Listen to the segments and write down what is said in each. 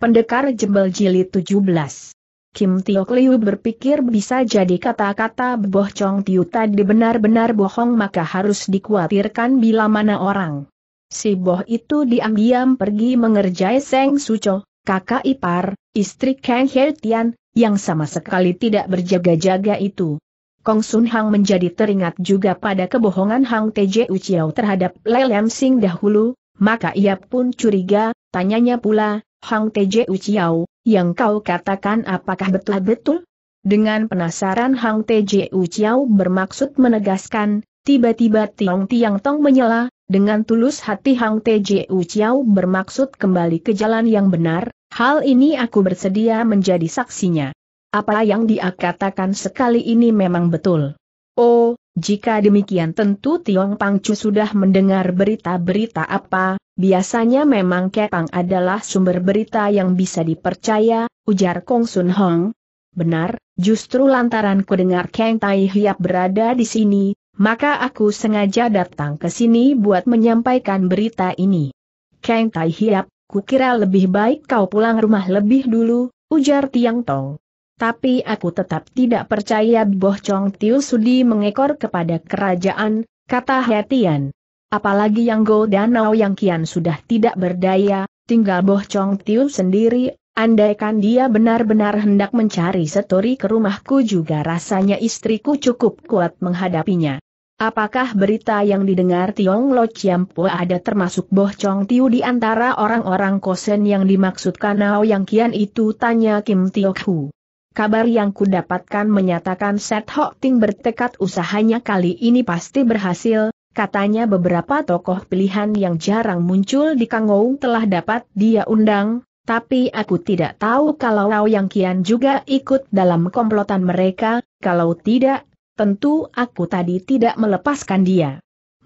Pendekar Jembel Jilid 17 Kim Tiok Liu berpikir bisa jadi kata-kata Boh Chong Tiu tadi benar-benar bohong maka harus dikhawatirkan bila mana orang. Si Boh itu diam-diam pergi mengerjai Seng Suco, kakak ipar, istri Kang He Tian, yang sama sekali tidak berjaga-jaga itu. Kong Sun Hang menjadi teringat juga pada kebohongan Hang Tj Uciao terhadap Lelem Sing dahulu, maka ia pun curiga, tanyanya pula, Hang Teje Uciao, yang kau katakan apakah betul-betul? Dengan penasaran Hang Teje Uciao bermaksud menegaskan, tiba-tiba Tiong Tiang Tong menyela, dengan tulus hati Hang Teje Uciao bermaksud kembali ke jalan yang benar, hal ini aku bersedia menjadi saksinya. Apa yang dia katakan sekali ini memang betul. Oh, jika demikian tentu Tiong Pangcu sudah mendengar berita-berita apa, Biasanya memang Kepang adalah sumber berita yang bisa dipercaya, ujar Kong Sun Hong. Benar, justru lantaran ku dengar Kang Tai Hiap berada di sini, maka aku sengaja datang ke sini buat menyampaikan berita ini. Kang Tai Hiap, kukira lebih baik kau pulang rumah lebih dulu, ujar Tiang Tong. Tapi aku tetap tidak percaya Boh Chong Tiu Sudi mengekor kepada kerajaan, kata Hetian. Apalagi yang Go Danau yang kian sudah tidak berdaya, tinggal Boh Chong Tiu sendiri, andaikan dia benar-benar hendak mencari setori ke rumahku juga rasanya istriku cukup kuat menghadapinya. Apakah berita yang didengar Tiong Lo Chiam Po ada termasuk Boh Chong Tiu di antara orang-orang kosen yang dimaksudkan Nao Yang Kian itu tanya Kim Tiok Hu. Kabar yang kudapatkan menyatakan Set Hok Ting bertekad usahanya kali ini pasti berhasil, Katanya beberapa tokoh pilihan yang jarang muncul di Kangou telah dapat dia undang, tapi aku tidak tahu kalau Rao Yang Kian juga ikut dalam komplotan mereka, kalau tidak, tentu aku tadi tidak melepaskan dia.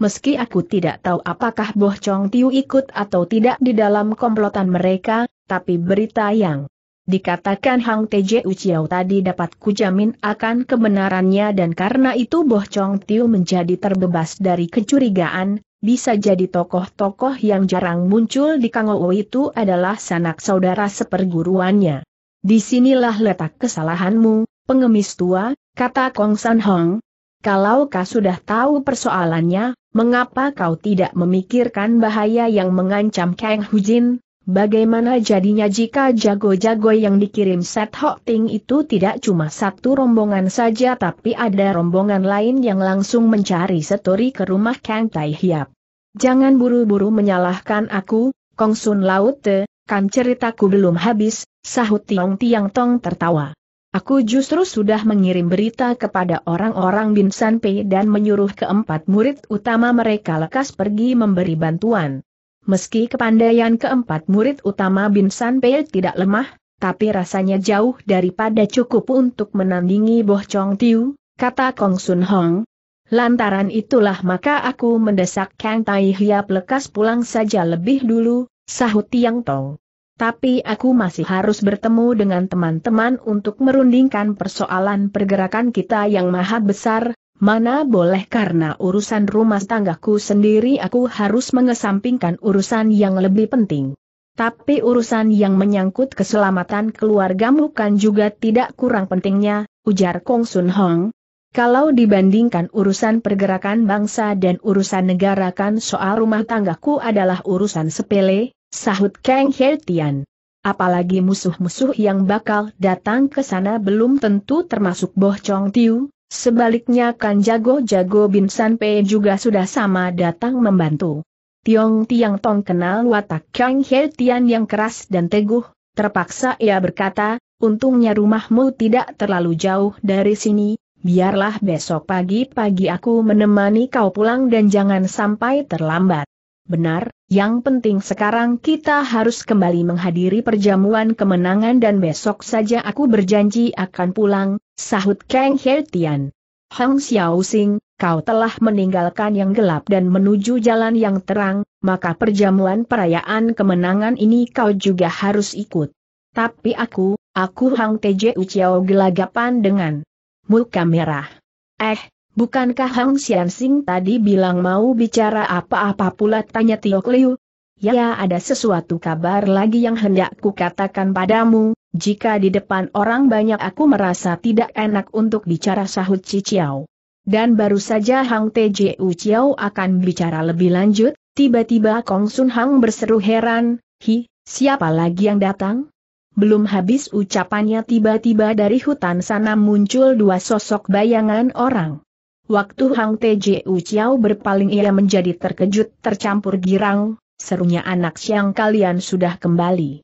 Meski aku tidak tahu apakah Boh Chong Tiu ikut atau tidak di dalam komplotan mereka, tapi berita yang Dikatakan Hang Teje Uciau tadi dapat kujamin akan kebenarannya dan karena itu Boh Chong Tiu menjadi terbebas dari kecurigaan, bisa jadi tokoh-tokoh yang jarang muncul di Kangou itu adalah sanak saudara seperguruannya. Disinilah letak kesalahanmu, pengemis tua, kata Kong San Hong. Kalau kau sudah tahu persoalannya, mengapa kau tidak memikirkan bahaya yang mengancam Kang Hujin? Bagaimana jadinya jika jago-jago yang dikirim Set Hok Ting itu tidak cuma satu rombongan saja tapi ada rombongan lain yang langsung mencari setori ke rumah Kang Tai Hiap. Jangan buru-buru menyalahkan aku, Kong Sun Te. kan ceritaku belum habis, sahut Tiong Tiang Tong tertawa. Aku justru sudah mengirim berita kepada orang-orang Bin San Pei dan menyuruh keempat murid utama mereka lekas pergi memberi bantuan. Meski kepandaian keempat murid utama Binsan Pei tidak lemah, tapi rasanya jauh daripada cukup untuk menandingi Boh Chong Tiu, kata Kong Sun Hong. Lantaran itulah maka aku mendesak Kang Tai Hiap lekas pulang saja lebih dulu, sahut Tiang Tong. Tapi aku masih harus bertemu dengan teman-teman untuk merundingkan persoalan pergerakan kita yang maha besar, Mana boleh karena urusan rumah tanggaku sendiri aku harus mengesampingkan urusan yang lebih penting. Tapi urusan yang menyangkut keselamatan keluargamu kan juga tidak kurang pentingnya, ujar Kong Sun Hong. Kalau dibandingkan urusan pergerakan bangsa dan urusan negara kan soal rumah tanggaku adalah urusan sepele, sahut Kang Hertian. Apalagi musuh-musuh yang bakal datang ke sana belum tentu termasuk Boh Chong Tiu, Sebaliknya kan jago-jago Bin San Pei juga sudah sama datang membantu. Tiong Tiang Tong kenal watak Kang He Tian yang keras dan teguh, terpaksa ia berkata, untungnya rumahmu tidak terlalu jauh dari sini, biarlah besok pagi-pagi aku menemani kau pulang dan jangan sampai terlambat. Benar, yang penting sekarang kita harus kembali menghadiri perjamuan kemenangan dan besok saja aku berjanji akan pulang, Sahut Kang Hertian. Hong Xiao Xing, kau telah meninggalkan yang gelap dan menuju jalan yang terang, maka perjamuan perayaan kemenangan ini kau juga harus ikut. Tapi aku, aku Hang Teje Uciao gelagapan dengan muka merah. Eh, bukankah Hang Xian Xing tadi bilang mau bicara apa-apa pula tanya Tio Liu, Ya ada sesuatu kabar lagi yang hendak kukatakan padamu, jika di depan orang banyak aku merasa tidak enak untuk bicara sahut Ciciau. Dan baru saja Hang Tju Ciao akan bicara lebih lanjut, tiba-tiba Kong Sun Hang berseru heran, Hi, siapa lagi yang datang? Belum habis ucapannya tiba-tiba dari hutan sana muncul dua sosok bayangan orang. Waktu Hang Tju Ciao berpaling ia menjadi terkejut tercampur girang, serunya anak siang kalian sudah kembali.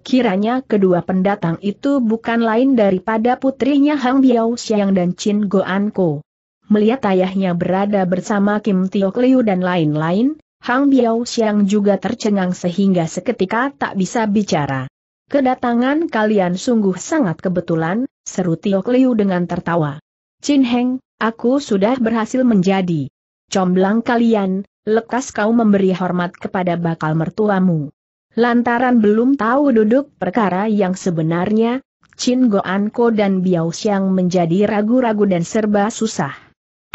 Kiranya kedua pendatang itu bukan lain daripada putrinya Hang Biao Xiang dan Chin Goan Ko. Melihat ayahnya berada bersama Kim Tio Liu dan lain-lain, Hang Biao Xiang juga tercengang sehingga seketika tak bisa bicara. Kedatangan kalian sungguh sangat kebetulan, seru Tio Liu dengan tertawa. Chin Heng, aku sudah berhasil menjadi comblang kalian, lekas kau memberi hormat kepada bakal mertuamu. Lantaran belum tahu duduk perkara yang sebenarnya, Chin Goanko dan Biao Xiang menjadi ragu-ragu dan serba susah.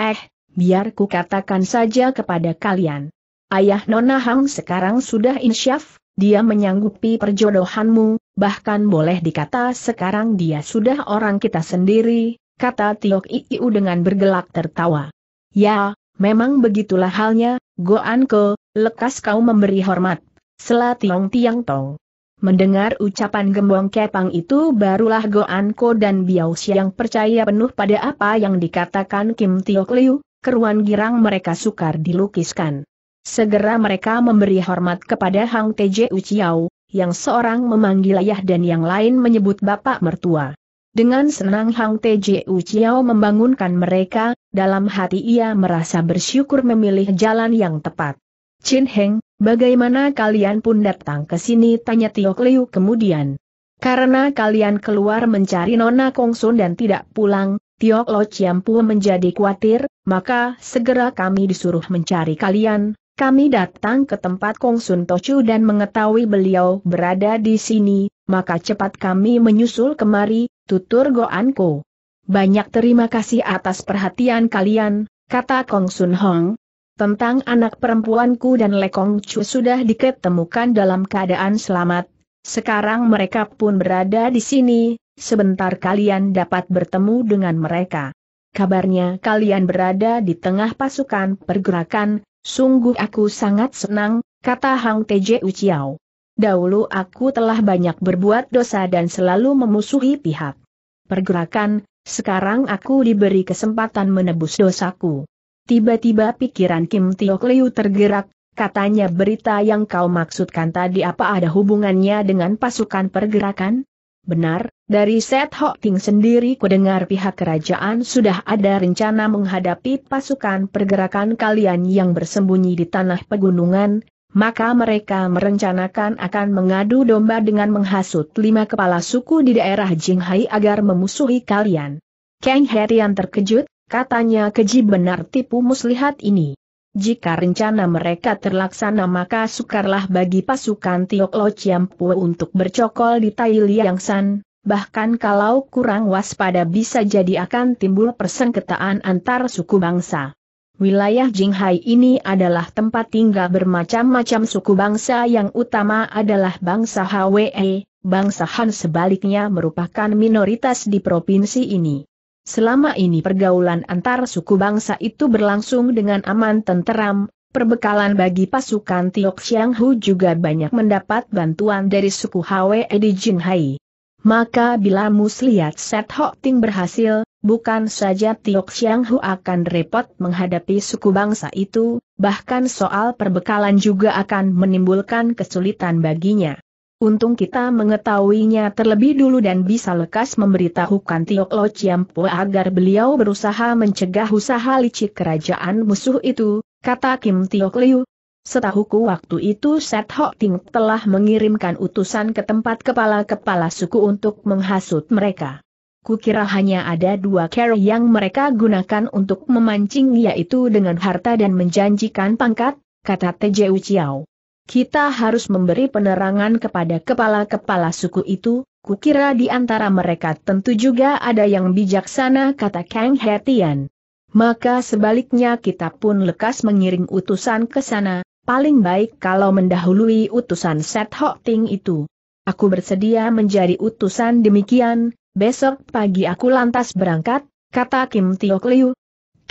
Eh, biar ku katakan saja kepada kalian. Ayah Nona Hang sekarang sudah insyaf, dia menyanggupi perjodohanmu, bahkan boleh dikata sekarang dia sudah orang kita sendiri, kata Tiok Iiu dengan bergelak tertawa. Ya, memang begitulah halnya, Goanko, lekas kau memberi hormat. tiong Tiang Tong. Mendengar ucapan gembong kepang itu barulah Goanko dan Biao yang percaya penuh pada apa yang dikatakan Kim Tiok Liu, keruan girang mereka sukar dilukiskan. Segera mereka memberi hormat kepada Hang Teje Uciao, yang seorang memanggil ayah dan yang lain menyebut bapak mertua. Dengan senang Hang Teji Chiao membangunkan mereka, dalam hati ia merasa bersyukur memilih jalan yang tepat. Chin Heng, bagaimana kalian pun datang ke sini? Tanya Tio Liu kemudian. Karena kalian keluar mencari Nona Kongsun dan tidak pulang, Tio Lo Chiampu menjadi khawatir, maka segera kami disuruh mencari kalian. Kami datang ke tempat Kongsun Tochu dan mengetahui beliau berada di sini, maka cepat kami menyusul kemari, tutur Goanko. Banyak terima kasih atas perhatian kalian, kata Kong Sun Hong. Tentang anak perempuanku dan Lekong Chu sudah diketemukan dalam keadaan selamat, sekarang mereka pun berada di sini, sebentar kalian dapat bertemu dengan mereka. Kabarnya kalian berada di tengah pasukan pergerakan, sungguh aku sangat senang, kata Hang Teje Uciao. Dahulu aku telah banyak berbuat dosa dan selalu memusuhi pihak pergerakan, sekarang aku diberi kesempatan menebus dosaku. Tiba-tiba pikiran Kim Tiok Liu tergerak, katanya berita yang kau maksudkan tadi apa ada hubungannya dengan pasukan pergerakan? Benar, dari Set Ho Ting sendiri kudengar pihak kerajaan sudah ada rencana menghadapi pasukan pergerakan kalian yang bersembunyi di tanah pegunungan, maka mereka merencanakan akan mengadu domba dengan menghasut lima kepala suku di daerah Jinghai agar memusuhi kalian. Kang Herian terkejut, katanya keji benar tipu muslihat ini. Jika rencana mereka terlaksana maka sukarlah bagi pasukan Tiok Lo Chiampu untuk bercokol di Tai Liang San, bahkan kalau kurang waspada bisa jadi akan timbul persengketaan antar suku bangsa. Wilayah Jinghai ini adalah tempat tinggal bermacam-macam suku bangsa yang utama adalah bangsa Hwe, bangsa Han sebaliknya merupakan minoritas di provinsi ini. Selama ini pergaulan antar suku bangsa itu berlangsung dengan aman tenteram, perbekalan bagi pasukan Tiok Xiang Hu juga banyak mendapat bantuan dari suku Hwe di Jinghai. Maka bila muslihat Set Hok Ting berhasil, Bukan saja Tiok Xiang Hu akan repot menghadapi suku bangsa itu, bahkan soal perbekalan juga akan menimbulkan kesulitan baginya. Untung kita mengetahuinya terlebih dulu dan bisa lekas memberitahukan Tiok Lo Chiampo agar beliau berusaha mencegah usaha licik kerajaan musuh itu, kata Kim Tiok Liu. Setahuku waktu itu Set Hok Ting telah mengirimkan utusan ke tempat kepala-kepala suku untuk menghasut mereka. Kukira hanya ada dua cara yang mereka gunakan untuk memancing yaitu dengan harta dan menjanjikan pangkat, kata TJ Uciao. Kita harus memberi penerangan kepada kepala-kepala suku itu, kukira di antara mereka tentu juga ada yang bijaksana kata Kang Hetian. Maka sebaliknya kita pun lekas mengiring utusan ke sana, paling baik kalau mendahului utusan Set Hok Ting itu. Aku bersedia menjadi utusan demikian, Besok pagi aku lantas berangkat, kata Kim Tiok Liu.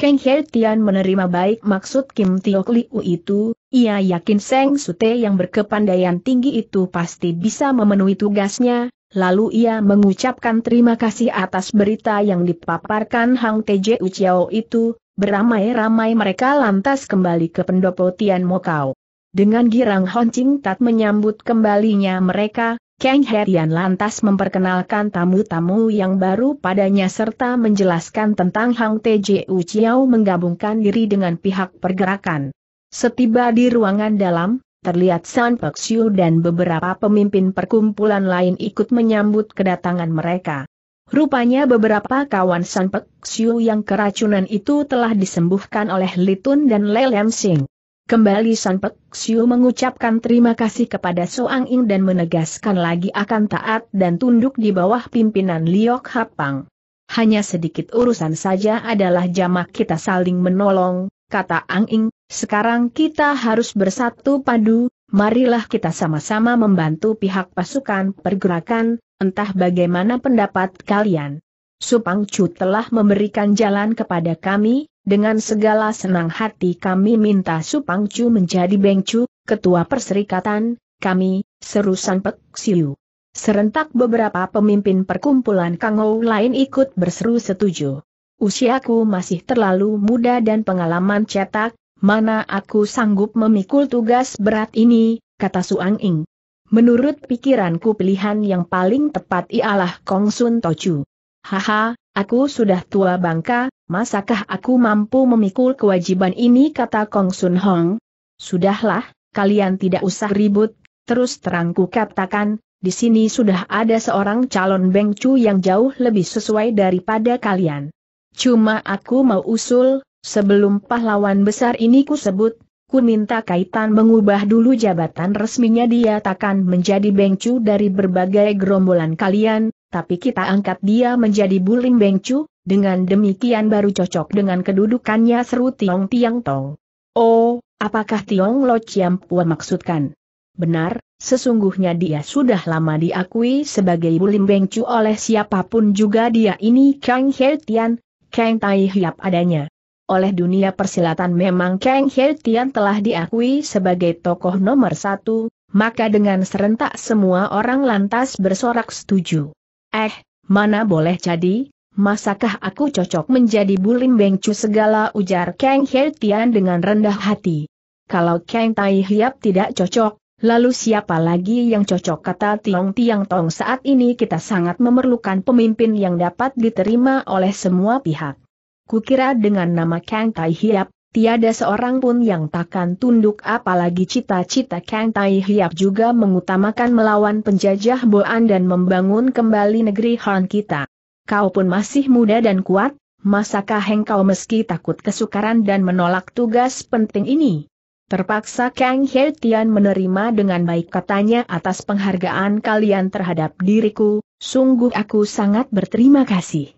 Kang He Tian menerima baik maksud Kim Tiok Liu itu, ia yakin Seng Sute yang berkepandaian tinggi itu pasti bisa memenuhi tugasnya, Lalu ia mengucapkan terima kasih atas berita yang dipaparkan Hang Teje Uciao itu, beramai-ramai mereka lantas kembali ke pendopo Tian Mokau. Dengan girang honcing tat menyambut kembalinya mereka, Kang Herian lantas memperkenalkan tamu-tamu yang baru padanya serta menjelaskan tentang Hang TJU Chiao menggabungkan diri dengan pihak pergerakan. Setiba di ruangan dalam, terlihat San Siu dan beberapa pemimpin perkumpulan lain ikut menyambut kedatangan mereka. Rupanya beberapa kawan San Siu yang keracunan itu telah disembuhkan oleh Litun dan Lelem Sing. Kembali Sang Pek Siu mengucapkan terima kasih kepada Soang Ing dan menegaskan lagi akan taat dan tunduk di bawah pimpinan Liok Hapang. Hanya sedikit urusan saja adalah jamak kita saling menolong, kata Ang Ing, sekarang kita harus bersatu padu, marilah kita sama-sama membantu pihak pasukan pergerakan, entah bagaimana pendapat kalian. Supang Chu telah memberikan jalan kepada kami, dengan segala senang hati kami minta Supangcu menjadi Chu, Ketua Perserikatan, kami, seru San Pek Siu. Serentak beberapa pemimpin perkumpulan Kangou lain ikut berseru setuju. Usiaku masih terlalu muda dan pengalaman cetak, mana aku sanggup memikul tugas berat ini, kata Suang Ing. Menurut pikiranku pilihan yang paling tepat ialah Kong Sun Tochu. Haha, Aku sudah tua bangka, masakah aku mampu memikul kewajiban ini kata Kong Sun Hong? Sudahlah, kalian tidak usah ribut, terus terangku katakan, di sini sudah ada seorang calon Chu yang jauh lebih sesuai daripada kalian. Cuma aku mau usul, sebelum pahlawan besar ini ku sebut, ku minta kaitan mengubah dulu jabatan resminya dia takkan menjadi Chu dari berbagai gerombolan kalian, tapi kita angkat dia menjadi Bulim Bengcu, dengan demikian baru cocok dengan kedudukannya seru Tiong Tiang Tong. Oh, apakah Tiong Lo Pua maksudkan? Benar, sesungguhnya dia sudah lama diakui sebagai Bulim Bengcu oleh siapapun juga dia ini Kang He Tian, Kang Tai Hiap adanya. Oleh dunia persilatan memang Kang He Tian telah diakui sebagai tokoh nomor satu, maka dengan serentak semua orang lantas bersorak setuju. Eh, mana boleh jadi, masakah aku cocok menjadi bulim bengcu segala ujar Kang He Tian dengan rendah hati. Kalau Kang Tai Hiap tidak cocok, Lalu siapa lagi yang cocok kata Tiong Tiang Tong saat ini kita sangat memerlukan pemimpin yang dapat diterima oleh semua pihak. Kukira dengan nama Kang Tai Hiap, tiada seorang pun yang takkan tunduk apalagi cita-cita Kang Tai Hiap juga mengutamakan melawan penjajah Boan dan membangun kembali negeri Han kita. Kau pun masih muda dan kuat, masakah engkau meski takut kesukaran dan menolak tugas penting ini? Terpaksa Kang He Tian menerima dengan baik katanya atas penghargaan kalian terhadap diriku, sungguh aku sangat berterima kasih.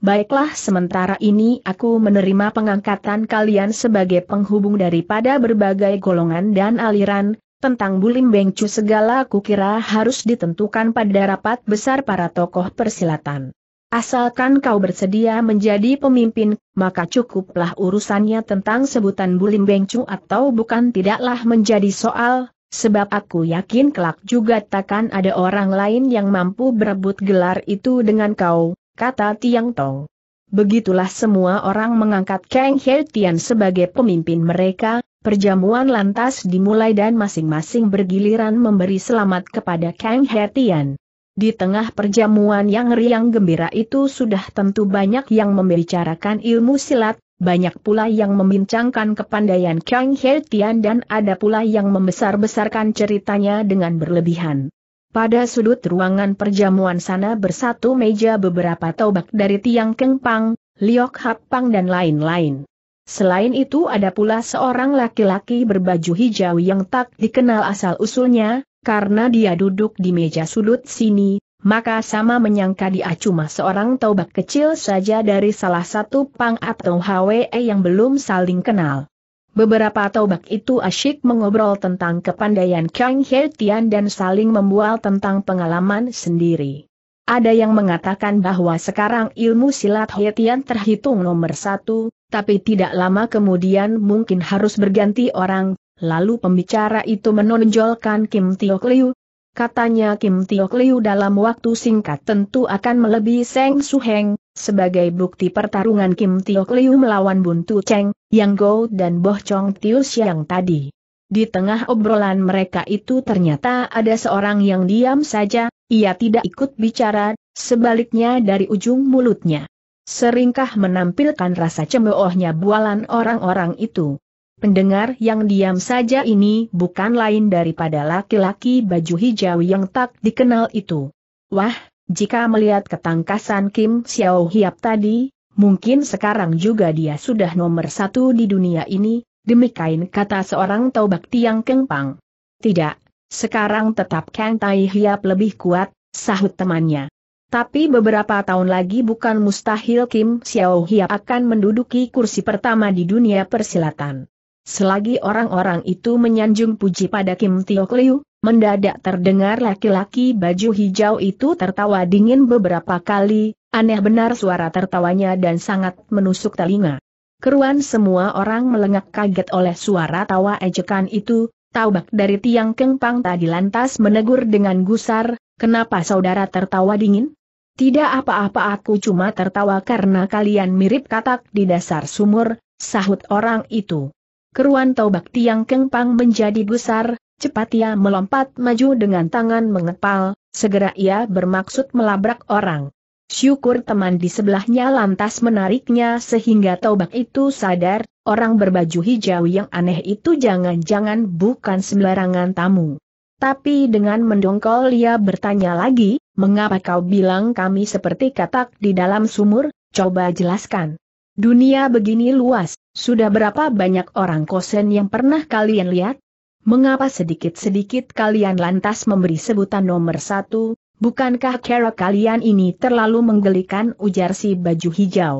Baiklah sementara ini aku menerima pengangkatan kalian sebagai penghubung daripada berbagai golongan dan aliran, tentang Bulim Bengcu segala aku kira harus ditentukan pada rapat besar para tokoh persilatan. Asalkan kau bersedia menjadi pemimpin, maka cukuplah urusannya tentang sebutan Bulim Bengcu atau bukan tidaklah menjadi soal, sebab aku yakin kelak juga takkan ada orang lain yang mampu berebut gelar itu dengan kau, kata Tiang Tong. Begitulah semua orang mengangkat Kang He Tian sebagai pemimpin mereka, perjamuan lantas dimulai dan masing-masing bergiliran memberi selamat kepada Kang He Tian. Di tengah perjamuan yang riang gembira itu sudah tentu banyak yang membicarakan ilmu silat, banyak pula yang membincangkan kepandaian Kang He Tian dan ada pula yang membesar-besarkan ceritanya dengan berlebihan. Pada sudut ruangan perjamuan sana bersatu meja beberapa tobak dari tiang kengpang, liok hapang dan lain-lain. Selain itu ada pula seorang laki-laki berbaju hijau yang tak dikenal asal-usulnya, karena dia duduk di meja sudut sini, maka sama menyangka dia cuma seorang tobak kecil saja dari salah satu pang atau HWE yang belum saling kenal. Beberapa taubak itu asyik mengobrol tentang kepandaian Kang He Tian dan saling membual tentang pengalaman sendiri. Ada yang mengatakan bahwa sekarang ilmu silat He Tian terhitung nomor satu, tapi tidak lama kemudian mungkin harus berganti orang, lalu pembicara itu menonjolkan Kim Tio Liu. Katanya Kim Tio Liu dalam waktu singkat tentu akan melebihi Seng Su Heng, sebagai bukti pertarungan Kim Tio Liu melawan Buntu Cheng, Yang Go dan Boh Chong Tiu Siang tadi. Di tengah obrolan mereka itu ternyata ada seorang yang diam saja, ia tidak ikut bicara, sebaliknya dari ujung mulutnya. Seringkah menampilkan rasa cemoohnya bualan orang-orang itu. Pendengar yang diam saja ini bukan lain daripada laki-laki baju hijau yang tak dikenal itu. Wah, jika melihat ketangkasan Kim Xiao Hiap tadi, mungkin sekarang juga dia sudah nomor satu di dunia ini, demikian kata seorang taubak Tiang Kengpang. Tidak, sekarang tetap Kang Tai Hiap lebih kuat, sahut temannya. Tapi beberapa tahun lagi bukan mustahil Kim Xiao Hiap akan menduduki kursi pertama di dunia persilatan. Selagi orang-orang itu menyanjung puji pada Kim Tio Liu, Mendadak terdengar laki-laki baju hijau itu tertawa dingin beberapa kali, aneh benar suara tertawanya dan sangat menusuk telinga. Keruan semua orang melengak kaget oleh suara tawa ejekan itu, taubak dari tiang kengpang tadi lantas menegur dengan gusar, kenapa saudara tertawa dingin? Tidak apa-apa aku cuma tertawa karena kalian mirip katak di dasar sumur, sahut orang itu. Keruan taubak tiang kengpang menjadi gusar, Cepat ia melompat maju dengan tangan mengepal, segera ia bermaksud melabrak orang. Syukur teman di sebelahnya lantas menariknya sehingga Tobak itu sadar, orang berbaju hijau yang aneh itu jangan-jangan bukan sembarangan tamu. Tapi dengan mendongkol ia bertanya lagi, mengapa kau bilang kami seperti katak di dalam sumur, coba jelaskan. Dunia begini luas, sudah berapa banyak orang kosen yang pernah kalian lihat? Mengapa sedikit-sedikit kalian lantas memberi sebutan nomor satu, bukankah cara kalian ini terlalu menggelikan ujar si baju hijau.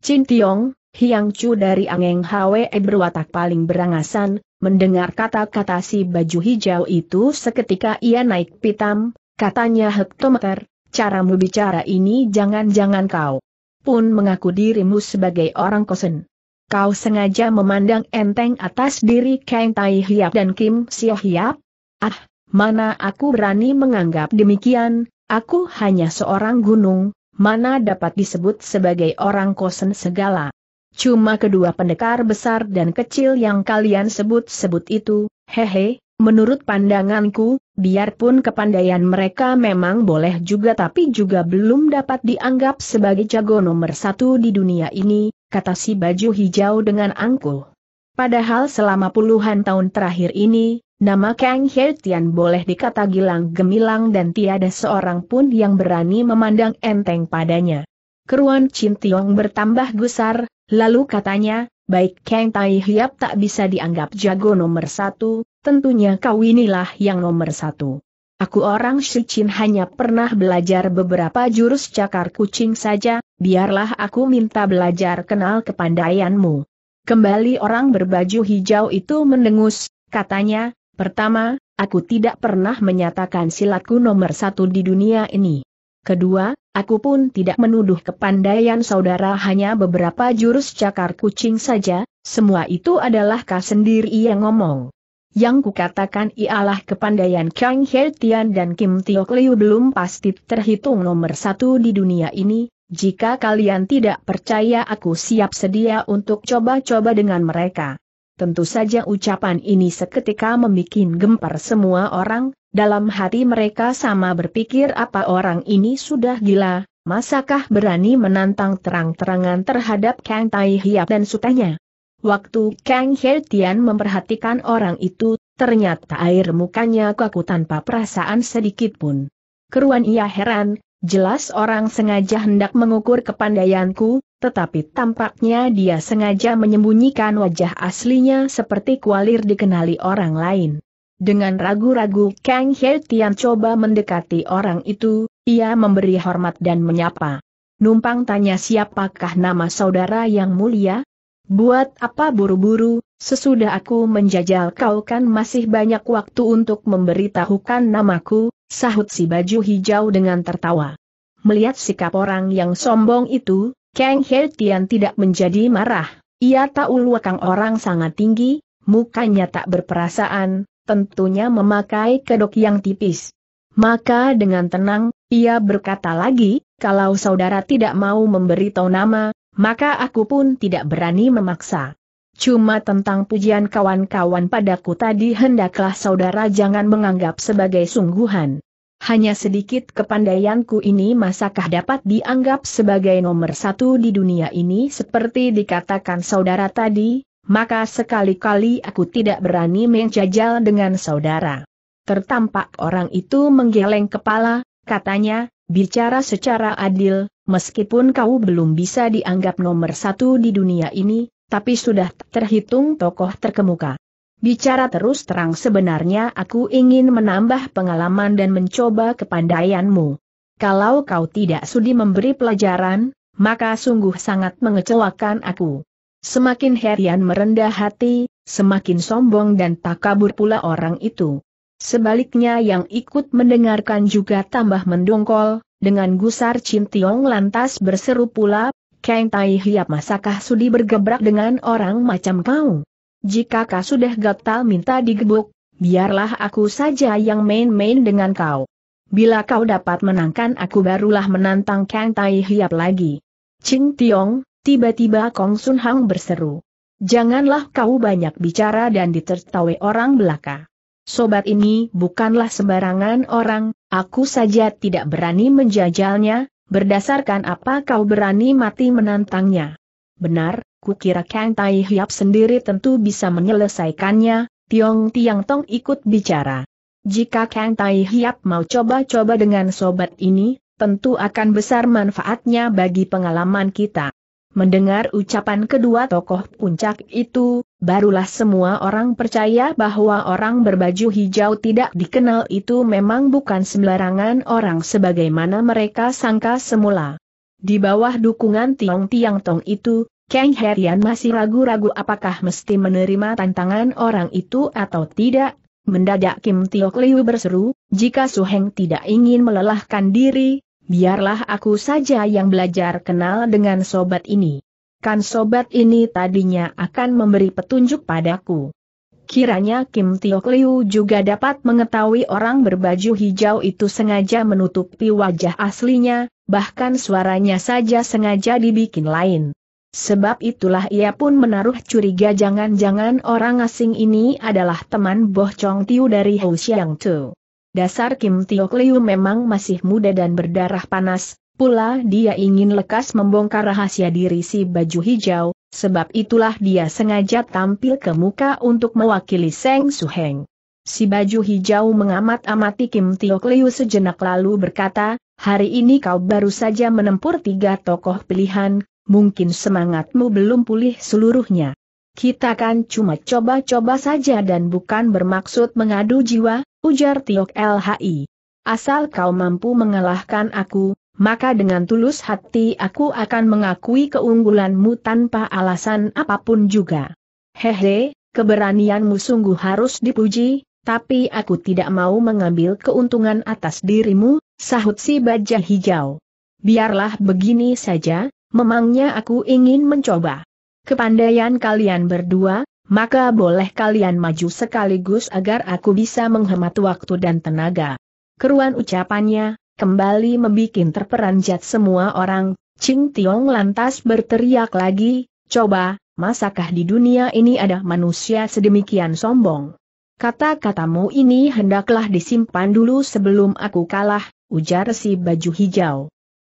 Chin Tiong, Hiang Chu dari Angeng Hwe berwatak paling berangasan, mendengar kata-kata si baju hijau itu seketika ia naik pitam, katanya hektometer, caramu bicara ini jangan-jangan kau pun mengaku dirimu sebagai orang kosen. Kau sengaja memandang enteng atas diri Kang Tai Hiap dan Kim Sio Hiap? Ah, mana aku berani menganggap demikian, aku hanya seorang gunung, mana dapat disebut sebagai orang kosen segala. Cuma kedua pendekar besar dan kecil yang kalian sebut-sebut itu, hehe, menurut pandanganku, biarpun kepandaian mereka memang boleh juga tapi juga belum dapat dianggap sebagai jago nomor satu di dunia ini, kata si baju hijau dengan angkuh. Padahal selama puluhan tahun terakhir ini, nama Kang He Tian boleh dikata gilang gemilang dan tiada seorang pun yang berani memandang enteng padanya. Keruan Chin Tiong bertambah gusar, lalu katanya, baik Kang Tai Hiap tak bisa dianggap jago nomor satu, tentunya kau inilah yang nomor satu. Aku orang Shichin hanya pernah belajar beberapa jurus cakar kucing saja, biarlah aku minta belajar kenal kepandaianmu. Kembali orang berbaju hijau itu mendengus, katanya, pertama, aku tidak pernah menyatakan silatku nomor satu di dunia ini. Kedua, aku pun tidak menuduh kepandaian saudara hanya beberapa jurus cakar kucing saja, semua itu adalah kau sendiri yang ngomong. Yang kukatakan ialah kepandaian Kang Hertian dan Kim Tiok Liu belum pasti terhitung nomor satu di dunia ini, jika kalian tidak percaya aku siap sedia untuk coba-coba dengan mereka. Tentu saja ucapan ini seketika membuat gempar semua orang, dalam hati mereka sama berpikir apa orang ini sudah gila, masakah berani menantang terang-terangan terhadap Kang Tai Hiap dan sutanya. Waktu Kang Hertian memperhatikan orang itu, ternyata air mukanya kaku tanpa perasaan sedikit pun. Keruan ia heran, jelas orang sengaja hendak mengukur kepandaianku, tetapi tampaknya dia sengaja menyembunyikan wajah aslinya seperti kualir dikenali orang lain. Dengan ragu-ragu Kang Hertian coba mendekati orang itu, ia memberi hormat dan menyapa. Numpang tanya siapakah nama saudara yang mulia? Buat apa buru-buru, sesudah aku menjajal kau kan masih banyak waktu untuk memberitahukan namaku, sahut si baju hijau dengan tertawa. Melihat sikap orang yang sombong itu, Kang He Tian tidak menjadi marah, ia tahu luakang orang sangat tinggi, mukanya tak berperasaan, tentunya memakai kedok yang tipis. Maka dengan tenang, ia berkata lagi, kalau saudara tidak mau memberitahu nama, maka aku pun tidak berani memaksa. Cuma tentang pujian kawan-kawan padaku tadi hendaklah saudara jangan menganggap sebagai sungguhan. Hanya sedikit kepandaianku ini masakah dapat dianggap sebagai nomor satu di dunia ini seperti dikatakan saudara tadi, maka sekali-kali aku tidak berani menjajal dengan saudara. Tertampak orang itu menggeleng kepala, katanya, Bicara secara adil, meskipun kau belum bisa dianggap nomor satu di dunia ini, tapi sudah terhitung tokoh terkemuka. Bicara terus terang sebenarnya aku ingin menambah pengalaman dan mencoba kepandaianmu. Kalau kau tidak sudi memberi pelajaran, maka sungguh sangat mengecewakan aku. Semakin Herian merendah hati, semakin sombong dan tak kabur pula orang itu. Sebaliknya yang ikut mendengarkan juga tambah mendongkol, dengan gusar Chin Tiong lantas berseru pula, Kang Tai Hiap masakah sudi bergebrak dengan orang macam kau? Jika kau sudah gatal minta digebuk, biarlah aku saja yang main-main dengan kau. Bila kau dapat menangkan aku barulah menantang Kang Tai Hiap lagi. Ching Tiong, tiba-tiba Kong Sun Hang berseru. Janganlah kau banyak bicara dan ditertawai orang belaka. Sobat ini bukanlah sembarangan orang, aku saja tidak berani menjajalnya, berdasarkan apa kau berani mati menantangnya. Benar, kukira Kang Tai Hiap sendiri tentu bisa menyelesaikannya, Tiong Tiang Tong ikut bicara. Jika Kang Tai Hiap mau coba-coba dengan sobat ini, tentu akan besar manfaatnya bagi pengalaman kita. Mendengar ucapan kedua tokoh puncak itu, barulah semua orang percaya bahwa orang berbaju hijau tidak dikenal itu memang bukan sembarangan orang sebagaimana mereka sangka semula. Di bawah dukungan Tiong Tiang Tong itu, Kang Herian masih ragu-ragu apakah mesti menerima tantangan orang itu atau tidak. Mendadak Kim Tio Liu berseru, jika Su Heng tidak ingin melelahkan diri, biarlah aku saja yang belajar kenal dengan sobat ini. Kan sobat ini tadinya akan memberi petunjuk padaku. Kiranya Kim Tiok Liu juga dapat mengetahui orang berbaju hijau itu sengaja menutupi wajah aslinya, bahkan suaranya saja sengaja dibikin lain. Sebab itulah ia pun menaruh curiga jangan-jangan orang asing ini adalah teman Boh Chong Tiu dari Hou Xiang Tu. Dasar Kim Tiok Liu memang masih muda dan berdarah panas, Pula dia ingin lekas membongkar rahasia diri si baju hijau, sebab itulah dia sengaja tampil ke muka untuk mewakili Seng Suheng. Si baju hijau mengamat-amati Kim Tio Liu sejenak lalu berkata, hari ini kau baru saja menempur tiga tokoh pilihan, mungkin semangatmu belum pulih seluruhnya. Kita kan cuma coba-coba saja dan bukan bermaksud mengadu jiwa, ujar Tiok LHI. Asal kau mampu mengalahkan aku, maka dengan tulus hati aku akan mengakui keunggulanmu tanpa alasan apapun juga. Hehe, keberanianmu sungguh harus dipuji, tapi aku tidak mau mengambil keuntungan atas dirimu, sahut si baja hijau. Biarlah begini saja, memangnya aku ingin mencoba. Kepandaian kalian berdua, maka boleh kalian maju sekaligus agar aku bisa menghemat waktu dan tenaga. Keruan ucapannya, kembali membuat terperanjat semua orang, Ching Tiong lantas berteriak lagi, coba, masakah di dunia ini ada manusia sedemikian sombong? Kata-katamu ini hendaklah disimpan dulu sebelum aku kalah, ujar si baju hijau.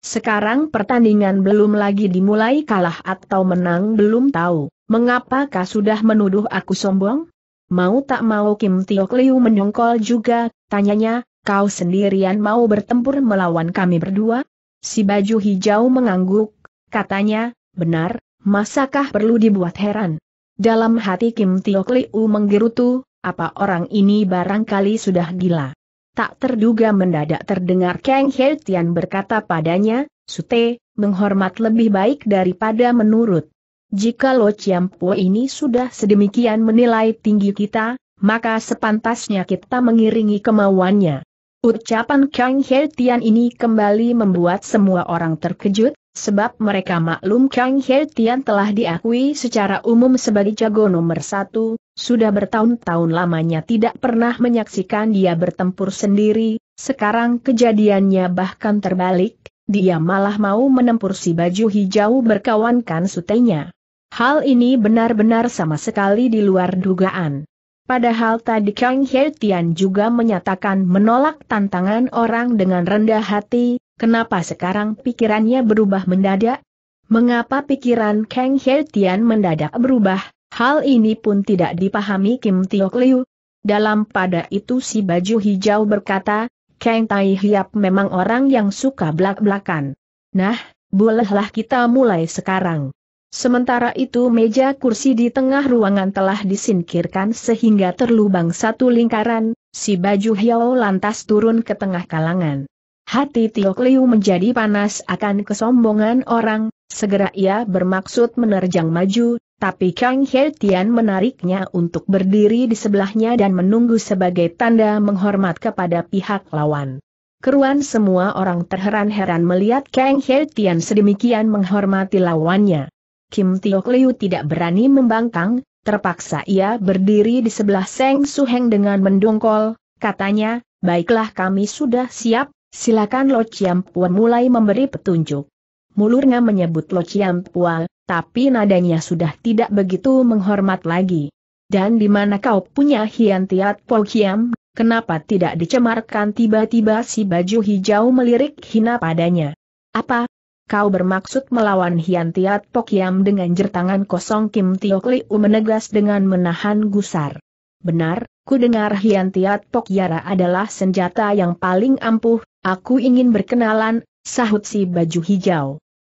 Sekarang pertandingan belum lagi dimulai kalah atau menang belum tahu, mengapakah sudah menuduh aku sombong? Mau tak mau Kim Tiok Liu menyongkol juga, tanyanya, kau sendirian mau bertempur melawan kami berdua? Si baju hijau mengangguk, katanya, benar, masakah perlu dibuat heran? Dalam hati Kim Tiok Liu menggerutu, apa orang ini barangkali sudah gila. Tak terduga mendadak terdengar Kang He Tian berkata padanya, Sute, menghormat lebih baik daripada menurut. Jika Lo Po ini sudah sedemikian menilai tinggi kita, maka sepantasnya kita mengiringi kemauannya. Ucapan Kang He Tian ini kembali membuat semua orang terkejut, sebab mereka maklum Kang He Tian telah diakui secara umum sebagai jago nomor satu, sudah bertahun-tahun lamanya tidak pernah menyaksikan dia bertempur sendiri, sekarang kejadiannya bahkan terbalik, dia malah mau menempur si baju hijau berkawankan kan sutenya. Hal ini benar-benar sama sekali di luar dugaan. Padahal tadi Kang He Tian juga menyatakan menolak tantangan orang dengan rendah hati, kenapa sekarang pikirannya berubah mendadak? Mengapa pikiran Kang He Tian mendadak berubah? Hal ini pun tidak dipahami Kim Tiok Liu. Dalam pada itu si baju hijau berkata, Kang Tai Hiap memang orang yang suka belak-belakan. Nah, bolehlah kita mulai sekarang. Sementara itu meja kursi di tengah ruangan telah disingkirkan sehingga terlubang satu lingkaran, si baju Hiao lantas turun ke tengah kalangan. Hati Tio Liu menjadi panas akan kesombongan orang, segera ia bermaksud menerjang maju, tapi Kang He Tian menariknya untuk berdiri di sebelahnya dan menunggu sebagai tanda menghormat kepada pihak lawan. Keruan semua orang terheran-heran melihat Kang He Tian sedemikian menghormati lawannya. Kim Tiok Liu tidak berani membangkang, terpaksa ia berdiri di sebelah Seng Su Heng dengan mendongkol, katanya, baiklah kami sudah siap, silakan Lo Chiam Pua mulai memberi petunjuk. Mulurnya menyebut Lo Chiam Pua, tapi nadanya sudah tidak begitu menghormat lagi. Dan di mana kau punya Hian Tiat Po Kiam, kenapa tidak dicemarkan tiba-tiba si baju hijau melirik hina padanya? Apa, kau bermaksud melawan Hian Tiat Pokiam dengan jertangan kosong Kim Tiok Liu menegas dengan menahan gusar. Benar, ku dengar Hian Tiat Pokyara adalah senjata yang paling ampuh, aku ingin berkenalan, sahut si baju hijau.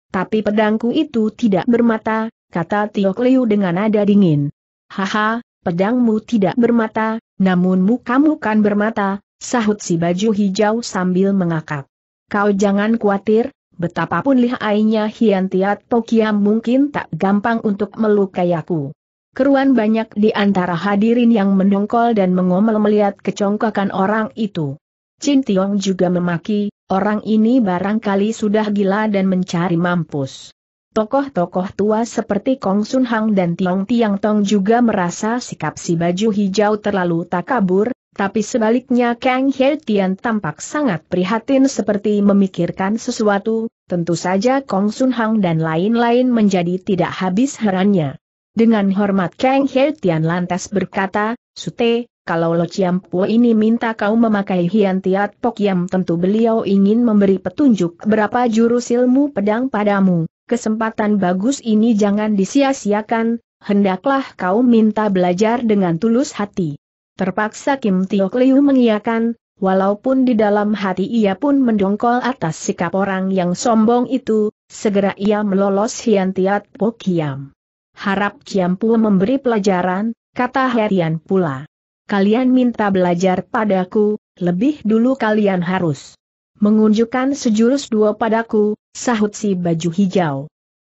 Tapi pedangku itu tidak bermata, kata Tiok Liu dengan nada dingin. Haha, pedangmu tidak bermata, namun mukamu kan bermata, sahut si baju hijau sambil mengakak. Kau jangan khawatir, Betapapun lihainya Hian Tiat Tokia mungkin tak gampang untuk melukai aku. Keruan banyak di antara hadirin yang mendongkol dan mengomel melihat kecongkakan orang itu. Chin Tiong juga memaki, orang ini barangkali sudah gila dan mencari mampus. Tokoh-tokoh tua seperti Kong Sun Hang dan Tiong Tiang Tong juga merasa sikap si baju hijau terlalu takabur, tapi sebaliknya Kang He tampak sangat prihatin seperti memikirkan sesuatu, tentu saja Kong Sun Hang dan lain-lain menjadi tidak habis herannya. Dengan hormat Kang He lantas berkata, Sute, kalau Lo Chiam Pu ini minta kau memakai Hian Tiat Pok Yam tentu beliau ingin memberi petunjuk berapa jurus ilmu pedang padamu. Kesempatan bagus ini jangan disia-siakan, hendaklah kau minta belajar dengan tulus hati. Terpaksa Kim Tiok Liu mengiakan, walaupun di dalam hati ia pun mendongkol atas sikap orang yang sombong itu, segera ia melolos Hian Tiat Po Kiam. Harap Kiam Pu memberi pelajaran, kata Herian pula. Kalian minta belajar padaku, lebih dulu kalian harus mengunjukkan sejurus dua padaku, sahut si baju hijau.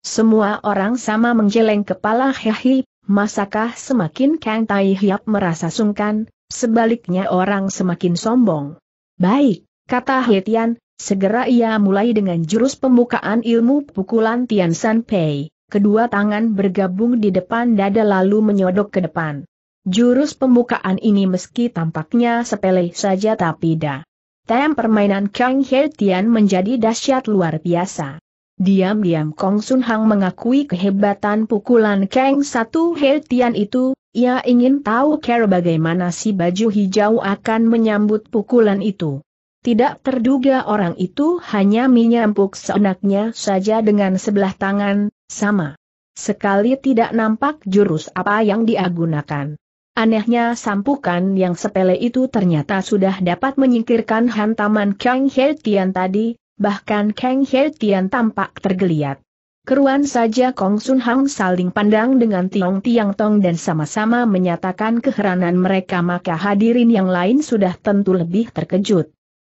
Semua orang sama menjeleng kepala hehi, Masakah semakin Kang Tai Hiap merasa sungkan, sebaliknya orang semakin sombong. Baik, kata Tian. segera ia mulai dengan jurus pembukaan ilmu pukulan Tian San Pei, kedua tangan bergabung di depan dada lalu menyodok ke depan. Jurus pembukaan ini meski tampaknya sepele saja tapi dah. Tem permainan Kang Tian menjadi dahsyat luar biasa. Diam-diam Kong Sun Hang mengakui kehebatan pukulan Kang Satu He Tian itu, ia ingin tahu cara bagaimana si baju hijau akan menyambut pukulan itu. Tidak terduga orang itu hanya menyampuk seenaknya saja dengan sebelah tangan, sama. Sekali tidak nampak jurus apa yang diagunakan. Anehnya sampukan yang sepele itu ternyata sudah dapat menyingkirkan hantaman Kang He Tian tadi, bahkan Kang He Tian tampak tergeliat. Keruan saja Kong Sun Hang saling pandang dengan Tiong Tiang Tong dan sama-sama menyatakan keheranan mereka maka hadirin yang lain sudah tentu lebih terkejut.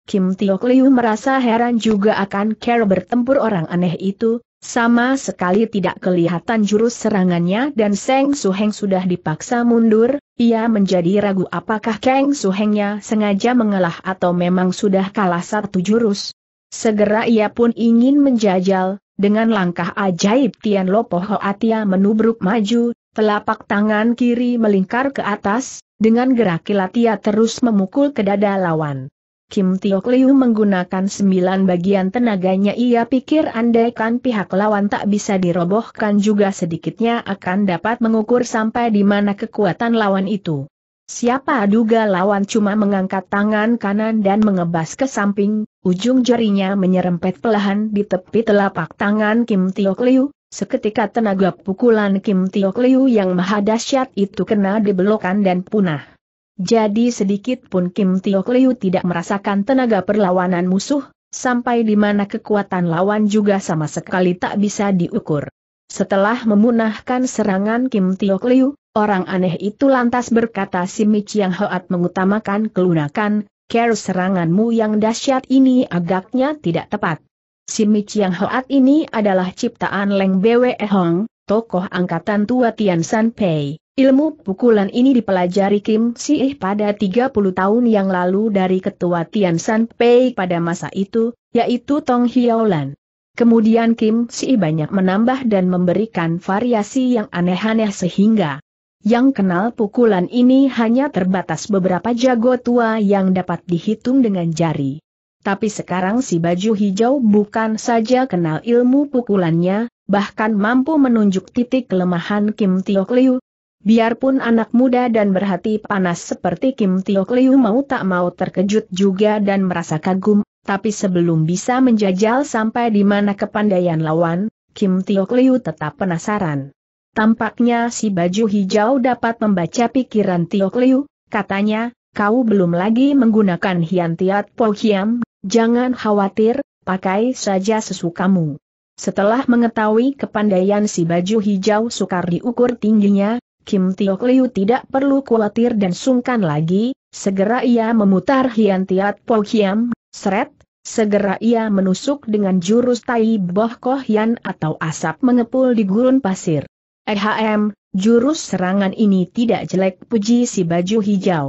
Kim Tiok Liu merasa heran juga akan care bertempur orang aneh itu, sama sekali tidak kelihatan jurus serangannya dan Seng Su Heng sudah dipaksa mundur, ia menjadi ragu apakah Kang Su Hengnya sengaja mengalah atau memang sudah kalah satu jurus. Segera ia pun ingin menjajal, dengan langkah ajaib Tian Lopo Hoatia menubruk maju, telapak tangan kiri melingkar ke atas, dengan gerak kilat ia terus memukul ke dada lawan. Kim Tio Kliu menggunakan sembilan bagian tenaganya ia pikir andaikan pihak lawan tak bisa dirobohkan juga sedikitnya akan dapat mengukur sampai di mana kekuatan lawan itu. Siapa duga lawan cuma mengangkat tangan kanan dan mengebas ke samping, ujung jarinya menyerempet pelahan di tepi telapak tangan Kim Tiok Liu, seketika tenaga pukulan Kim Tiok Liu yang maha dahsyat itu kena dibelokan dan punah. Jadi sedikit pun Kim Tiok Liu tidak merasakan tenaga perlawanan musuh, sampai di mana kekuatan lawan juga sama sekali tak bisa diukur. Setelah memunahkan serangan Kim Tiok Liu, orang aneh itu lantas berkata si Mi Chiang Hoat mengutamakan kelunakan, care seranganmu yang dahsyat ini agaknya tidak tepat. Si Mi Chiang Hoat ini adalah ciptaan Leng Bwe Hong, tokoh angkatan tua Tian San Pei. Ilmu pukulan ini dipelajari Kim Si Eh pada 30 tahun yang lalu dari ketua Tian San Pei pada masa itu, yaitu Tong Hiaolan. Kemudian Kim Si banyak menambah dan memberikan variasi yang aneh-aneh sehingga yang kenal pukulan ini hanya terbatas beberapa jago tua yang dapat dihitung dengan jari. Tapi sekarang si baju hijau bukan saja kenal ilmu pukulannya, bahkan mampu menunjuk titik kelemahan Kim Tio Liu. Biarpun anak muda dan berhati panas seperti Kim Tio Liu mau tak mau terkejut juga dan merasa kagum tapi sebelum bisa menjajal sampai di mana kepandaian lawan, Kim Tiok Liu tetap penasaran. Tampaknya si baju hijau dapat membaca pikiran Tiok Liu, katanya, kau belum lagi menggunakan Hian Tiat Po Hiam, jangan khawatir, pakai saja sesukamu. Setelah mengetahui kepandaian si baju hijau sukar diukur tingginya, Kim Tiok Liu tidak perlu khawatir dan sungkan lagi, segera ia memutar Hian Tiat Po Hiam Seret, segera ia menusuk dengan jurus Tai Boh atau asap mengepul di gurun pasir. EHM, jurus serangan ini tidak jelek puji si baju hijau.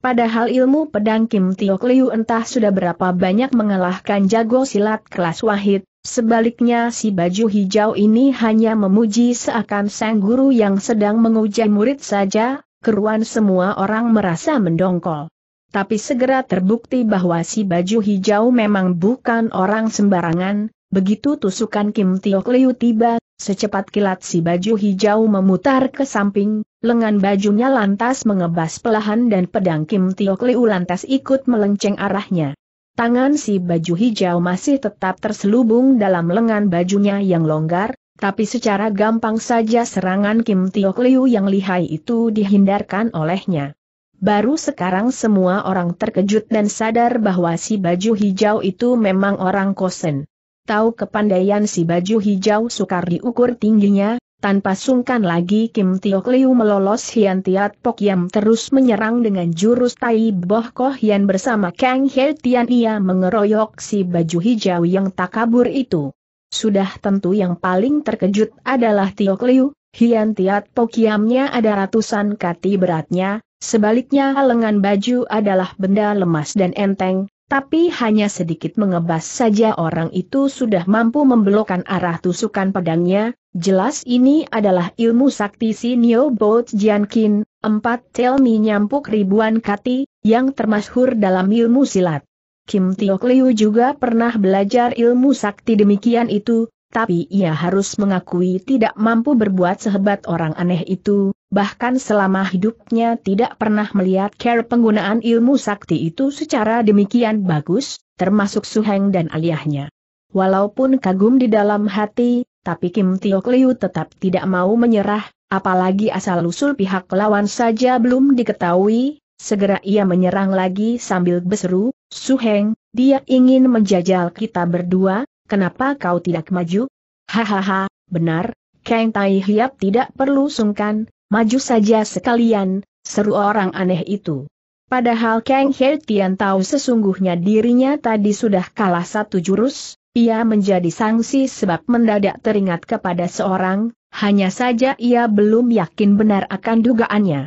Padahal ilmu pedang Kim Tio Liu entah sudah berapa banyak mengalahkan jago silat kelas wahid, sebaliknya si baju hijau ini hanya memuji seakan sang guru yang sedang menguji murid saja, keruan semua orang merasa mendongkol tapi segera terbukti bahwa si baju hijau memang bukan orang sembarangan, begitu tusukan Kim Tio Liu tiba, secepat kilat si baju hijau memutar ke samping, lengan bajunya lantas mengebas pelahan dan pedang Kim Tio Liu lantas ikut melenceng arahnya. Tangan si baju hijau masih tetap terselubung dalam lengan bajunya yang longgar, tapi secara gampang saja serangan Kim Tio Liu yang lihai itu dihindarkan olehnya. Baru sekarang semua orang terkejut dan sadar bahwa si baju hijau itu memang orang kosen. Tahu kepandaian si baju hijau sukar diukur tingginya, tanpa sungkan lagi Kim Tiok Liu melolos Hian Tiat Pok Yam terus menyerang dengan jurus Tai Boh Koh Hian bersama Kang He Tian ia mengeroyok si baju hijau yang tak kabur itu. Sudah tentu yang paling terkejut adalah Tiok Liu, Hian Tiat Yamnya ada ratusan kati beratnya, Sebaliknya lengan baju adalah benda lemas dan enteng, tapi hanya sedikit mengebas saja orang itu sudah mampu membelokkan arah tusukan pedangnya, jelas ini adalah ilmu sakti Sinyo Boat Jiankin, empat telmi nyampuk ribuan kati, yang termasyhur dalam ilmu silat. Kim Tiok Liu juga pernah belajar ilmu sakti demikian itu, tapi ia harus mengakui tidak mampu berbuat sehebat orang aneh itu, bahkan selama hidupnya tidak pernah melihat care penggunaan ilmu sakti itu secara demikian bagus, termasuk Suheng dan aliahnya. Walaupun kagum di dalam hati, tapi Kim Tio Liu tetap tidak mau menyerah, apalagi asal-usul pihak lawan saja belum diketahui, segera ia menyerang lagi sambil berseru, Suheng, dia ingin menjajal kita berdua, kenapa kau tidak maju? Hahaha, benar, Kang Tai Hiap tidak perlu sungkan, maju saja sekalian, seru orang aneh itu. Padahal Kang He Tian tahu sesungguhnya dirinya tadi sudah kalah satu jurus, ia menjadi sanksi sebab mendadak teringat kepada seorang, hanya saja ia belum yakin benar akan dugaannya.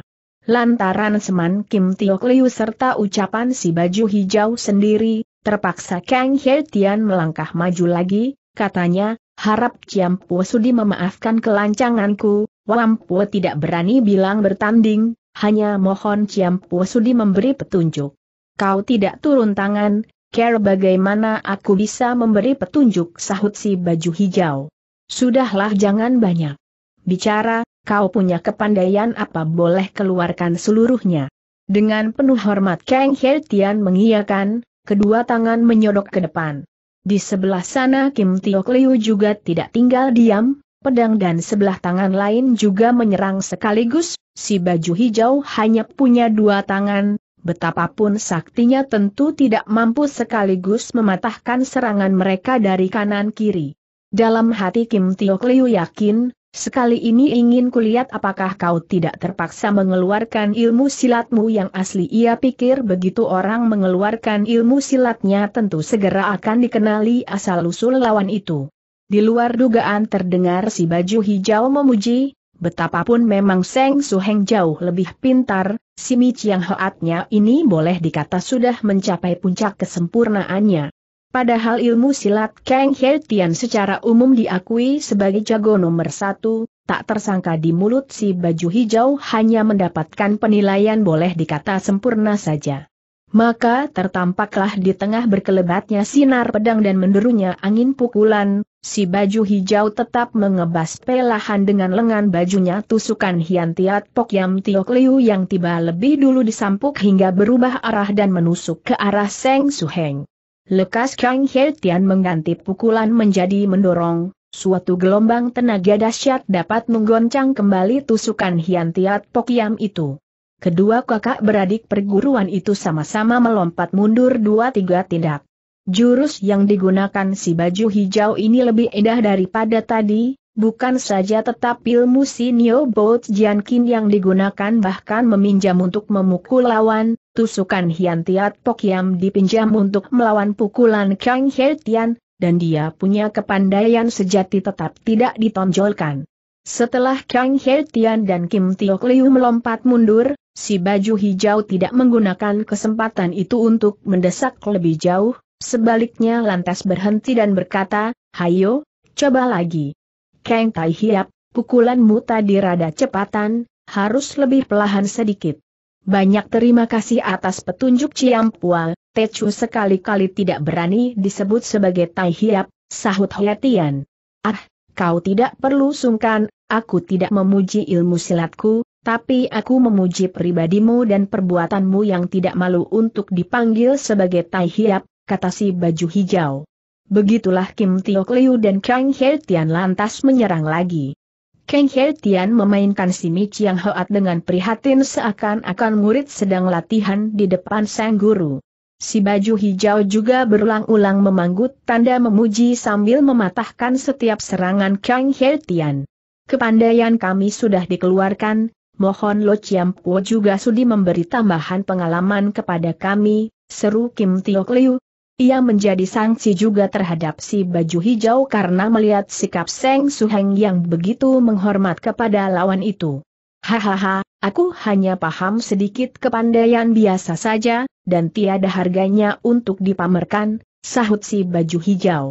Lantaran Seman Kim Tiok Liu serta ucapan si baju hijau sendiri, Terpaksa Kang He Tian melangkah maju lagi, katanya, harap Ciam Pu sudi memaafkan kelancanganku, Wampu tidak berani bilang bertanding, hanya mohon Ciam Pu sudi memberi petunjuk. Kau tidak turun tangan, care bagaimana aku bisa memberi petunjuk sahut si baju hijau. Sudahlah jangan banyak. Bicara, kau punya kepandaian apa boleh keluarkan seluruhnya. Dengan penuh hormat Kang He Tian mengiyakan, kedua tangan menyodok ke depan. Di sebelah sana Kim Tiok Liu juga tidak tinggal diam, pedang dan sebelah tangan lain juga menyerang sekaligus, si baju hijau hanya punya dua tangan, betapapun saktinya tentu tidak mampu sekaligus mematahkan serangan mereka dari kanan kiri. Dalam hati Kim Tiok Liu yakin, Sekali ini ingin kulihat apakah kau tidak terpaksa mengeluarkan ilmu silatmu yang asli ia pikir begitu orang mengeluarkan ilmu silatnya tentu segera akan dikenali asal-usul lawan itu. Di luar dugaan terdengar si baju hijau memuji, betapapun memang Seng Suheng jauh lebih pintar, si Mi yang hoatnya ini boleh dikata sudah mencapai puncak kesempurnaannya. Padahal ilmu silat Kang He Tian secara umum diakui sebagai jago nomor satu, tak tersangka di mulut si baju hijau hanya mendapatkan penilaian boleh dikata sempurna saja. Maka tertampaklah di tengah berkelebatnya sinar pedang dan menderunya angin pukulan, si baju hijau tetap mengebas pelahan dengan lengan bajunya tusukan Hian Tiat Pok Yam Tiok Liu yang tiba lebih dulu disampuk hingga berubah arah dan menusuk ke arah Seng Suheng. Lekas Kang He Tian mengganti pukulan menjadi mendorong, suatu gelombang tenaga dahsyat dapat menggoncang kembali tusukan Hian Tiat Pokiam itu. Kedua kakak beradik perguruan itu sama-sama melompat mundur dua tiga tindak. Jurus yang digunakan si baju hijau ini lebih indah daripada tadi, Bukan saja tetap ilmu Sinio Boat Jiankin yang digunakan bahkan meminjam untuk memukul lawan, tusukan Hian Tiat dipinjam untuk melawan pukulan Kang He Tian, dan dia punya kepandaian sejati tetap tidak ditonjolkan. Setelah Kang He Tian dan Kim Tiok Liu melompat mundur, si baju hijau tidak menggunakan kesempatan itu untuk mendesak lebih jauh, sebaliknya lantas berhenti dan berkata, Hayo, coba lagi. Kang Tai Hiap, pukulanmu tadi rada cepatan, harus lebih pelahan sedikit. Banyak terima kasih atas petunjuk Ciam Pual. Tecu sekali-kali tidak berani disebut sebagai Tai Hiap, sahut Hoetian. Ah, kau tidak perlu sungkan, aku tidak memuji ilmu silatku, tapi aku memuji pribadimu dan perbuatanmu yang tidak malu untuk dipanggil sebagai Tai Hiap, kata si baju hijau. Begitulah Kim Tiok Liu dan Kang He Tian lantas menyerang lagi. Kang He Tian memainkan Mi Chiang Hoat dengan prihatin seakan-akan murid sedang latihan di depan sang guru. Si baju hijau juga berulang-ulang memanggut tanda memuji sambil mematahkan setiap serangan Kang He Tian. Kepandaian kami sudah dikeluarkan, mohon Lo Chiam Kuo juga sudi memberi tambahan pengalaman kepada kami, seru Kim Tiok Liu, ia menjadi sanksi juga terhadap si baju hijau karena melihat sikap Seng Suheng yang begitu menghormat kepada lawan itu. Hahaha, aku hanya paham sedikit kepandaian biasa saja, dan tiada harganya untuk dipamerkan, sahut si baju hijau.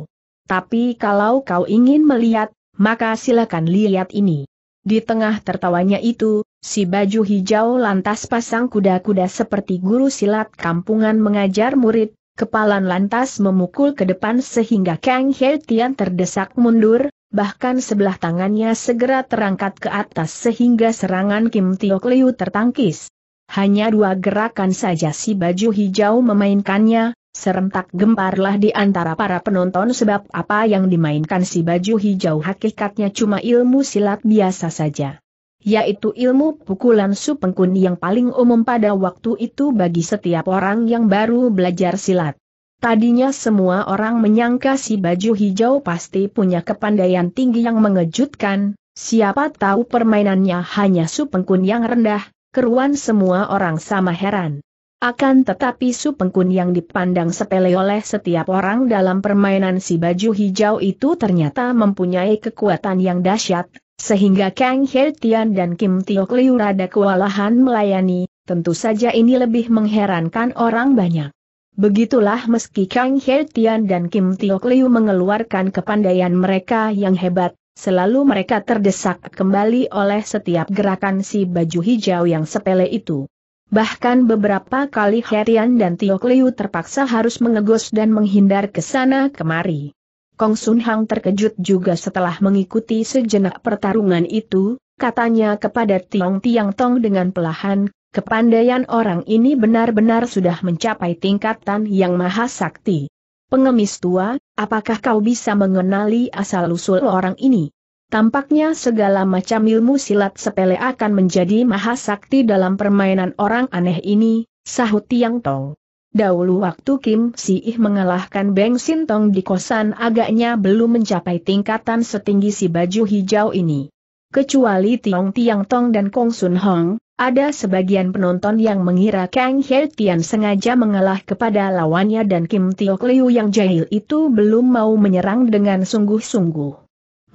Tapi kalau kau ingin melihat, maka silakan lihat ini. Di tengah tertawanya itu, si baju hijau lantas pasang kuda-kuda seperti guru silat kampungan mengajar murid, Kepalan lantas memukul ke depan sehingga Kang Hei Tian terdesak mundur, bahkan sebelah tangannya segera terangkat ke atas sehingga serangan Kim Tiok Liu tertangkis. Hanya dua gerakan saja si baju hijau memainkannya, serentak gemparlah di antara para penonton sebab apa yang dimainkan si baju hijau hakikatnya cuma ilmu silat biasa saja yaitu ilmu pukulan supengkun yang paling umum pada waktu itu bagi setiap orang yang baru belajar silat. Tadinya semua orang menyangka si baju hijau pasti punya kepandaian tinggi yang mengejutkan, siapa tahu permainannya hanya supengkun yang rendah, keruan semua orang sama heran. Akan tetapi supengkun yang dipandang sepele oleh setiap orang dalam permainan si baju hijau itu ternyata mempunyai kekuatan yang dahsyat, sehingga Kang He dan Kim Tiok Liu rada kewalahan melayani, tentu saja ini lebih mengherankan orang banyak. Begitulah meski Kang He dan Kim Tiok Liu mengeluarkan kepandaian mereka yang hebat, selalu mereka terdesak kembali oleh setiap gerakan si baju hijau yang sepele itu. Bahkan beberapa kali Herian dan Tiok Liu terpaksa harus mengegos dan menghindar ke sana kemari. Kong Sun Hang terkejut juga setelah mengikuti sejenak pertarungan itu, katanya kepada Tiong Tiang Tong dengan pelahan, kepandaian orang ini benar-benar sudah mencapai tingkatan yang maha sakti. Pengemis tua, apakah kau bisa mengenali asal-usul orang ini? Tampaknya segala macam ilmu silat sepele akan menjadi maha sakti dalam permainan orang aneh ini, sahut Tiang Tong. Dahulu waktu Kim Si Ih mengalahkan Beng Sintong di kosan agaknya belum mencapai tingkatan setinggi si baju hijau ini. Kecuali Tiong Tiang Tong dan Kong Sun Hong, ada sebagian penonton yang mengira Kang He Tian sengaja mengalah kepada lawannya dan Kim Tiok Liu yang jahil itu belum mau menyerang dengan sungguh-sungguh.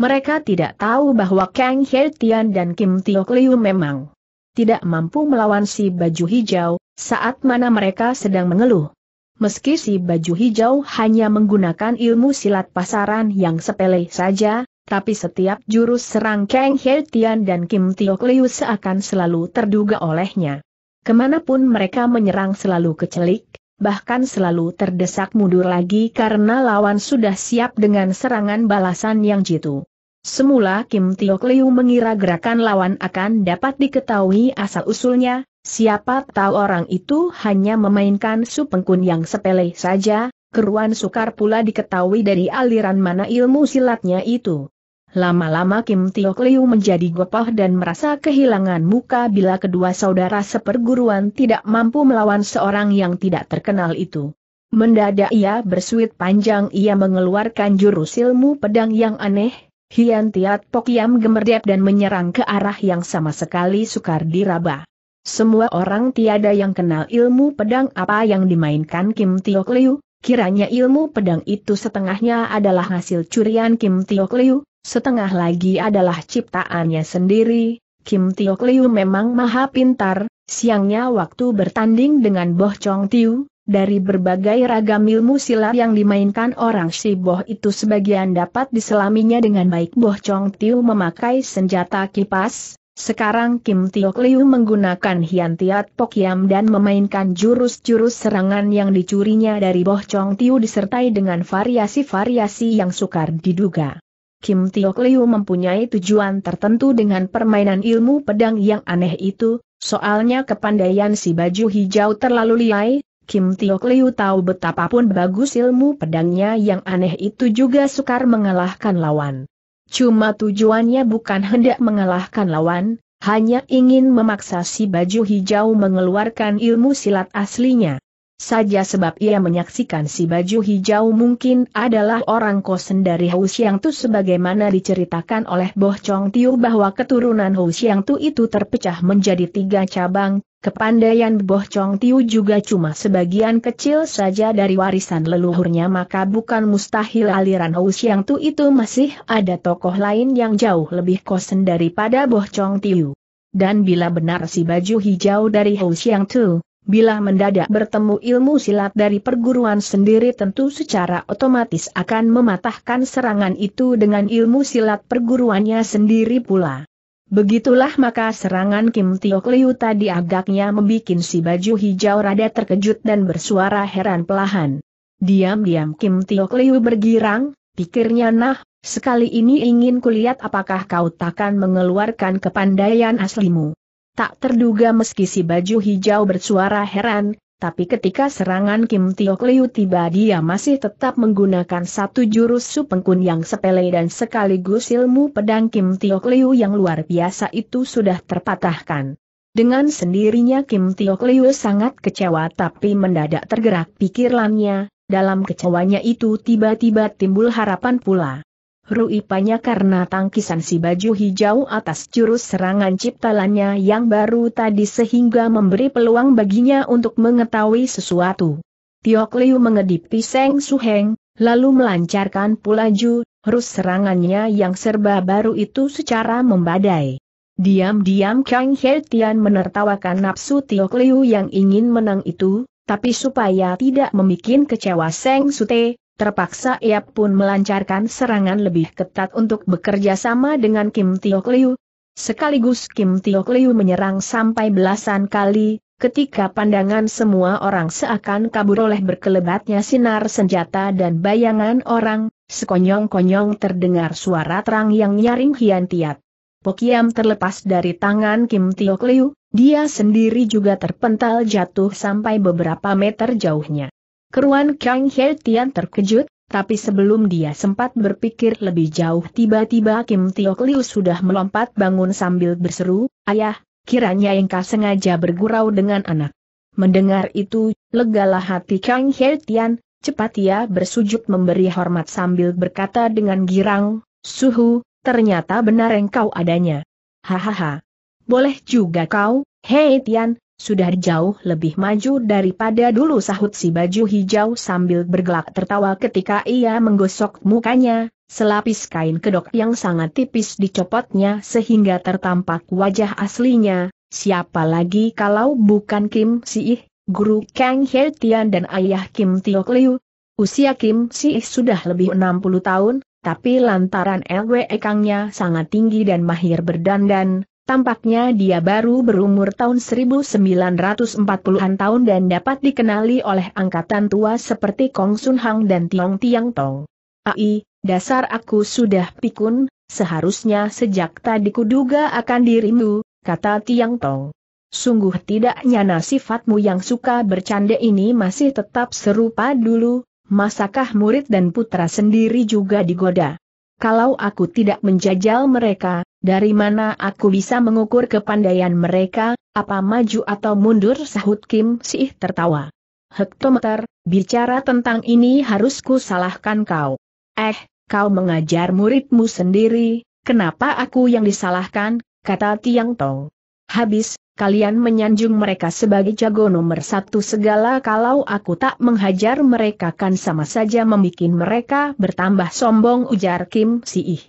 Mereka tidak tahu bahwa Kang He Tian dan Kim Tiok Liu memang tidak mampu melawan si baju hijau, saat mana mereka sedang mengeluh. Meski si baju hijau hanya menggunakan ilmu silat pasaran yang sepele saja, tapi setiap jurus serang Kang He Tian dan Kim Tiok Liu seakan selalu terduga olehnya. Kemanapun mereka menyerang selalu kecelik, bahkan selalu terdesak mundur lagi karena lawan sudah siap dengan serangan balasan yang jitu. Semula Kim Tiok Liu mengira gerakan lawan akan dapat diketahui asal-usulnya, Siapa tahu orang itu hanya memainkan supengkun yang sepele saja, keruan sukar pula diketahui dari aliran mana ilmu silatnya itu. Lama-lama Kim Tiok Liu menjadi gopoh dan merasa kehilangan muka bila kedua saudara seperguruan tidak mampu melawan seorang yang tidak terkenal itu. Mendadak ia bersuit panjang ia mengeluarkan jurus ilmu pedang yang aneh, Hian Tiat Pokiam gemerdep dan menyerang ke arah yang sama sekali sukar diraba. Semua orang tiada yang kenal ilmu pedang apa yang dimainkan Kim Tiok Liu, kiranya ilmu pedang itu setengahnya adalah hasil curian Kim Tiok Liu, setengah lagi adalah ciptaannya sendiri. Kim Tiok Liu memang maha pintar, siangnya waktu bertanding dengan Boh Chong Tiu, dari berbagai ragam ilmu silat yang dimainkan orang Boh itu sebagian dapat diselaminya dengan baik Boh Chong Tiu memakai senjata kipas, sekarang Kim Tiok Liu menggunakan Hian Tiat dan memainkan jurus-jurus serangan yang dicurinya dari Boh Chong Tiu disertai dengan variasi-variasi yang sukar diduga. Kim Tiok Liu mempunyai tujuan tertentu dengan permainan ilmu pedang yang aneh itu, soalnya kepandaian si baju hijau terlalu liai, Kim Tiok Liu tahu betapapun bagus ilmu pedangnya yang aneh itu juga sukar mengalahkan lawan. Cuma tujuannya bukan hendak mengalahkan lawan, hanya ingin memaksa si baju hijau mengeluarkan ilmu silat aslinya. Saja sebab ia menyaksikan si baju hijau mungkin adalah orang kosen dari Hou Xiang Tu sebagaimana diceritakan oleh Boh Chong Tiu bahwa keturunan Hou Xiang Tu itu terpecah menjadi tiga cabang, kepandaian Boh Chong Tiu juga cuma sebagian kecil saja dari warisan leluhurnya maka bukan mustahil aliran Hou Xiang Tu itu masih ada tokoh lain yang jauh lebih kosen daripada Boh Chong Tiu. Dan bila benar si baju hijau dari Hou Xiang Tu, Bila mendadak bertemu ilmu silat dari perguruan sendiri tentu secara otomatis akan mematahkan serangan itu dengan ilmu silat perguruannya sendiri pula. Begitulah maka serangan Kim Tio Liu tadi agaknya membuat si baju hijau rada terkejut dan bersuara heran pelahan. Diam-diam Kim Tio Liu bergirang, pikirnya nah, sekali ini ingin kulihat apakah kau takkan mengeluarkan kepandaian aslimu. Tak terduga meski si baju hijau bersuara heran, tapi ketika serangan Kim Tiok Liu tiba dia masih tetap menggunakan satu jurus supengkun yang sepele dan sekaligus ilmu pedang Kim Tiok Liu yang luar biasa itu sudah terpatahkan. Dengan sendirinya Kim Tiok Liu sangat kecewa tapi mendadak tergerak pikirannya, dalam kecewanya itu tiba-tiba timbul harapan pula. Rui Ruipanya karena tangkisan si baju hijau atas jurus serangan ciptalannya yang baru tadi sehingga memberi peluang baginya untuk mengetahui sesuatu. Tiok Liu mengedip piseng suheng, lalu melancarkan pulaju, rus serangannya yang serba baru itu secara membadai. Diam-diam Kang He Tian menertawakan nafsu Tiok Liu yang ingin menang itu, tapi supaya tidak membuat kecewa Seng Sute, terpaksa ia pun melancarkan serangan lebih ketat untuk bekerja sama dengan Kim Tiok Liu. Sekaligus Kim Tiok Liu menyerang sampai belasan kali, ketika pandangan semua orang seakan kabur oleh berkelebatnya sinar senjata dan bayangan orang, sekonyong-konyong terdengar suara terang yang nyaring hian tiat. Pokiam terlepas dari tangan Kim Tiok Liu, dia sendiri juga terpental jatuh sampai beberapa meter jauhnya. Keruan Kang He Tian terkejut, tapi sebelum dia sempat berpikir lebih jauh tiba-tiba Kim Tiok Liu sudah melompat bangun sambil berseru, Ayah, kiranya engkau sengaja bergurau dengan anak. Mendengar itu, legalah hati Kang He Tian, cepat ia bersujud memberi hormat sambil berkata dengan girang, Suhu, ternyata benar engkau adanya. Hahaha. Boleh juga kau, Hei Tian, sudah jauh lebih maju daripada dulu sahut si baju hijau sambil bergelak tertawa ketika ia menggosok mukanya, selapis kain kedok yang sangat tipis dicopotnya sehingga tertampak wajah aslinya, siapa lagi kalau bukan Kim Si Ih, guru Kang He Tian dan ayah Kim Tiok Liu. Usia Kim Si Ih sudah lebih 60 tahun, tapi lantaran LW e Kangnya sangat tinggi dan mahir berdandan, Tampaknya dia baru berumur tahun 1940-an tahun dan dapat dikenali oleh angkatan tua seperti Kong Sun Hang dan Tiong Tiang Tong. Ai, dasar aku sudah pikun, seharusnya sejak tadi kuduga akan dirimu, kata Tiang Tong. Sungguh tidak nyana sifatmu yang suka bercanda ini masih tetap serupa dulu, masakah murid dan putra sendiri juga digoda? Kalau aku tidak menjajal mereka, dari mana aku bisa mengukur kepandaian mereka, apa maju atau mundur sahut Kim Sih tertawa. Hektometer, bicara tentang ini harus ku salahkan kau. Eh, kau mengajar muridmu sendiri, kenapa aku yang disalahkan, kata Tiang Tong. Habis, kalian menyanjung mereka sebagai jago nomor satu segala kalau aku tak menghajar mereka kan sama saja membuat mereka bertambah sombong ujar Kim Sih.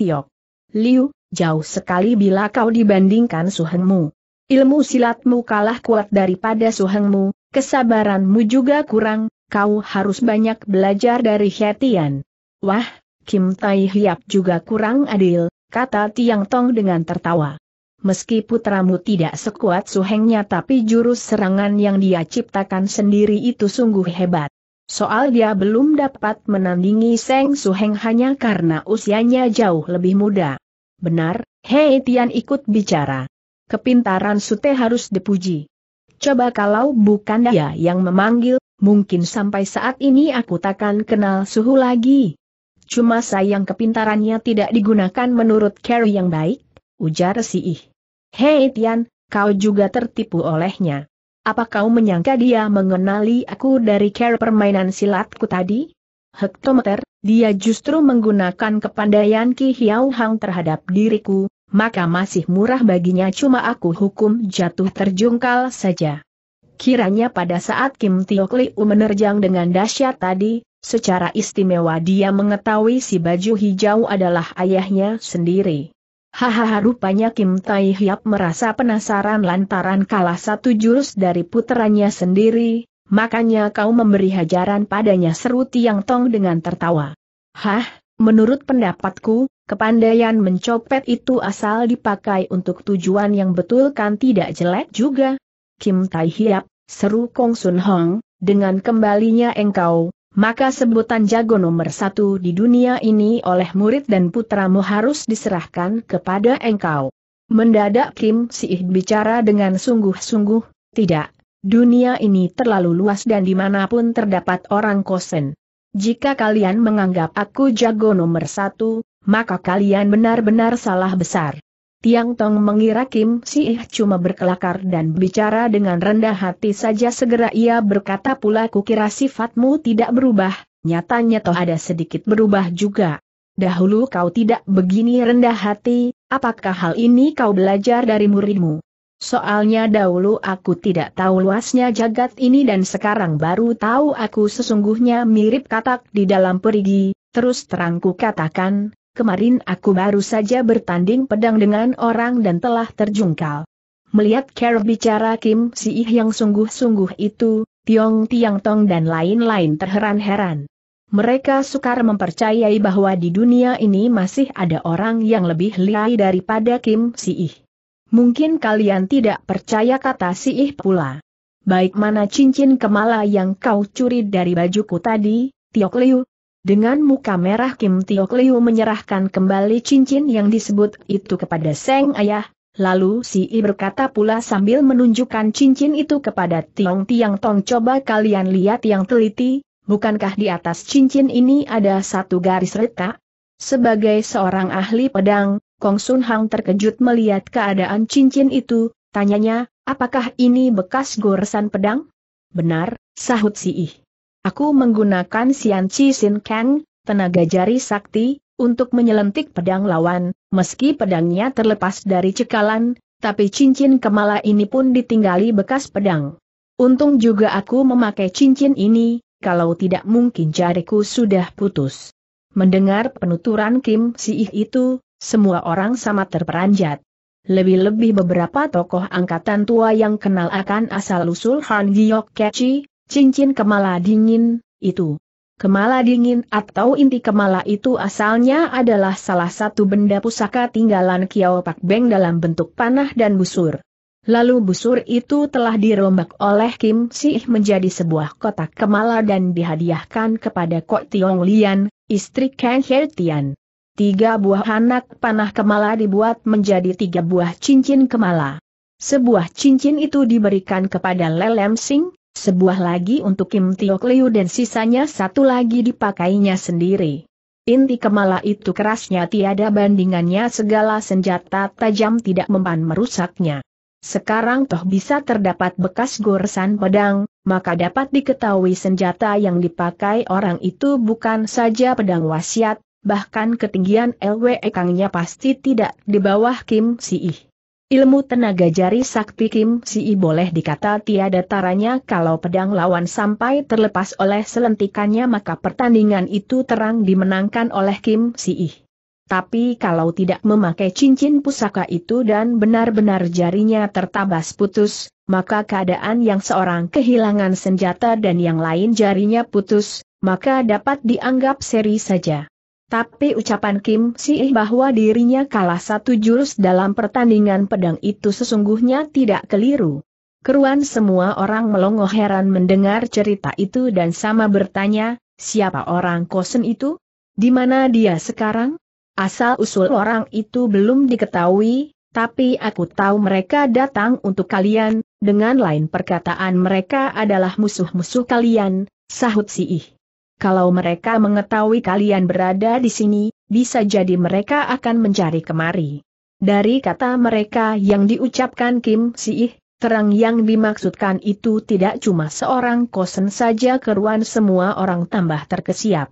Tiok. Liu, jauh sekali bila kau dibandingkan suhengmu. Ilmu silatmu kalah kuat daripada suhengmu, kesabaranmu juga kurang, kau harus banyak belajar dari Hetian. Wah, Kim Tai Hiap juga kurang adil, kata Tiang Tong dengan tertawa. Meski putramu tidak sekuat suhengnya tapi jurus serangan yang dia ciptakan sendiri itu sungguh hebat. Soal dia belum dapat menandingi Seng Suheng hanya karena usianya jauh lebih muda. Benar, Hei Tian ikut bicara. Kepintaran Sute harus dipuji. Coba kalau bukan dia yang memanggil, mungkin sampai saat ini aku takkan kenal suhu lagi. Cuma sayang kepintarannya tidak digunakan menurut Carrie yang baik, ujar si Ih. Hei Tian, kau juga tertipu olehnya. Apa kau menyangka dia mengenali aku dari Carry permainan silatku tadi? Hektometer, dia justru menggunakan kepandaian Ki Hiau Hang terhadap diriku, maka masih murah baginya cuma aku hukum jatuh terjungkal saja. Kiranya pada saat Kim Tiok Liu menerjang dengan dahsyat tadi, secara istimewa dia mengetahui si baju hijau adalah ayahnya sendiri. Hahaha rupanya Kim Tai Hiap merasa penasaran lantaran kalah satu jurus dari putranya sendiri, makanya kau memberi hajaran padanya seru Tiang Tong dengan tertawa. Hah, menurut pendapatku, kepandaian mencopet itu asal dipakai untuk tujuan yang betul kan tidak jelek juga. Kim Tai Hiap, seru Kong Sun Hong, dengan kembalinya engkau, maka sebutan jago nomor satu di dunia ini oleh murid dan putramu harus diserahkan kepada engkau. Mendadak Kim Siih bicara dengan sungguh-sungguh, tidak, Dunia ini terlalu luas dan dimanapun terdapat orang kosen. Jika kalian menganggap aku jago nomor satu, maka kalian benar-benar salah besar. Tiang Tong mengira Kim Si Ih cuma berkelakar dan bicara dengan rendah hati saja segera ia berkata pula kukira sifatmu tidak berubah, nyatanya toh ada sedikit berubah juga. Dahulu kau tidak begini rendah hati, apakah hal ini kau belajar dari muridmu? Soalnya dahulu aku tidak tahu luasnya jagat ini dan sekarang baru tahu aku sesungguhnya mirip katak di dalam perigi, terus terangku katakan, kemarin aku baru saja bertanding pedang dengan orang dan telah terjungkal. Melihat Carol bicara Kim Si Ih yang sungguh-sungguh itu, Tiong Tiang Tong dan lain-lain terheran-heran. Mereka sukar mempercayai bahwa di dunia ini masih ada orang yang lebih liai daripada Kim Si Ih. Mungkin kalian tidak percaya kata si Ih pula. Baik mana cincin kemala yang kau curi dari bajuku tadi, Tiok Liu? Dengan muka merah Kim Tiok Liu menyerahkan kembali cincin yang disebut itu kepada Seng Ayah, Lalu si I berkata pula sambil menunjukkan cincin itu kepada Tiong Tiang Tong coba kalian lihat yang teliti, bukankah di atas cincin ini ada satu garis retak? Sebagai seorang ahli pedang, Kong Sun Hang terkejut melihat keadaan cincin itu, tanyanya, apakah ini bekas goresan pedang? Benar, sahut si Ih. Aku menggunakan Sian Chi Sin Kang, tenaga jari sakti, untuk menyelentik pedang lawan, meski pedangnya terlepas dari cekalan, tapi cincin kemala ini pun ditinggali bekas pedang. Untung juga aku memakai cincin ini, kalau tidak mungkin jariku sudah putus. Mendengar penuturan Kim Si Ih itu, semua orang sama terperanjat. Lebih-lebih beberapa tokoh angkatan tua yang kenal akan asal-usul Han Giok Kechi, cincin kemala dingin, itu. Kemala dingin atau inti kemala itu asalnya adalah salah satu benda pusaka tinggalan Kiao Pak Beng dalam bentuk panah dan busur. Lalu busur itu telah dirombak oleh Kim Sih menjadi sebuah kotak kemala dan dihadiahkan kepada Kok Tiong Lian, istri Kang Hertian. Tiga buah anak panah kemala dibuat menjadi tiga buah cincin kemala. Sebuah cincin itu diberikan kepada Lelem Sing, sebuah lagi untuk Kim Tiok Liu dan sisanya satu lagi dipakainya sendiri. Inti kemala itu kerasnya tiada bandingannya segala senjata tajam tidak mempan merusaknya. Sekarang toh bisa terdapat bekas goresan pedang, maka dapat diketahui senjata yang dipakai orang itu bukan saja pedang wasiat, bahkan ketinggian LW Kangnya pasti tidak di bawah Kim Si Ih. Ilmu tenaga jari sakti Kim Si boleh dikata tiada taranya kalau pedang lawan sampai terlepas oleh selentikannya maka pertandingan itu terang dimenangkan oleh Kim Si. Tapi kalau tidak memakai cincin pusaka itu dan benar-benar jarinya tertabas putus, maka keadaan yang seorang kehilangan senjata dan yang lain jarinya putus, maka dapat dianggap seri saja. Tapi ucapan Kim Sih bahwa dirinya kalah satu jurus dalam pertandingan pedang itu sesungguhnya tidak keliru. Keruan semua orang melongo heran mendengar cerita itu dan sama bertanya, siapa orang kosen itu? Di mana dia sekarang? Asal-usul orang itu belum diketahui, tapi aku tahu mereka datang untuk kalian, dengan lain perkataan mereka adalah musuh-musuh kalian, sahut Siih. Kalau mereka mengetahui kalian berada di sini, bisa jadi mereka akan mencari kemari. Dari kata mereka yang diucapkan Kim Siih, terang yang dimaksudkan itu tidak cuma seorang kosen saja keruan semua orang tambah terkesiap.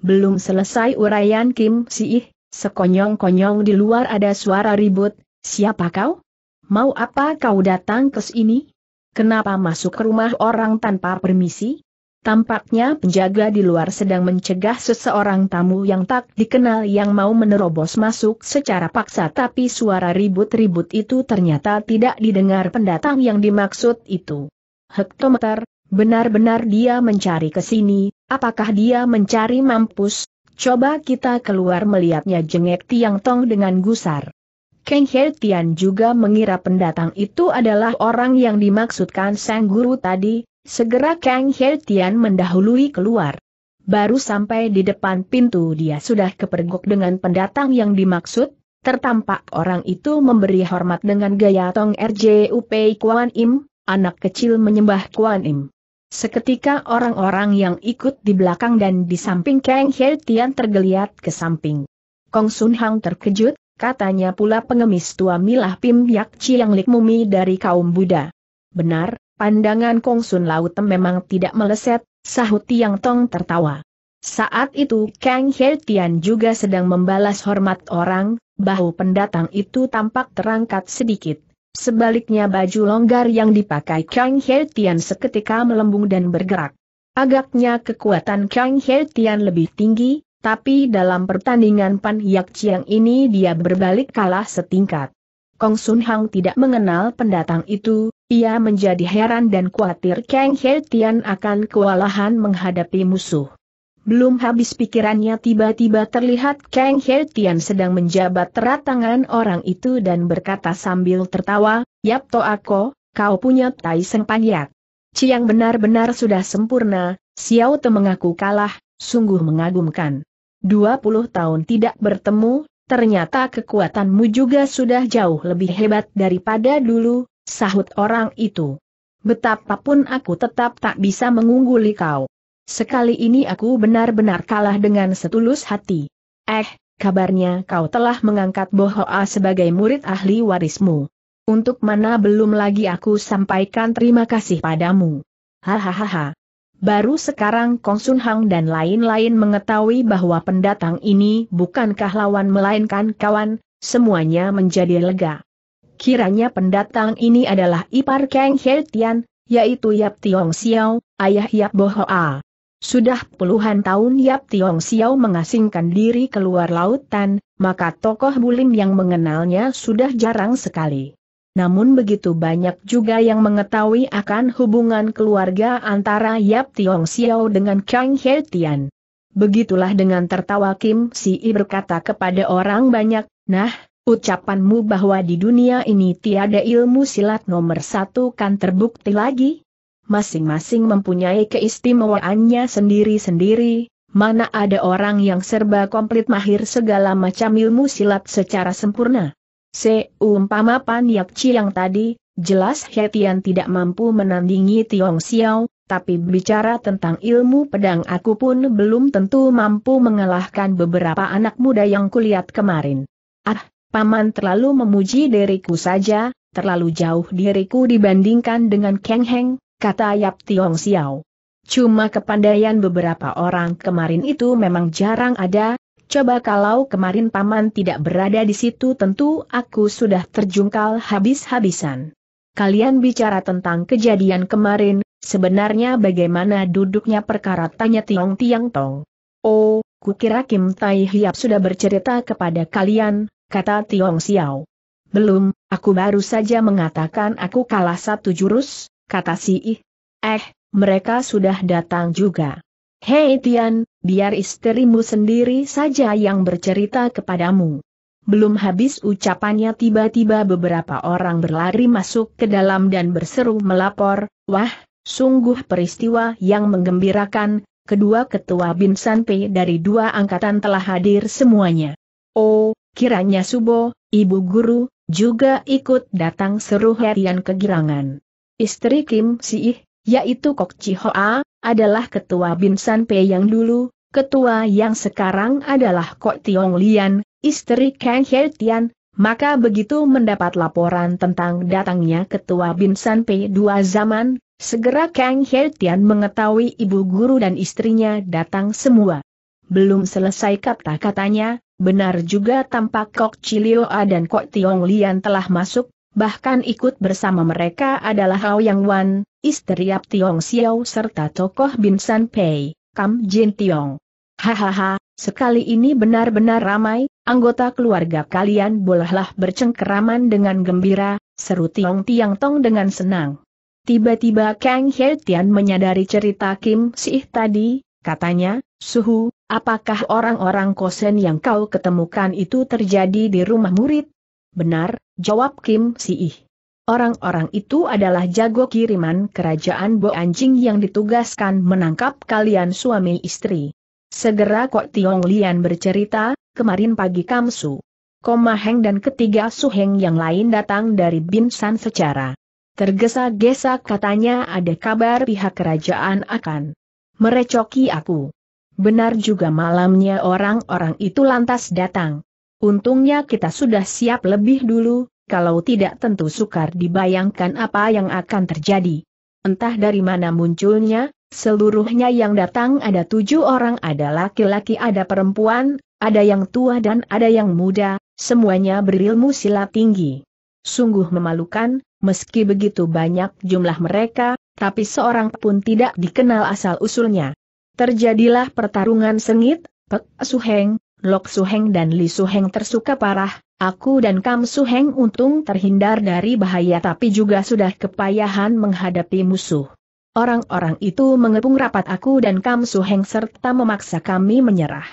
Belum selesai uraian Kim Siih, sekonyong-konyong di luar ada suara ribut, siapa kau? Mau apa kau datang ke sini? Kenapa masuk ke rumah orang tanpa permisi? Tampaknya penjaga di luar sedang mencegah seseorang tamu yang tak dikenal yang mau menerobos masuk secara paksa tapi suara ribut-ribut itu ternyata tidak didengar pendatang yang dimaksud itu. Hektometer, benar-benar dia mencari ke sini, apakah dia mencari mampus? Coba kita keluar melihatnya jengek Tiang Tong dengan gusar. Kang He Tian juga mengira pendatang itu adalah orang yang dimaksudkan sang guru tadi, Segera Kang He Tian mendahului keluar. Baru sampai di depan pintu dia sudah kepergok dengan pendatang yang dimaksud, tertampak orang itu memberi hormat dengan gaya Tong RJUP Kuan Im, anak kecil menyembah Kuan Im. Seketika orang-orang yang ikut di belakang dan di samping Kang He Tian tergeliat ke samping. Kong Sun Hang terkejut, katanya pula pengemis tua Milah Pim Yak Chiang Lik Mumi dari kaum Buddha. Benar, Pandangan Kong Sun Laut memang tidak meleset, sahut Tiang Tong tertawa. Saat itu Kang He Tian juga sedang membalas hormat orang, bahu pendatang itu tampak terangkat sedikit. Sebaliknya baju longgar yang dipakai Kang He Tian seketika melembung dan bergerak. Agaknya kekuatan Kang He Tian lebih tinggi, tapi dalam pertandingan Pan Yak Chiang ini dia berbalik kalah setingkat. Kong Sun Hang tidak mengenal pendatang itu, ia menjadi heran dan khawatir Kang He Tian akan kewalahan menghadapi musuh. Belum habis pikirannya tiba-tiba terlihat Kang He Tian sedang menjabat teratangan tangan orang itu dan berkata sambil tertawa, Yap to ako, kau punya tai sempanyak. Ciang benar-benar sudah sempurna, Xiao Te mengaku kalah, sungguh mengagumkan. 20 tahun tidak bertemu, ternyata kekuatanmu juga sudah jauh lebih hebat daripada dulu, Sahut orang itu. Betapapun aku tetap tak bisa mengungguli kau. Sekali ini aku benar-benar kalah dengan setulus hati. Eh, kabarnya kau telah mengangkat Bohoa sebagai murid ahli warismu. Untuk mana belum lagi aku sampaikan terima kasih padamu. Hahaha. Baru sekarang Kong Sun Hang dan lain-lain mengetahui bahwa pendatang ini bukankah lawan melainkan kawan, semuanya menjadi lega. Kiranya pendatang ini adalah ipar Kang He Tian, yaitu Yap Tiong Xiao, ayah Yap Bo Hoa. Sudah puluhan tahun Yap Tiong Xiao mengasingkan diri keluar lautan, maka tokoh bulim yang mengenalnya sudah jarang sekali. Namun begitu banyak juga yang mengetahui akan hubungan keluarga antara Yap Tiong Xiao dengan Kang He Tian. Begitulah dengan tertawa Kim Si I berkata kepada orang banyak, Nah, Ucapanmu bahwa di dunia ini tiada ilmu silat nomor satu kan terbukti lagi? Masing-masing mempunyai keistimewaannya sendiri-sendiri, mana ada orang yang serba komplit mahir segala macam ilmu silat secara sempurna. Seumpama Pan Yak yang tadi, jelas Hetian tidak mampu menandingi Tiong Xiao, tapi bicara tentang ilmu pedang aku pun belum tentu mampu mengalahkan beberapa anak muda yang kulihat kemarin. Ah, Paman terlalu memuji diriku saja, terlalu jauh diriku dibandingkan dengan Kang Heng, kata Yap Tiong Xiao. Cuma kepandaian beberapa orang kemarin itu memang jarang ada, coba kalau kemarin Paman tidak berada di situ tentu aku sudah terjungkal habis-habisan. Kalian bicara tentang kejadian kemarin, sebenarnya bagaimana duduknya perkara tanya Tiong Tiang Tong. Oh, kukira Kim Tai Hiap sudah bercerita kepada kalian, kata Tiong Xiao. Belum, aku baru saja mengatakan aku kalah satu jurus, kata si Ih. Eh, mereka sudah datang juga. Hei Tian, biar istrimu sendiri saja yang bercerita kepadamu. Belum habis ucapannya tiba-tiba beberapa orang berlari masuk ke dalam dan berseru melapor, wah, sungguh peristiwa yang menggembirakan, kedua ketua Binsan P dari dua angkatan telah hadir semuanya. Oh, Kiranya Subo, ibu guru, juga ikut datang seru herian kegirangan. Istri Kim si Siih, yaitu Kok Chi Hoa, adalah ketua Binsan Pe yang dulu, ketua yang sekarang adalah Kok Tiong Lian, istri Kang He Tian, maka begitu mendapat laporan tentang datangnya ketua Binsan Pe dua zaman, segera Kang He Tian mengetahui ibu guru dan istrinya datang semua. Belum selesai kata-katanya, Benar juga tampak Kok Chilioa dan Kok Tiong Lian telah masuk, bahkan ikut bersama mereka adalah Hao Yang Wan, istri Ap Tiong Xiao serta tokoh Bin San Pei, Kam Jin Tiong. Hahaha, sekali ini benar-benar ramai, anggota keluarga kalian bolehlah bercengkeraman dengan gembira, seru Tiong Tiang Tong dengan senang. Tiba-tiba Kang He Tian menyadari cerita Kim Sih tadi, katanya, Suhu, Apakah orang-orang kosen yang kau ketemukan itu terjadi di rumah murid? Benar, jawab Kim Siih. Orang-orang itu adalah jago kiriman kerajaan Bo Anjing yang ditugaskan menangkap kalian suami istri. Segera Kok Tiong Lian bercerita, kemarin pagi Kamsu. Koma Heng dan ketiga Su Suheng yang lain datang dari Binsan secara tergesa-gesa katanya ada kabar pihak kerajaan akan merecoki aku. Benar juga malamnya orang-orang itu lantas datang. Untungnya kita sudah siap lebih dulu, kalau tidak tentu sukar dibayangkan apa yang akan terjadi. Entah dari mana munculnya, seluruhnya yang datang ada tujuh orang ada laki-laki ada perempuan, ada yang tua dan ada yang muda, semuanya berilmu silat tinggi. Sungguh memalukan, meski begitu banyak jumlah mereka, tapi seorang pun tidak dikenal asal-usulnya. Terjadilah pertarungan sengit, Pek Suheng, Lok Suheng dan Li Suheng tersuka parah, aku dan Kam Suheng untung terhindar dari bahaya tapi juga sudah kepayahan menghadapi musuh. Orang-orang itu mengepung rapat aku dan Kam Suheng serta memaksa kami menyerah.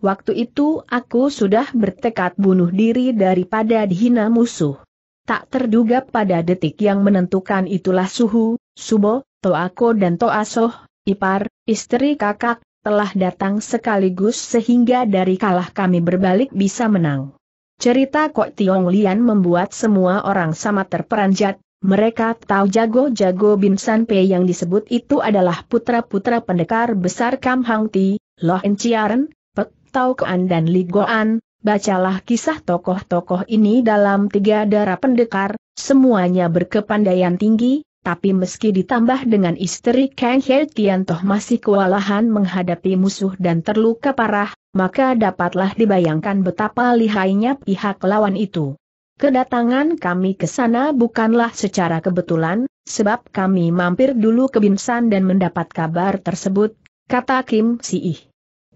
Waktu itu aku sudah bertekad bunuh diri daripada dihina musuh. Tak terduga pada detik yang menentukan itulah Suhu, Subo, Toako dan Toasoh, Ipar, istri kakak, telah datang sekaligus sehingga dari kalah kami berbalik bisa menang. Cerita Kok Tiong Lian membuat semua orang sama terperanjat, mereka tahu jago-jago Bin San Pei yang disebut itu adalah putra-putra pendekar besar Kam Hang Ti, Loh Enciaren, Pek Tau Kuan dan Li Goan, bacalah kisah tokoh-tokoh ini dalam tiga darah pendekar, semuanya berkepandaian tinggi, tapi meski ditambah dengan istri Kang He Tian Toh masih kewalahan menghadapi musuh dan terluka parah, maka dapatlah dibayangkan betapa lihainya pihak lawan itu. Kedatangan kami ke sana bukanlah secara kebetulan, sebab kami mampir dulu ke Binsan dan mendapat kabar tersebut, kata Kim Si-ih.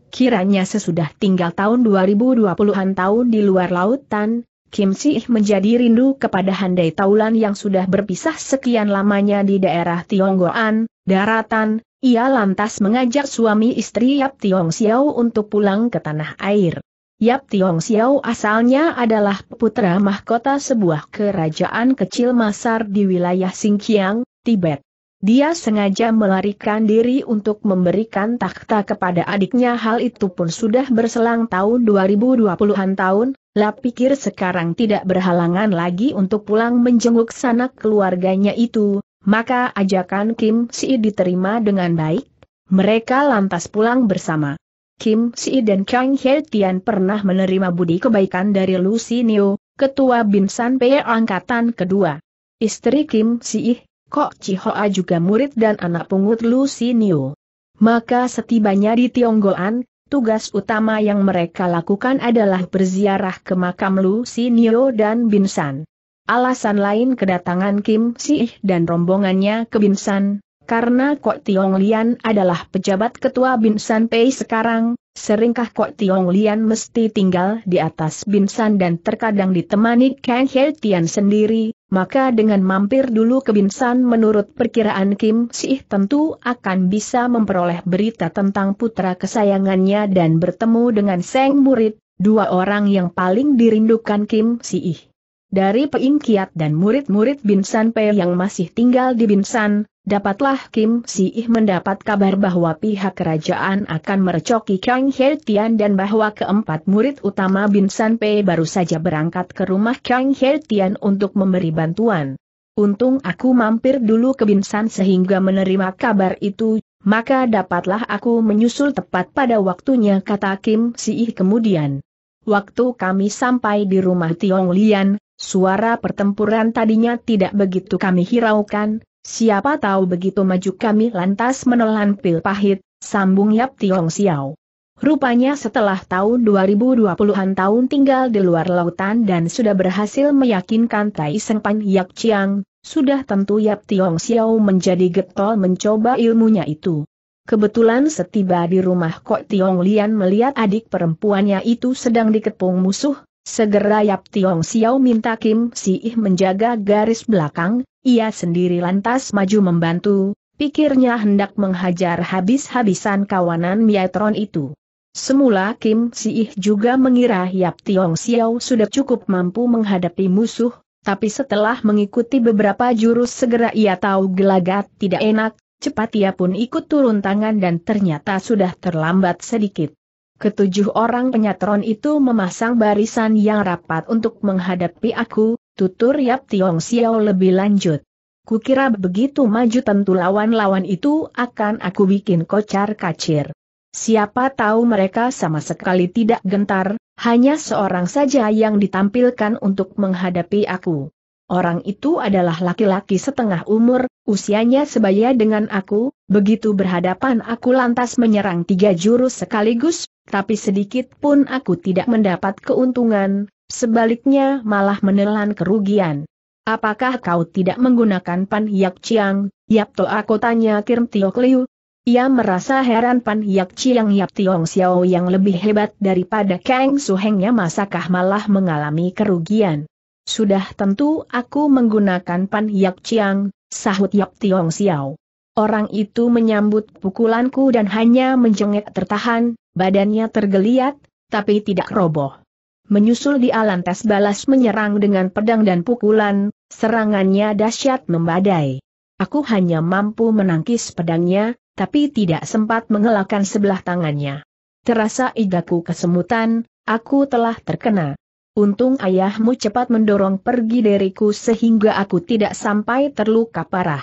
Kiranya sesudah tinggal tahun 2020-an tahun di luar lautan, Kim Sih menjadi rindu kepada Handai Taulan yang sudah berpisah sekian lamanya di daerah Tionggoan, daratan, ia lantas mengajak suami istri Yap Tiong Xiao untuk pulang ke tanah air. Yap Tiong Xiao asalnya adalah putra mahkota sebuah kerajaan kecil Masar di wilayah Singkiang, Tibet. Dia sengaja melarikan diri untuk memberikan takhta kepada adiknya hal itu pun sudah berselang tahun 2020-an tahun, lah pikir sekarang tidak berhalangan lagi untuk pulang menjenguk sanak keluarganya itu, maka ajakan Kim Si diterima dengan baik. Mereka lantas pulang bersama. Kim Si dan Kang He Tian pernah menerima budi kebaikan dari Lucy Niu, ketua Binsan Pei angkatan kedua. Istri Kim Si, Kok Hoa juga murid dan anak pungut Lucy Niu. Maka setibanya di Tionggoan, Tugas utama yang mereka lakukan adalah berziarah ke makam Lu Sinio dan Binsan. Alasan lain kedatangan Kim Sih dan rombongannya ke Binsan karena Kok Tiong Lian adalah pejabat ketua Bin Pei sekarang, seringkah Kok Tiong Lian mesti tinggal di atas Binsan dan terkadang ditemani Kang He Tian sendiri, maka dengan mampir dulu ke Binsan, menurut perkiraan Kim Sih tentu akan bisa memperoleh berita tentang putra kesayangannya dan bertemu dengan Seng Murid, dua orang yang paling dirindukan Kim Sih. Dari Peing Kiat dan murid-murid Binsan Pei yang masih tinggal di Binsan, dapatlah Kim Si Ih mendapat kabar bahwa pihak kerajaan akan merecoki Kang He Tian dan bahwa keempat murid utama Binsan Pei baru saja berangkat ke rumah Kang He Tian untuk memberi bantuan. Untung aku mampir dulu ke Binsan sehingga menerima kabar itu, maka dapatlah aku menyusul tepat pada waktunya kata Kim Si Ih kemudian. Waktu kami sampai di rumah Tiong Lian, Suara pertempuran tadinya tidak begitu kami hiraukan, siapa tahu begitu maju kami lantas menelan pil pahit, sambung Yap Tiong Xiao. Rupanya setelah tahun 2020-an tahun tinggal di luar lautan dan sudah berhasil meyakinkan Tai Seng Pan Yap Chiang, sudah tentu Yap Tiong Xiao menjadi getol mencoba ilmunya itu. Kebetulan setiba di rumah Kok Tiong Lian melihat adik perempuannya itu sedang dikepung musuh, Segera Yap Tiong Xiao minta Kim Si menjaga garis belakang, ia sendiri lantas maju membantu, pikirnya hendak menghajar habis-habisan kawanan Miatron itu. Semula Kim Si juga mengira Yap Tiong Xiao sudah cukup mampu menghadapi musuh, tapi setelah mengikuti beberapa jurus segera ia tahu gelagat tidak enak, cepat ia pun ikut turun tangan dan ternyata sudah terlambat sedikit. Ketujuh orang penyatron itu memasang barisan yang rapat untuk menghadapi aku, tutur Yap Tiong Xiao lebih lanjut. Kukira begitu maju tentu lawan-lawan itu akan aku bikin kocar kacir. Siapa tahu mereka sama sekali tidak gentar, hanya seorang saja yang ditampilkan untuk menghadapi aku. Orang itu adalah laki-laki setengah umur, usianya sebaya dengan aku, begitu berhadapan aku lantas menyerang tiga jurus sekaligus, tapi sedikit pun aku tidak mendapat keuntungan, sebaliknya malah menelan kerugian. Apakah kau tidak menggunakan Pan Yak Chiang, Yap To aku tanya Kim Tiok Liu, ia merasa heran Pan Yak Chiang Yap Tiong Xiao yang lebih hebat daripada Kang Suhengnya masakah malah mengalami kerugian. Sudah tentu aku menggunakan Pan Yak Chiang, sahut Yap Tiong Xiao. Orang itu menyambut pukulanku dan hanya menjengek tertahan, badannya tergeliat, tapi tidak roboh. Menyusul di alantas balas menyerang dengan pedang dan pukulan, serangannya dahsyat membadai. Aku hanya mampu menangkis pedangnya, tapi tidak sempat mengelakkan sebelah tangannya. Terasa igaku kesemutan, aku telah terkena. Untung ayahmu cepat mendorong pergi dariku sehingga aku tidak sampai terluka parah.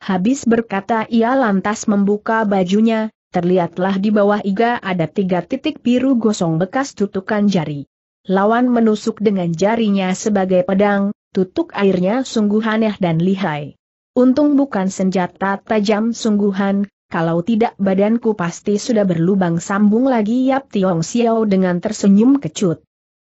Habis berkata ia lantas membuka bajunya, terlihatlah di bawah iga ada tiga titik biru gosong bekas tutukan jari. Lawan menusuk dengan jarinya sebagai pedang, tutuk airnya sungguh aneh dan lihai. Untung bukan senjata tajam sungguhan, kalau tidak badanku pasti sudah berlubang sambung lagi Yap Tiong Xiao dengan tersenyum kecut.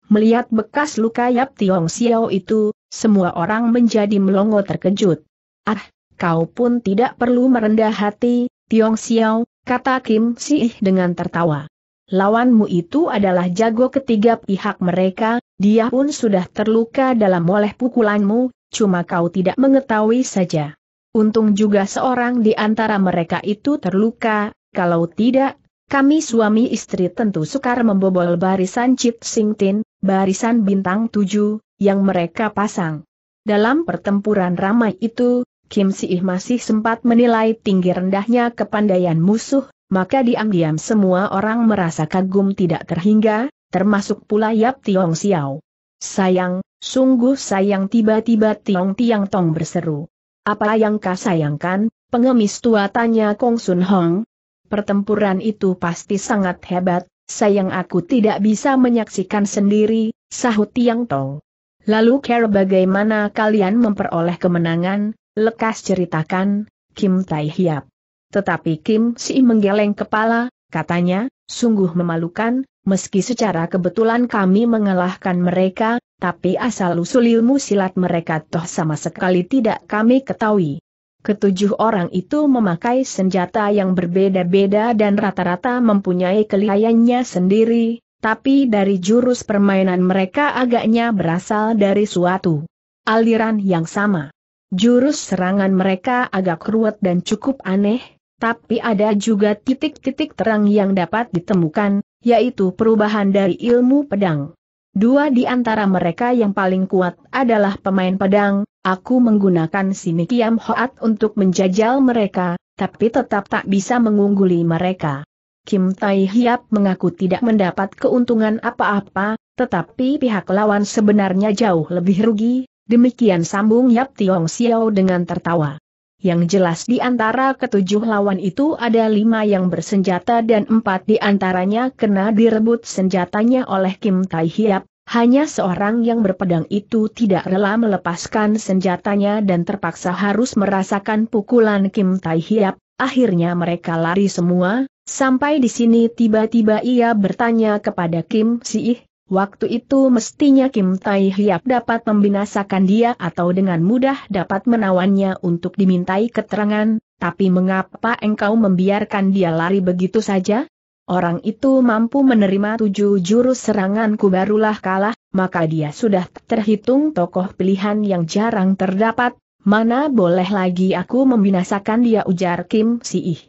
Melihat bekas luka Yap Tiong Xiao itu, semua orang menjadi melongo terkejut. Ah, kau pun tidak perlu merendah hati, Tiong Xiao, kata Kim Sih dengan tertawa. Lawanmu itu adalah jago ketiga pihak mereka, dia pun sudah terluka dalam oleh pukulanmu, cuma kau tidak mengetahui saja. Untung juga seorang di antara mereka itu terluka, kalau tidak, kami suami istri tentu sukar membobol barisan Cip Singtin, barisan bintang tujuh, yang mereka pasang. Dalam pertempuran ramai itu, Kim si Ih masih sempat menilai tinggi rendahnya kepandaian musuh, maka diam-diam semua orang merasa kagum tidak terhingga, termasuk pula Yap Tiong Xiao. Sayang, sungguh sayang tiba-tiba Tiong Tiang Tong berseru. Apa yang kau sayangkan, pengemis tua tanya Kong Sun Hong, pertempuran itu pasti sangat hebat, sayang aku tidak bisa menyaksikan sendiri, sahut Tiang Tong. Lalu care bagaimana kalian memperoleh kemenangan, lekas ceritakan, Kim Tai Hiap. Tetapi Kim Si menggeleng kepala, katanya, sungguh memalukan, meski secara kebetulan kami mengalahkan mereka, tapi asal-usul ilmu silat mereka toh sama sekali tidak kami ketahui. Ketujuh orang itu memakai senjata yang berbeda-beda dan rata-rata mempunyai kelihayannya sendiri, tapi dari jurus permainan mereka agaknya berasal dari suatu aliran yang sama. Jurus serangan mereka agak ruwet dan cukup aneh, tapi ada juga titik-titik terang yang dapat ditemukan, yaitu perubahan dari ilmu pedang. Dua di antara mereka yang paling kuat adalah pemain pedang, aku menggunakan sinikiam Hoat untuk menjajal mereka, tapi tetap tak bisa mengungguli mereka. Kim Tai Hiap mengaku tidak mendapat keuntungan apa-apa, tetapi pihak lawan sebenarnya jauh lebih rugi, demikian sambung Yap Tiong Xiao dengan tertawa. Yang jelas di antara ketujuh lawan itu ada lima yang bersenjata dan empat di antaranya kena direbut senjatanya oleh Kim Tai Hiap, hanya seorang yang berpedang itu tidak rela melepaskan senjatanya dan terpaksa harus merasakan pukulan Kim Tai Hiap, akhirnya mereka lari semua, sampai di sini tiba-tiba ia bertanya kepada Kim Si Ih. Waktu itu mestinya Kim Tai Hiap dapat membinasakan dia atau dengan mudah dapat menawannya untuk dimintai keterangan, tapi mengapa engkau membiarkan dia lari begitu saja? Orang itu mampu menerima tujuh jurus seranganku barulah kalah, maka dia sudah terhitung tokoh pilihan yang jarang terdapat, mana boleh lagi aku membinasakan dia ujar Kim Siih.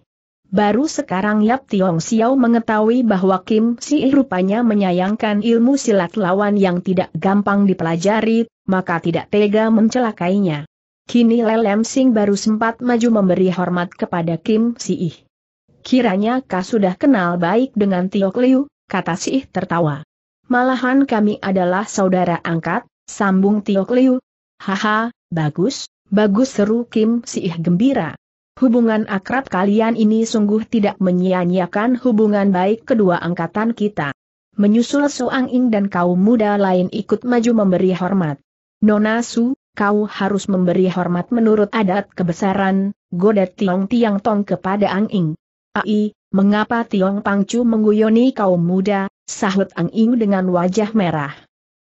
Baru sekarang Yap Tiong Xiao mengetahui bahwa Kim Si rupanya menyayangkan ilmu silat lawan yang tidak gampang dipelajari, maka tidak tega mencelakainya. Kini Lelem Sing baru sempat maju memberi hormat kepada Kim Si Kiranya kau sudah kenal baik dengan Tiok Liu, kata Si tertawa. Malahan kami adalah saudara angkat, sambung Tiok Liu. Haha, bagus, bagus seru Kim Si gembira. Hubungan akrab kalian ini sungguh tidak menyia-nyiakan hubungan baik kedua angkatan kita. Menyusul Ang Ing dan kaum muda lain ikut maju memberi hormat. Nona Su, kau harus memberi hormat menurut adat kebesaran, godet Tiong Tiang Tong kepada Ang Ing. Ai, mengapa Tiong Pangcu mengguyoni kaum muda, sahut Ang Ing dengan wajah merah.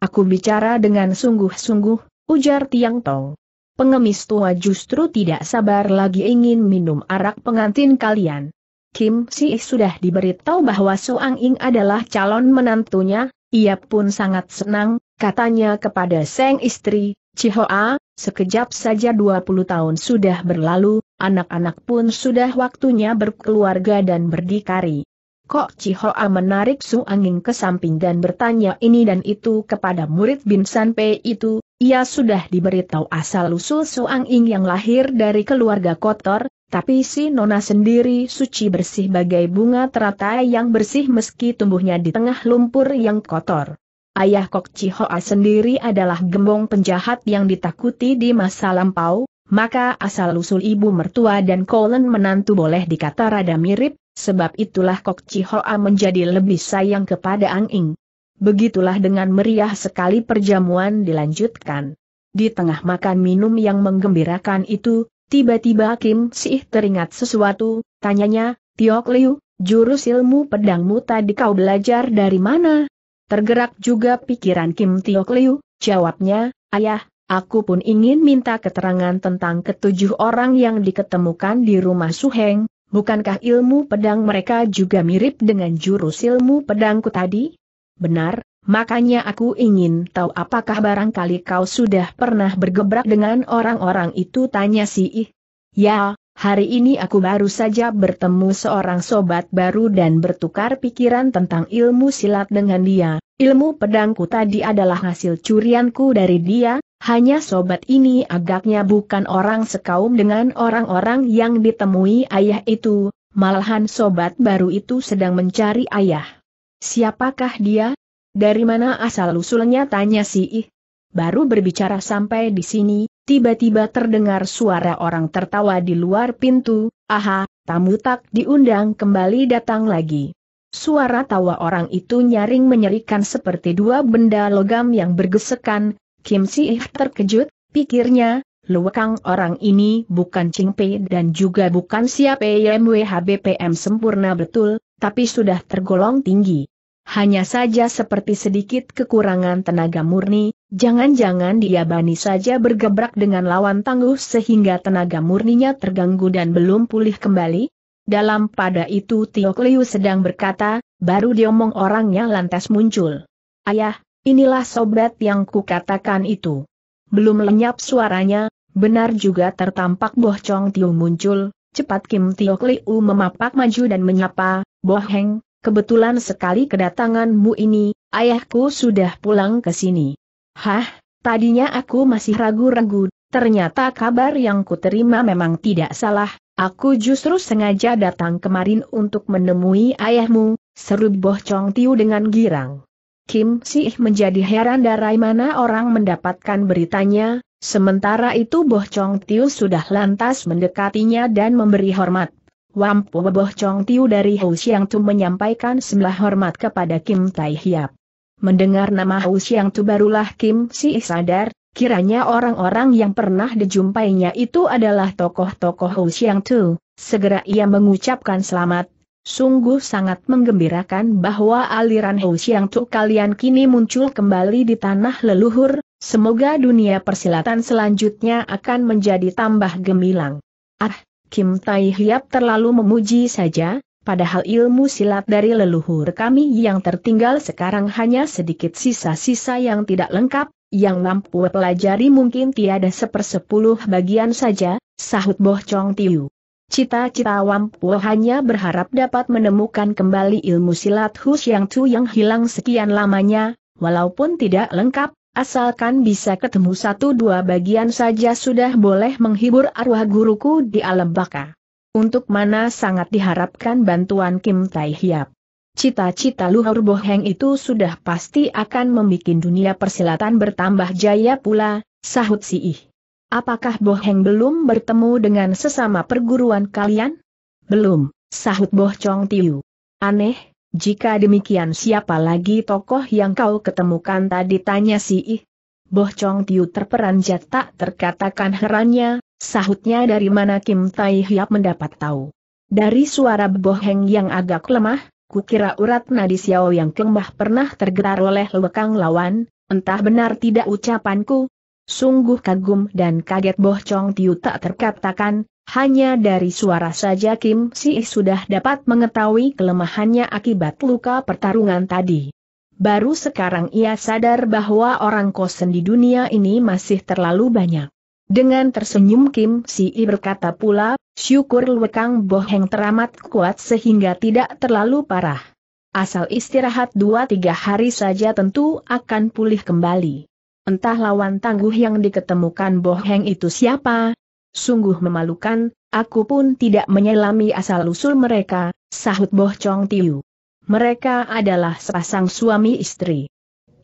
Aku bicara dengan sungguh-sungguh, ujar Tiang Tong pengemis tua justru tidak sabar lagi ingin minum arak pengantin kalian. Kim Si sudah diberitahu bahwa Soang Ing adalah calon menantunya, ia pun sangat senang, katanya kepada Seng istri, Cihoa, sekejap saja 20 tahun sudah berlalu, anak-anak pun sudah waktunya berkeluarga dan berdikari. Kok Cihoa menarik Soang Ing ke samping dan bertanya ini dan itu kepada murid Bin San Pei itu, ia sudah diberitahu asal-usul Suang Ing yang lahir dari keluarga kotor, tapi si Nona sendiri suci bersih bagai bunga teratai yang bersih meski tumbuhnya di tengah lumpur yang kotor. Ayah Kok Chihoa sendiri adalah gembong penjahat yang ditakuti di masa lampau, maka asal-usul ibu mertua dan Colin menantu boleh dikata rada mirip, sebab itulah Kok Chihoa menjadi lebih sayang kepada Ang Ing. Begitulah dengan meriah sekali perjamuan dilanjutkan. Di tengah makan minum yang menggembirakan itu, tiba-tiba Kim Sih teringat sesuatu, tanyanya, Tiok Liu, jurus ilmu pedangmu tadi kau belajar dari mana? Tergerak juga pikiran Kim Tiok Liu, jawabnya, ayah, aku pun ingin minta keterangan tentang ketujuh orang yang diketemukan di rumah Suheng, bukankah ilmu pedang mereka juga mirip dengan jurus ilmu pedangku tadi? Benar, makanya aku ingin tahu apakah barangkali kau sudah pernah bergebrak dengan orang-orang itu tanya si Ih. Ya, hari ini aku baru saja bertemu seorang sobat baru dan bertukar pikiran tentang ilmu silat dengan dia. Ilmu pedangku tadi adalah hasil curianku dari dia, hanya sobat ini agaknya bukan orang sekaum dengan orang-orang yang ditemui ayah itu, malahan sobat baru itu sedang mencari ayah. Siapakah dia? Dari mana asal-usulnya tanya si Ih. Baru berbicara sampai di sini, tiba-tiba terdengar suara orang tertawa di luar pintu, aha, tamu tak diundang kembali datang lagi. Suara tawa orang itu nyaring menyerikan seperti dua benda logam yang bergesekan, Kim Si Ih terkejut, pikirnya, luwekang orang ini bukan Ching Pei dan juga bukan siapa BPM sempurna betul, tapi sudah tergolong tinggi. Hanya saja seperti sedikit kekurangan tenaga murni, jangan-jangan dia bani saja bergebrak dengan lawan tangguh sehingga tenaga murninya terganggu dan belum pulih kembali? Dalam pada itu Tio Kliu sedang berkata, baru diomong orangnya lantas muncul. Ayah, inilah sobat yang kukatakan itu. Belum lenyap suaranya, benar juga tertampak bohcong Tio muncul, cepat Kim Tio Kliu memapak maju dan menyapa, boheng, kebetulan sekali kedatanganmu ini, ayahku sudah pulang ke sini. Hah, tadinya aku masih ragu-ragu, ternyata kabar yang kuterima memang tidak salah, aku justru sengaja datang kemarin untuk menemui ayahmu, seru Boh Chong Tiu dengan girang. Kim Sih menjadi heran dari mana orang mendapatkan beritanya, sementara itu Boh Chong Tiu sudah lantas mendekatinya dan memberi hormat. Wampu Weboh Chong Tiu dari Hou Xiang Tu menyampaikan sembah hormat kepada Kim Tai Hiap. Mendengar nama Hou Xiang Tu barulah Kim Si sadar, kiranya orang-orang yang pernah dijumpainya itu adalah tokoh-tokoh Hou Xiang Tu. Segera ia mengucapkan selamat. Sungguh sangat menggembirakan bahwa aliran Hou Xiang Tu kalian kini muncul kembali di tanah leluhur, semoga dunia persilatan selanjutnya akan menjadi tambah gemilang. Ah, Kim Tai Hiap terlalu memuji saja, padahal ilmu silat dari leluhur kami yang tertinggal sekarang hanya sedikit sisa-sisa yang tidak lengkap, yang mampu pelajari mungkin tiada sepersepuluh bagian saja, sahut Boh Chong Tiu. Cita-cita Wampu hanya berharap dapat menemukan kembali ilmu silat Hu Yang Chu yang hilang sekian lamanya, walaupun tidak lengkap, Asalkan bisa ketemu satu dua bagian saja sudah boleh menghibur arwah guruku di alam baka. Untuk mana sangat diharapkan bantuan Kim Tai Hiap. Cita-cita luhur boheng itu sudah pasti akan membuat dunia persilatan bertambah jaya pula, sahut si Ih. Apakah boheng belum bertemu dengan sesama perguruan kalian? Belum, sahut boh Chong Tiu. Aneh, jika demikian siapa lagi tokoh yang kau ketemukan tadi tanya si Ih. Boh Chong Tiu terperanjat tak terkatakan herannya, sahutnya dari mana Kim Tai Hiap mendapat tahu. Dari suara Heng yang agak lemah, kukira urat nadi Xiao yang kelemah pernah tergetar oleh lekang lawan, entah benar tidak ucapanku, Sungguh kagum dan kaget Boh Chong Tiu tak terkatakan, hanya dari suara saja Kim Si sudah dapat mengetahui kelemahannya akibat luka pertarungan tadi. Baru sekarang ia sadar bahwa orang kosen di dunia ini masih terlalu banyak. Dengan tersenyum Kim Si berkata pula, syukur lekang boheng teramat kuat sehingga tidak terlalu parah. Asal istirahat dua tiga hari saja tentu akan pulih kembali. Entah lawan tangguh yang diketemukan Boheng itu siapa? Sungguh memalukan, aku pun tidak menyelami asal-usul mereka, sahut Boh Chong Tiu. Mereka adalah sepasang suami istri.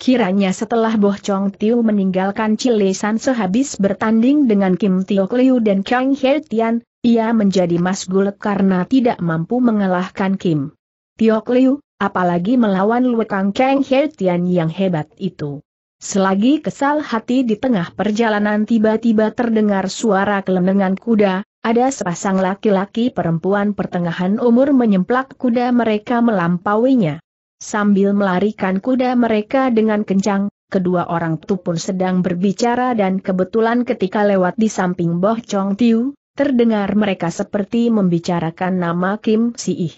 Kiranya setelah Boh Chong Tiu meninggalkan Cilesan sehabis bertanding dengan Kim Tio Liu dan Kang He Tian, ia menjadi mas masgul karena tidak mampu mengalahkan Kim Tio Liu, apalagi melawan Lue Kang Kang He Tian yang hebat itu. Selagi kesal hati di tengah perjalanan tiba-tiba terdengar suara kelenengan kuda, ada sepasang laki-laki perempuan pertengahan umur menyemplak kuda mereka melampauinya. Sambil melarikan kuda mereka dengan kencang, kedua orang itu pun sedang berbicara dan kebetulan ketika lewat di samping Boh Chong Tiu, terdengar mereka seperti membicarakan nama Kim Si Ih.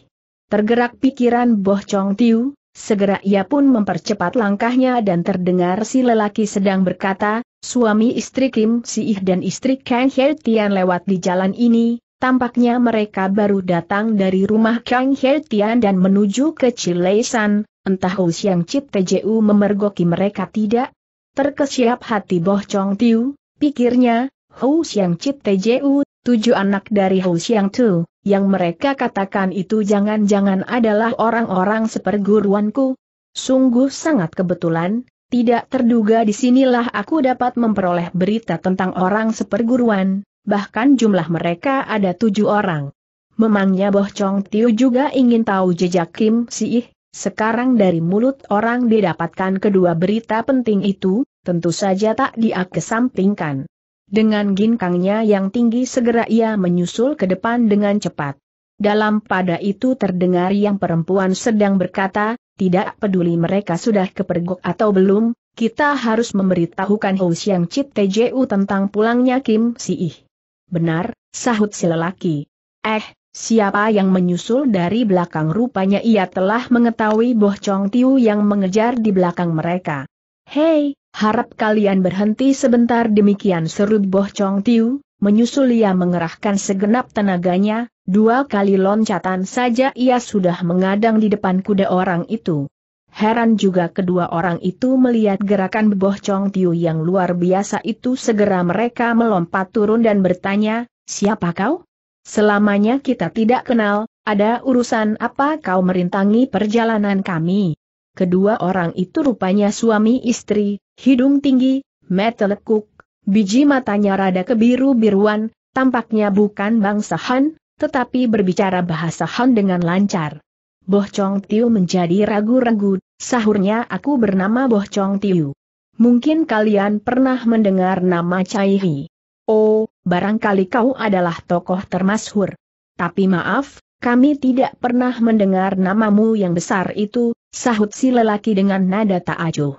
Tergerak pikiran Boh Chong Tiu, Segera ia pun mempercepat langkahnya dan terdengar si lelaki sedang berkata, suami istri Kim Si Ih dan istri Kang He Tian lewat di jalan ini, tampaknya mereka baru datang dari rumah Kang He Tian dan menuju ke Chilesan, entah Hu Xiang Chit TJU memergoki mereka tidak? Terkesiap hati Boh Chong Tiu, pikirnya, Hu Xiang Chit TJU, tujuh anak dari Hu Xiang Tu yang mereka katakan itu jangan-jangan adalah orang-orang seperguruanku. Sungguh sangat kebetulan, tidak terduga di sinilah aku dapat memperoleh berita tentang orang seperguruan, bahkan jumlah mereka ada tujuh orang. Memangnya Boh Chong Tiu juga ingin tahu jejak Kim Siih, sekarang dari mulut orang didapatkan kedua berita penting itu, tentu saja tak dia kesampingkan. Dengan ginkangnya yang tinggi segera ia menyusul ke depan dengan cepat. Dalam pada itu terdengar yang perempuan sedang berkata, tidak peduli mereka sudah kepergok atau belum, kita harus memberitahukan Hou Xiang Chit TJU tentang pulangnya Kim Si-ih. Benar, sahut si lelaki. Eh, siapa yang menyusul dari belakang rupanya ia telah mengetahui Boh Chong Tiu yang mengejar di belakang mereka. Hei, Harap kalian berhenti sebentar demikian seru Boh Chong Tiu, menyusul ia mengerahkan segenap tenaganya, dua kali loncatan saja ia sudah mengadang di depan kuda orang itu. Heran juga kedua orang itu melihat gerakan Boh Chong Tiu yang luar biasa itu segera mereka melompat turun dan bertanya, siapa kau? Selamanya kita tidak kenal, ada urusan apa kau merintangi perjalanan kami? Kedua orang itu rupanya suami istri, hidung tinggi, mata lekuk, biji matanya rada kebiru-biruan, tampaknya bukan bangsa Han, tetapi berbicara bahasa Han dengan lancar. Boh Chong Tiu menjadi ragu-ragu, sahurnya aku bernama Boh Chong Tiu. Mungkin kalian pernah mendengar nama Chai Hi. Oh, barangkali kau adalah tokoh termasyhur. Tapi maaf, kami tidak pernah mendengar namamu yang besar itu, sahut si lelaki dengan nada tak acuh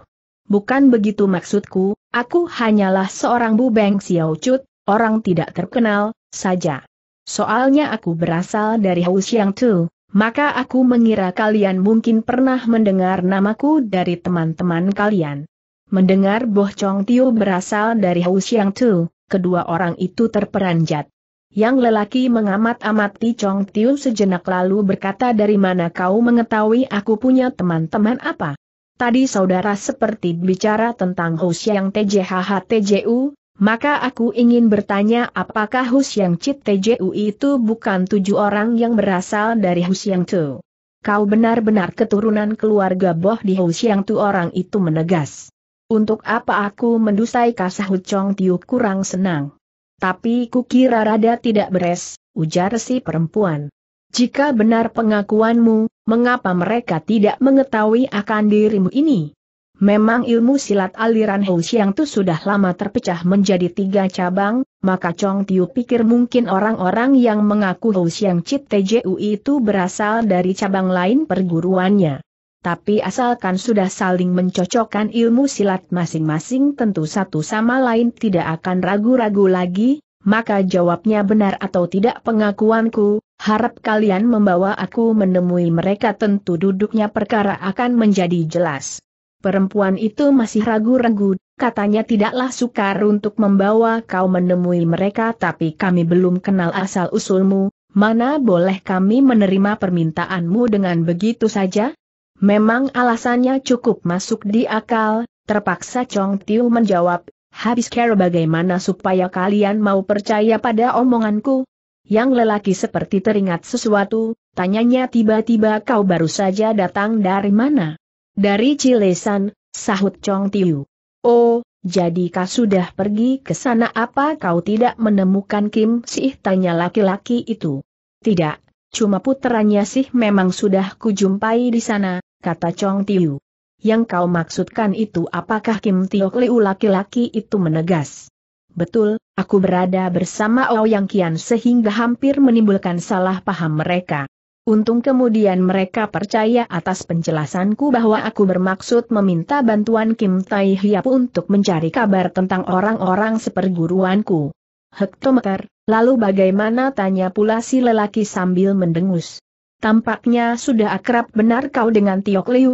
bukan begitu maksudku, aku hanyalah seorang bubeng Chut, orang tidak terkenal, saja. Soalnya aku berasal dari Yang Tu, maka aku mengira kalian mungkin pernah mendengar namaku dari teman-teman kalian. Mendengar Boh Chong Tiu berasal dari Yang Tu, kedua orang itu terperanjat. Yang lelaki mengamat-amati Chong Tiu sejenak lalu berkata dari mana kau mengetahui aku punya teman-teman apa? tadi saudara seperti bicara tentang Hus yang TJHHTJU, maka aku ingin bertanya apakah Hus yang Cit TJU itu bukan tujuh orang yang berasal dari Hus yang Tu? Kau benar-benar keturunan keluarga Boh di Hus yang Tu orang itu menegas. Untuk apa aku mendusai kasahut Chong Tiu kurang senang. Tapi kukira rada tidak beres, ujar si perempuan. Jika benar pengakuanmu, mengapa mereka tidak mengetahui akan dirimu ini? Memang ilmu silat aliran Hou yang itu sudah lama terpecah menjadi tiga cabang, maka Chong Tiu pikir mungkin orang-orang yang mengaku Hou yang Cip TJU itu berasal dari cabang lain perguruannya. Tapi asalkan sudah saling mencocokkan ilmu silat masing-masing tentu satu sama lain tidak akan ragu-ragu lagi, maka jawabnya benar atau tidak pengakuanku, harap kalian membawa aku menemui mereka tentu duduknya perkara akan menjadi jelas. Perempuan itu masih ragu-ragu, katanya tidaklah sukar untuk membawa kau menemui mereka tapi kami belum kenal asal-usulmu, mana boleh kami menerima permintaanmu dengan begitu saja? Memang alasannya cukup masuk di akal, terpaksa Chong Tiu menjawab, Habis kira bagaimana supaya kalian mau percaya pada omonganku? Yang lelaki seperti teringat sesuatu, tanyanya tiba-tiba kau baru saja datang dari mana? Dari Cilesan, sahut Chong Tiu. Oh, jadi kau sudah pergi ke sana apa kau tidak menemukan Kim Sih tanya laki-laki itu? Tidak, cuma puterannya sih memang sudah kujumpai di sana, kata Chong Tiu yang kau maksudkan itu apakah Kim Tiok Liu laki-laki itu menegas. Betul, aku berada bersama Ouyang Kian sehingga hampir menimbulkan salah paham mereka. Untung kemudian mereka percaya atas penjelasanku bahwa aku bermaksud meminta bantuan Kim Tai Hiap untuk mencari kabar tentang orang-orang seperguruanku. Hektometer, lalu bagaimana tanya pula si lelaki sambil mendengus. Tampaknya sudah akrab benar kau dengan Tiok Liu,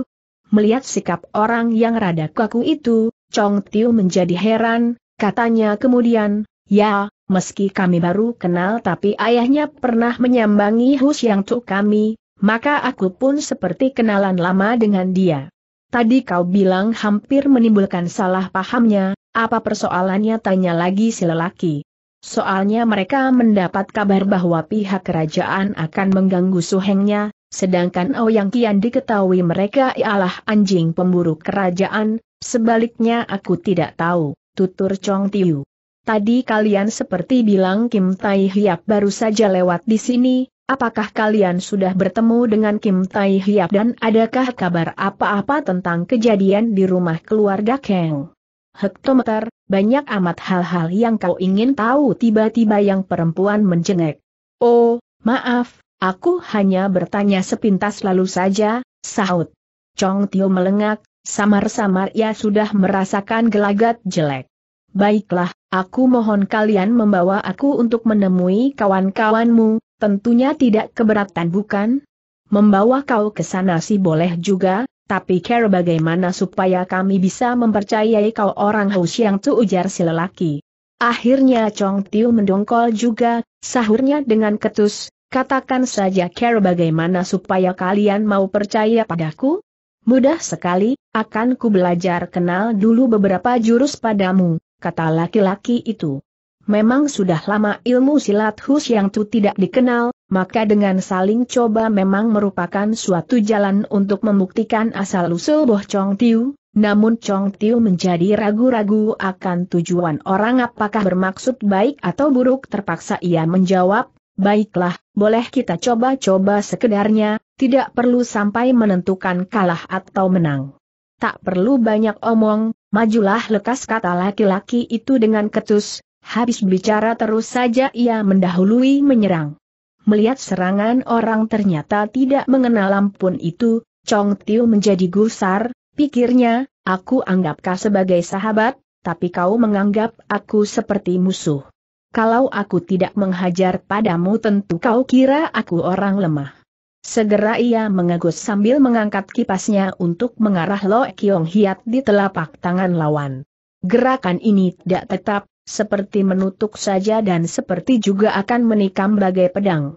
Melihat sikap orang yang rada kaku itu, Chong Tiu menjadi heran, katanya kemudian, ya, meski kami baru kenal tapi ayahnya pernah menyambangi Hus Yang tuh kami, maka aku pun seperti kenalan lama dengan dia. Tadi kau bilang hampir menimbulkan salah pahamnya, apa persoalannya tanya lagi si lelaki. Soalnya mereka mendapat kabar bahwa pihak kerajaan akan mengganggu suhengnya, Sedangkan yang Kian diketahui mereka ialah anjing pemburu kerajaan, sebaliknya aku tidak tahu, tutur Chong Tiu. Tadi kalian seperti bilang Kim Tai Hiap baru saja lewat di sini, apakah kalian sudah bertemu dengan Kim Tai Hiap dan adakah kabar apa-apa tentang kejadian di rumah keluarga Kang? Hektometer, banyak amat hal-hal yang kau ingin tahu tiba-tiba yang perempuan menjengek. Oh, maaf, Aku hanya bertanya sepintas lalu saja, sahut. Chong Tio melengak, samar-samar ia sudah merasakan gelagat jelek. Baiklah, aku mohon kalian membawa aku untuk menemui kawan-kawanmu, tentunya tidak keberatan bukan? Membawa kau ke sana sih boleh juga, tapi care bagaimana supaya kami bisa mempercayai kau orang haus yang tu ujar si lelaki. Akhirnya Chong Tiu mendongkol juga, sahurnya dengan ketus, Katakan saja care bagaimana supaya kalian mau percaya padaku? Mudah sekali, akan ku belajar kenal dulu beberapa jurus padamu, kata laki-laki itu. Memang sudah lama ilmu silat Hus yang tu tidak dikenal, maka dengan saling coba memang merupakan suatu jalan untuk membuktikan asal-usul Boh Chong Tiu, namun Chong Tiu menjadi ragu-ragu akan tujuan orang apakah bermaksud baik atau buruk terpaksa ia menjawab, Baiklah, boleh kita coba-coba sekedarnya, tidak perlu sampai menentukan kalah atau menang. Tak perlu banyak omong, majulah lekas kata laki-laki itu dengan ketus, habis bicara terus saja ia mendahului menyerang. Melihat serangan orang ternyata tidak mengenal ampun itu, Chong Tiu menjadi gusar, pikirnya, aku anggap kau sebagai sahabat, tapi kau menganggap aku seperti musuh kalau aku tidak menghajar padamu tentu kau kira aku orang lemah. Segera ia mengagus sambil mengangkat kipasnya untuk mengarah Lo Kiong Hiat di telapak tangan lawan. Gerakan ini tidak tetap, seperti menutup saja dan seperti juga akan menikam bagai pedang.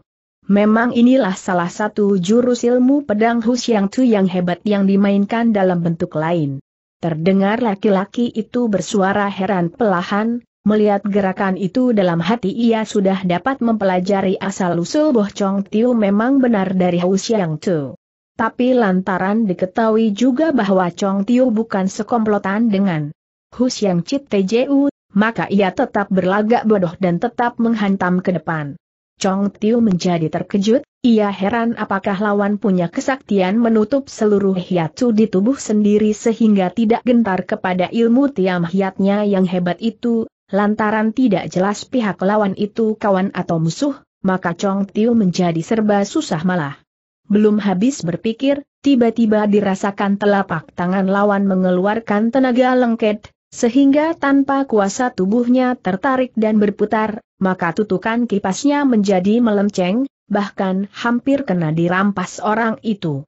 Memang inilah salah satu jurus ilmu pedang Husyang Tu yang hebat yang dimainkan dalam bentuk lain. Terdengar laki-laki itu bersuara heran pelahan, Melihat gerakan itu dalam hati ia sudah dapat mempelajari asal-usul Boh Chong Tiu memang benar dari Hou Xiang Tu. Tapi lantaran diketahui juga bahwa Chong Tiu bukan sekomplotan dengan Hu Xiang Chit TJU, maka ia tetap berlagak bodoh dan tetap menghantam ke depan. Chong Tiu menjadi terkejut, ia heran apakah lawan punya kesaktian menutup seluruh hiatu di tubuh sendiri sehingga tidak gentar kepada ilmu tiam hiatnya yang hebat itu, Lantaran tidak jelas pihak lawan itu kawan atau musuh, maka Chong Tiu menjadi serba susah malah. Belum habis berpikir, tiba-tiba dirasakan telapak tangan lawan mengeluarkan tenaga lengket, sehingga tanpa kuasa tubuhnya tertarik dan berputar, maka tutukan kipasnya menjadi melenceng, bahkan hampir kena dirampas orang itu.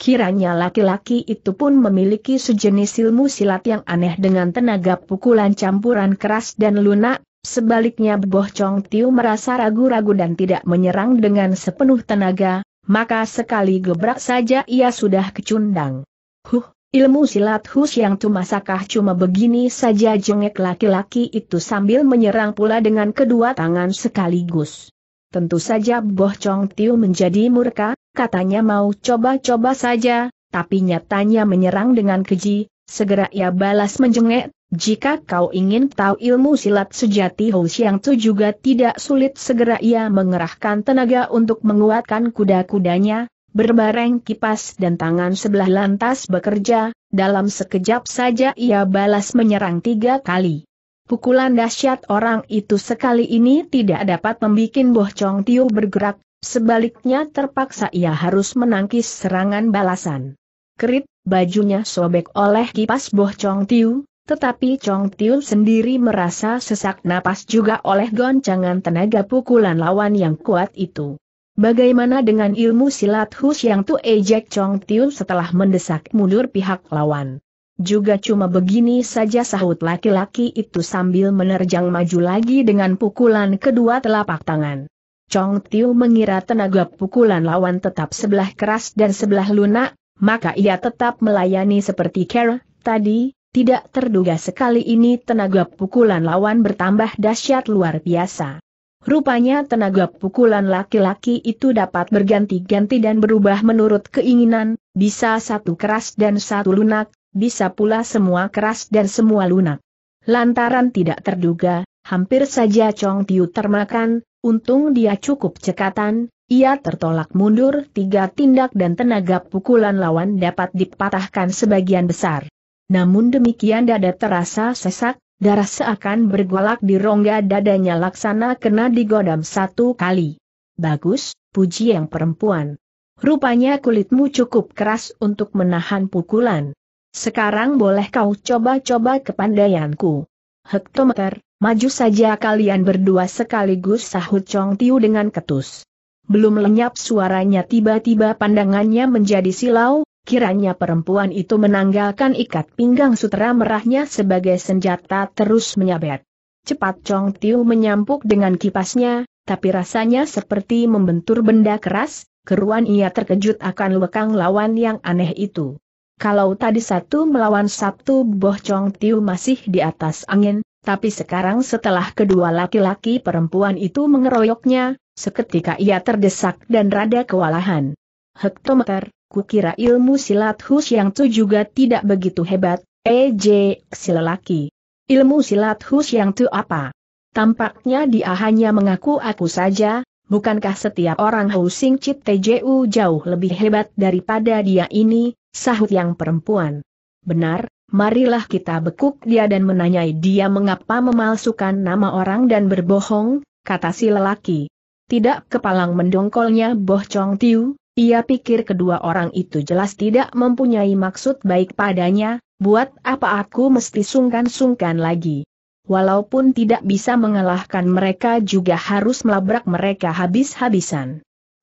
Kiranya laki-laki itu pun memiliki sejenis ilmu silat yang aneh dengan tenaga pukulan campuran keras dan lunak, sebaliknya Boh Chong Tiu merasa ragu-ragu dan tidak menyerang dengan sepenuh tenaga, maka sekali gebrak saja ia sudah kecundang. Huh, ilmu silat hus yang cuma sakah cuma begini saja jengek laki-laki itu sambil menyerang pula dengan kedua tangan sekaligus. Tentu saja Boh Chong Tiu menjadi murka, katanya mau coba-coba saja, tapi nyatanya menyerang dengan keji, segera ia balas menjengek, jika kau ingin tahu ilmu silat sejati Hou Xiang Tzu juga tidak sulit segera ia mengerahkan tenaga untuk menguatkan kuda-kudanya, berbareng kipas dan tangan sebelah lantas bekerja, dalam sekejap saja ia balas menyerang tiga kali. Pukulan dahsyat orang itu sekali ini tidak dapat membuat Boh Chong Tiu bergerak, Sebaliknya terpaksa ia harus menangkis serangan balasan. Kerit, bajunya sobek oleh kipas boh Chong Tiu, tetapi Chong Tiu sendiri merasa sesak napas juga oleh goncangan tenaga pukulan lawan yang kuat itu. Bagaimana dengan ilmu silat Hus yang tu ejek Chong Tiu setelah mendesak mundur pihak lawan? Juga cuma begini saja sahut laki-laki itu sambil menerjang maju lagi dengan pukulan kedua telapak tangan. Chong Tiu mengira tenaga pukulan lawan tetap sebelah keras dan sebelah lunak, maka ia tetap melayani seperti kera. tadi, tidak terduga sekali ini tenaga pukulan lawan bertambah dahsyat luar biasa. Rupanya tenaga pukulan laki-laki itu dapat berganti-ganti dan berubah menurut keinginan, bisa satu keras dan satu lunak, bisa pula semua keras dan semua lunak. Lantaran tidak terduga, hampir saja Chong Tiu termakan, Untung dia cukup cekatan, ia tertolak mundur tiga tindak dan tenaga pukulan lawan dapat dipatahkan sebagian besar. Namun demikian dada terasa sesak, darah seakan bergolak di rongga dadanya laksana kena digodam satu kali. Bagus, puji yang perempuan. Rupanya kulitmu cukup keras untuk menahan pukulan. Sekarang boleh kau coba-coba kepandaianku. Hektometer, Maju saja kalian berdua sekaligus sahut Chong Tiu dengan ketus. Belum lenyap suaranya tiba-tiba pandangannya menjadi silau, kiranya perempuan itu menanggalkan ikat pinggang sutera merahnya sebagai senjata terus menyabet. Cepat Chong Tiu menyampuk dengan kipasnya, tapi rasanya seperti membentur benda keras, keruan ia terkejut akan lekang lawan yang aneh itu. Kalau tadi satu melawan Sabtu Boh Chong Tiu masih di atas angin, tapi sekarang setelah kedua laki-laki perempuan itu mengeroyoknya, seketika ia terdesak dan rada kewalahan. Hektometer, kukira ilmu silat Hus yang tu juga tidak begitu hebat, ej, si lelaki. Ilmu silat Hus yang tu apa? Tampaknya dia hanya mengaku aku saja, bukankah setiap orang housing Cip TJU jauh lebih hebat daripada dia ini, sahut yang perempuan. Benar, marilah kita bekuk dia dan menanyai dia mengapa memalsukan nama orang dan berbohong, kata si lelaki. Tidak kepalang mendongkolnya Boh Chong Tiu, ia pikir kedua orang itu jelas tidak mempunyai maksud baik padanya, buat apa aku mesti sungkan-sungkan lagi. Walaupun tidak bisa mengalahkan mereka juga harus melabrak mereka habis-habisan.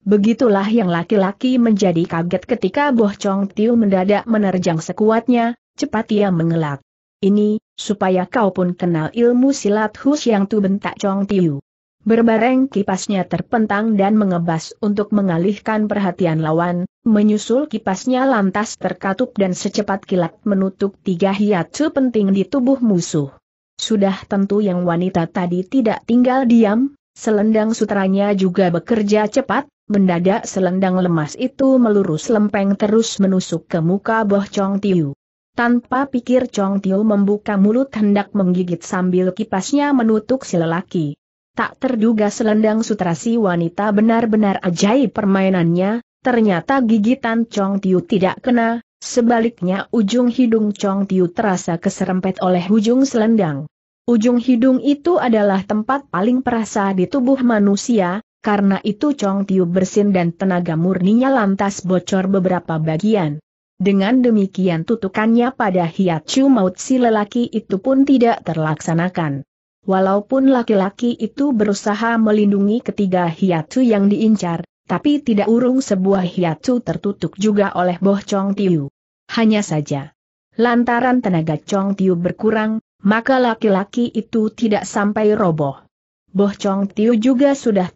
Begitulah yang laki-laki menjadi kaget ketika Boh Chong Tiu mendadak menerjang sekuatnya, cepat ia mengelak. Ini, supaya kau pun kenal ilmu silat hus yang tu bentak Chong Tiu. Berbareng kipasnya terpentang dan mengebas untuk mengalihkan perhatian lawan, menyusul kipasnya lantas terkatup dan secepat kilat menutup tiga hiatsu penting di tubuh musuh. Sudah tentu yang wanita tadi tidak tinggal diam, selendang sutranya juga bekerja cepat, mendadak selendang lemas itu melurus lempeng terus menusuk ke muka Boh Chong Tiu. Tanpa pikir Chong Tiu membuka mulut hendak menggigit sambil kipasnya menutup si lelaki. Tak terduga selendang sutra si wanita benar-benar ajaib permainannya, ternyata gigitan Chong Tiu tidak kena, sebaliknya ujung hidung Chong Tiu terasa keserempet oleh ujung selendang. Ujung hidung itu adalah tempat paling perasa di tubuh manusia, karena itu Chong Tiu bersin dan tenaga murninya lantas bocor beberapa bagian. Dengan demikian tutukannya pada Hiachu maut si lelaki itu pun tidak terlaksanakan. Walaupun laki-laki itu berusaha melindungi ketiga Hiachu yang diincar, tapi tidak urung sebuah Hiachu tertutup juga oleh Boh Chong Tiu. Hanya saja, lantaran tenaga Chong Tiu berkurang, maka laki-laki itu tidak sampai roboh. Boh Chong Tiu juga sudah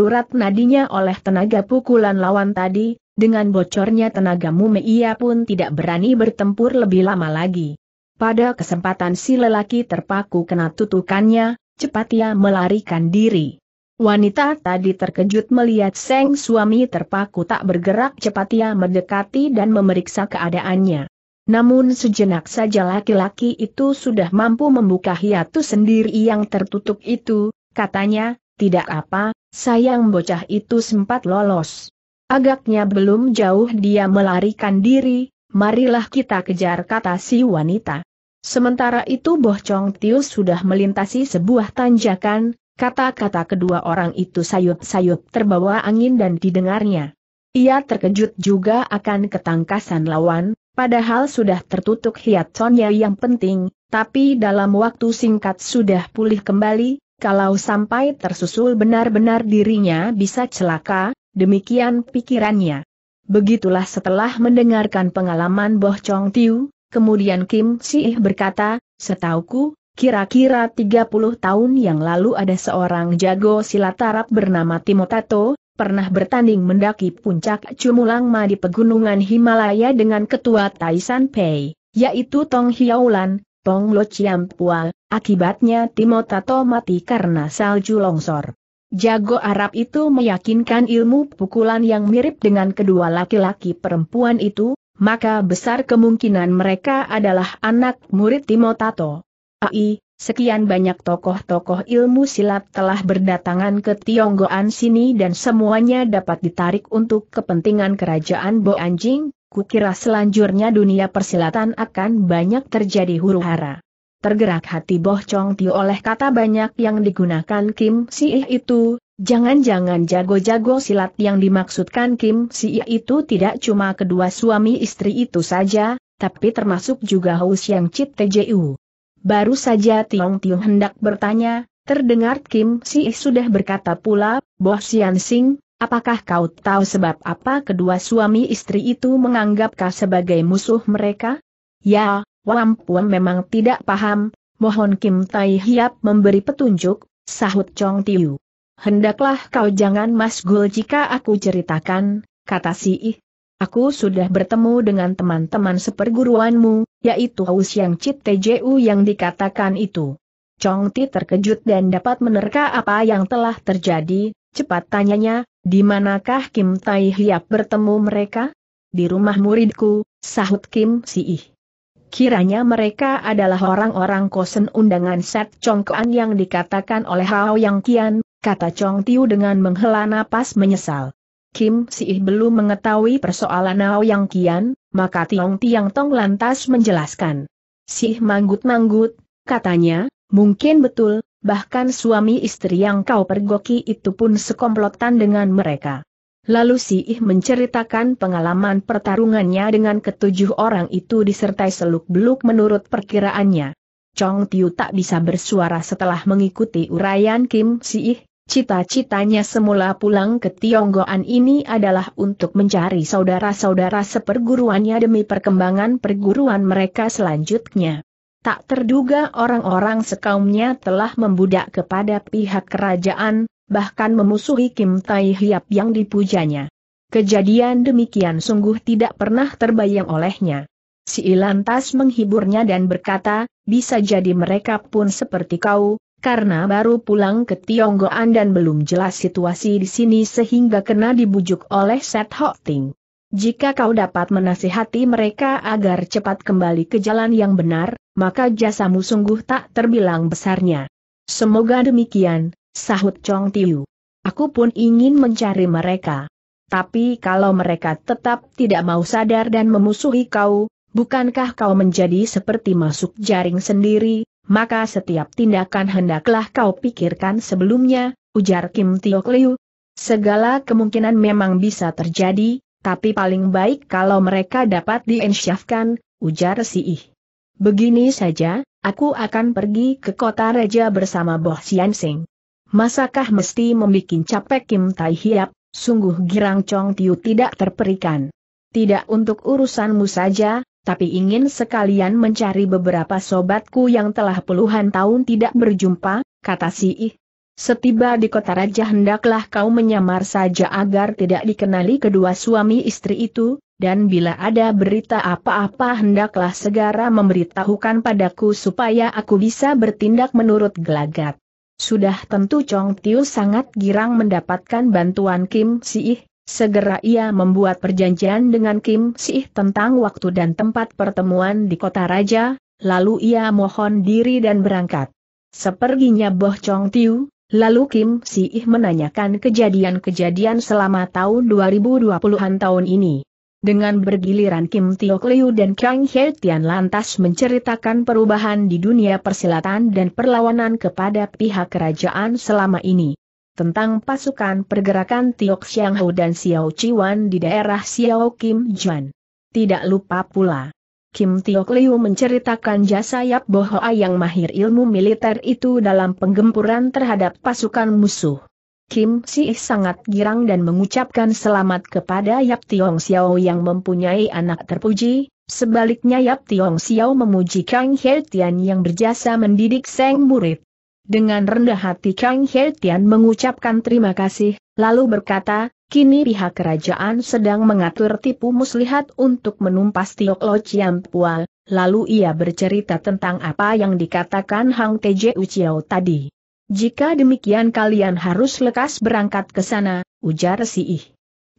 urat nadinya oleh tenaga pukulan lawan tadi, dengan bocornya tenaga mume ia pun tidak berani bertempur lebih lama lagi. Pada kesempatan si lelaki terpaku kena tutukannya, cepat ia melarikan diri. Wanita tadi terkejut melihat Seng suami terpaku tak bergerak cepat ia mendekati dan memeriksa keadaannya. Namun sejenak saja laki-laki itu sudah mampu membuka hiatus sendiri yang tertutup itu, Katanya, tidak apa, sayang bocah itu sempat lolos. Agaknya belum jauh dia melarikan diri, marilah kita kejar kata si wanita. Sementara itu Boh Chong Tiu sudah melintasi sebuah tanjakan, kata-kata kedua orang itu sayup-sayup terbawa angin dan didengarnya. Ia terkejut juga akan ketangkasan lawan, padahal sudah tertutup hiat sonya yang penting, tapi dalam waktu singkat sudah pulih kembali, kalau sampai tersusul benar-benar dirinya bisa celaka, demikian pikirannya. Begitulah setelah mendengarkan pengalaman Boh Chong Tiu, kemudian Kim Siih berkata, setauku, kira-kira 30 tahun yang lalu ada seorang jago silat Arab bernama Timotato, pernah bertanding mendaki puncak Ma di pegunungan Himalaya dengan ketua Taisan Pei, yaitu Tong Hiaulan, Tong Lo Chiam Pua, akibatnya Timo Tato mati karena salju longsor. Jago Arab itu meyakinkan ilmu pukulan yang mirip dengan kedua laki-laki perempuan itu, maka besar kemungkinan mereka adalah anak murid Timo Tato. AI, sekian banyak tokoh-tokoh ilmu silat telah berdatangan ke Tionggoan sini dan semuanya dapat ditarik untuk kepentingan kerajaan Bo Anjing, Kukira selanjutnya dunia persilatan akan banyak terjadi huru-hara. Tergerak hati Boh Chong Tio oleh kata banyak yang digunakan Kim Si Ih itu, jangan-jangan jago-jago silat yang dimaksudkan Kim Si Ih itu tidak cuma kedua suami istri itu saja, tapi termasuk juga Haus Yang Chit TJU. Baru saja Tiong Tiong hendak bertanya, terdengar Kim Si Ih sudah berkata pula, Boh Sian Sing, Apakah kau tahu sebab apa kedua suami istri itu menganggap kau sebagai musuh mereka? Ya, Wampuan memang tidak paham, mohon Kim Tai Hiap memberi petunjuk, sahut Chong Tiu. Hendaklah kau jangan masgul jika aku ceritakan, kata si Ih. Aku sudah bertemu dengan teman-teman seperguruanmu, yaitu Haus Yang Chit TJU yang dikatakan itu. Chong Ti terkejut dan dapat menerka apa yang telah terjadi, Cepat tanyanya, di manakah Kim Tai Hiap bertemu mereka? Di rumah muridku, sahut Kim Si ih. Kiranya mereka adalah orang-orang kosen undangan Set Chong Kuan yang dikatakan oleh Hao Yang Kian, kata Chong Tiu dengan menghela napas menyesal. Kim Si ih belum mengetahui persoalan Hao Yang Kian, maka Tiong Tiang Tong lantas menjelaskan. Sih manggut-manggut, katanya, mungkin betul, bahkan suami istri yang kau pergoki itu pun sekomplotan dengan mereka. Lalu si Ih menceritakan pengalaman pertarungannya dengan ketujuh orang itu disertai seluk-beluk menurut perkiraannya. Chong Tiu tak bisa bersuara setelah mengikuti uraian Kim Si Ih, cita-citanya semula pulang ke Tionggoan ini adalah untuk mencari saudara-saudara seperguruannya demi perkembangan perguruan mereka selanjutnya. Tak terduga orang-orang sekaumnya telah membudak kepada pihak kerajaan, bahkan memusuhi Kim Tai Hiap yang dipujanya. Kejadian demikian sungguh tidak pernah terbayang olehnya. Si Ilantas menghiburnya dan berkata, bisa jadi mereka pun seperti kau, karena baru pulang ke Tionggoan dan belum jelas situasi di sini sehingga kena dibujuk oleh Set Hok Ting. Jika kau dapat menasihati mereka agar cepat kembali ke jalan yang benar, maka jasamu sungguh tak terbilang besarnya. Semoga demikian, sahut Chong Tiu. Aku pun ingin mencari mereka. Tapi kalau mereka tetap tidak mau sadar dan memusuhi kau, bukankah kau menjadi seperti masuk jaring sendiri, maka setiap tindakan hendaklah kau pikirkan sebelumnya, ujar Kim Tio Liu. Segala kemungkinan memang bisa terjadi, tapi paling baik kalau mereka dapat diensyafkan, ujar Si Ih. Begini saja, aku akan pergi ke kota raja bersama Boh Sian Sing. Masakah mesti membuat capek Kim Tai Hiap, sungguh girang Chong Tiu tidak terperikan. Tidak untuk urusanmu saja, tapi ingin sekalian mencari beberapa sobatku yang telah puluhan tahun tidak berjumpa, kata si Ih, Setiba di kota raja hendaklah kau menyamar saja agar tidak dikenali kedua suami istri itu, dan bila ada berita apa-apa hendaklah segera memberitahukan padaku supaya aku bisa bertindak menurut gelagat. Sudah tentu Chong Tiu sangat girang mendapatkan bantuan Kim Ih, segera ia membuat perjanjian dengan Kim Ih tentang waktu dan tempat pertemuan di kota raja, lalu ia mohon diri dan berangkat. Seperginya Boh Chong Tiu, Lalu Kim Si Ih menanyakan kejadian-kejadian selama tahun 2020-an tahun ini. Dengan bergiliran Kim Tiok Liu dan Kang He Tian lantas menceritakan perubahan di dunia persilatan dan perlawanan kepada pihak kerajaan selama ini. Tentang pasukan pergerakan Tiok Xiang Hou dan Xiao Chiwan di daerah Xiao Kim Juan. Tidak lupa pula, Kim Tiok Liu menceritakan jasa Yap Bo Hoa yang mahir ilmu militer itu dalam penggempuran terhadap pasukan musuh. Kim Si sangat girang dan mengucapkan selamat kepada Yap Tiong Xiao yang mempunyai anak terpuji, sebaliknya Yap Tiong Xiao memuji Kang He Tian yang berjasa mendidik Seng murid. Dengan rendah hati Kang He Tian mengucapkan terima kasih, lalu berkata, Kini pihak kerajaan sedang mengatur tipu muslihat untuk menumpas Tiok Lo Chiam Pual, lalu ia bercerita tentang apa yang dikatakan Hang Teje Uciao tadi. Jika demikian kalian harus lekas berangkat ke sana, ujar si Ih.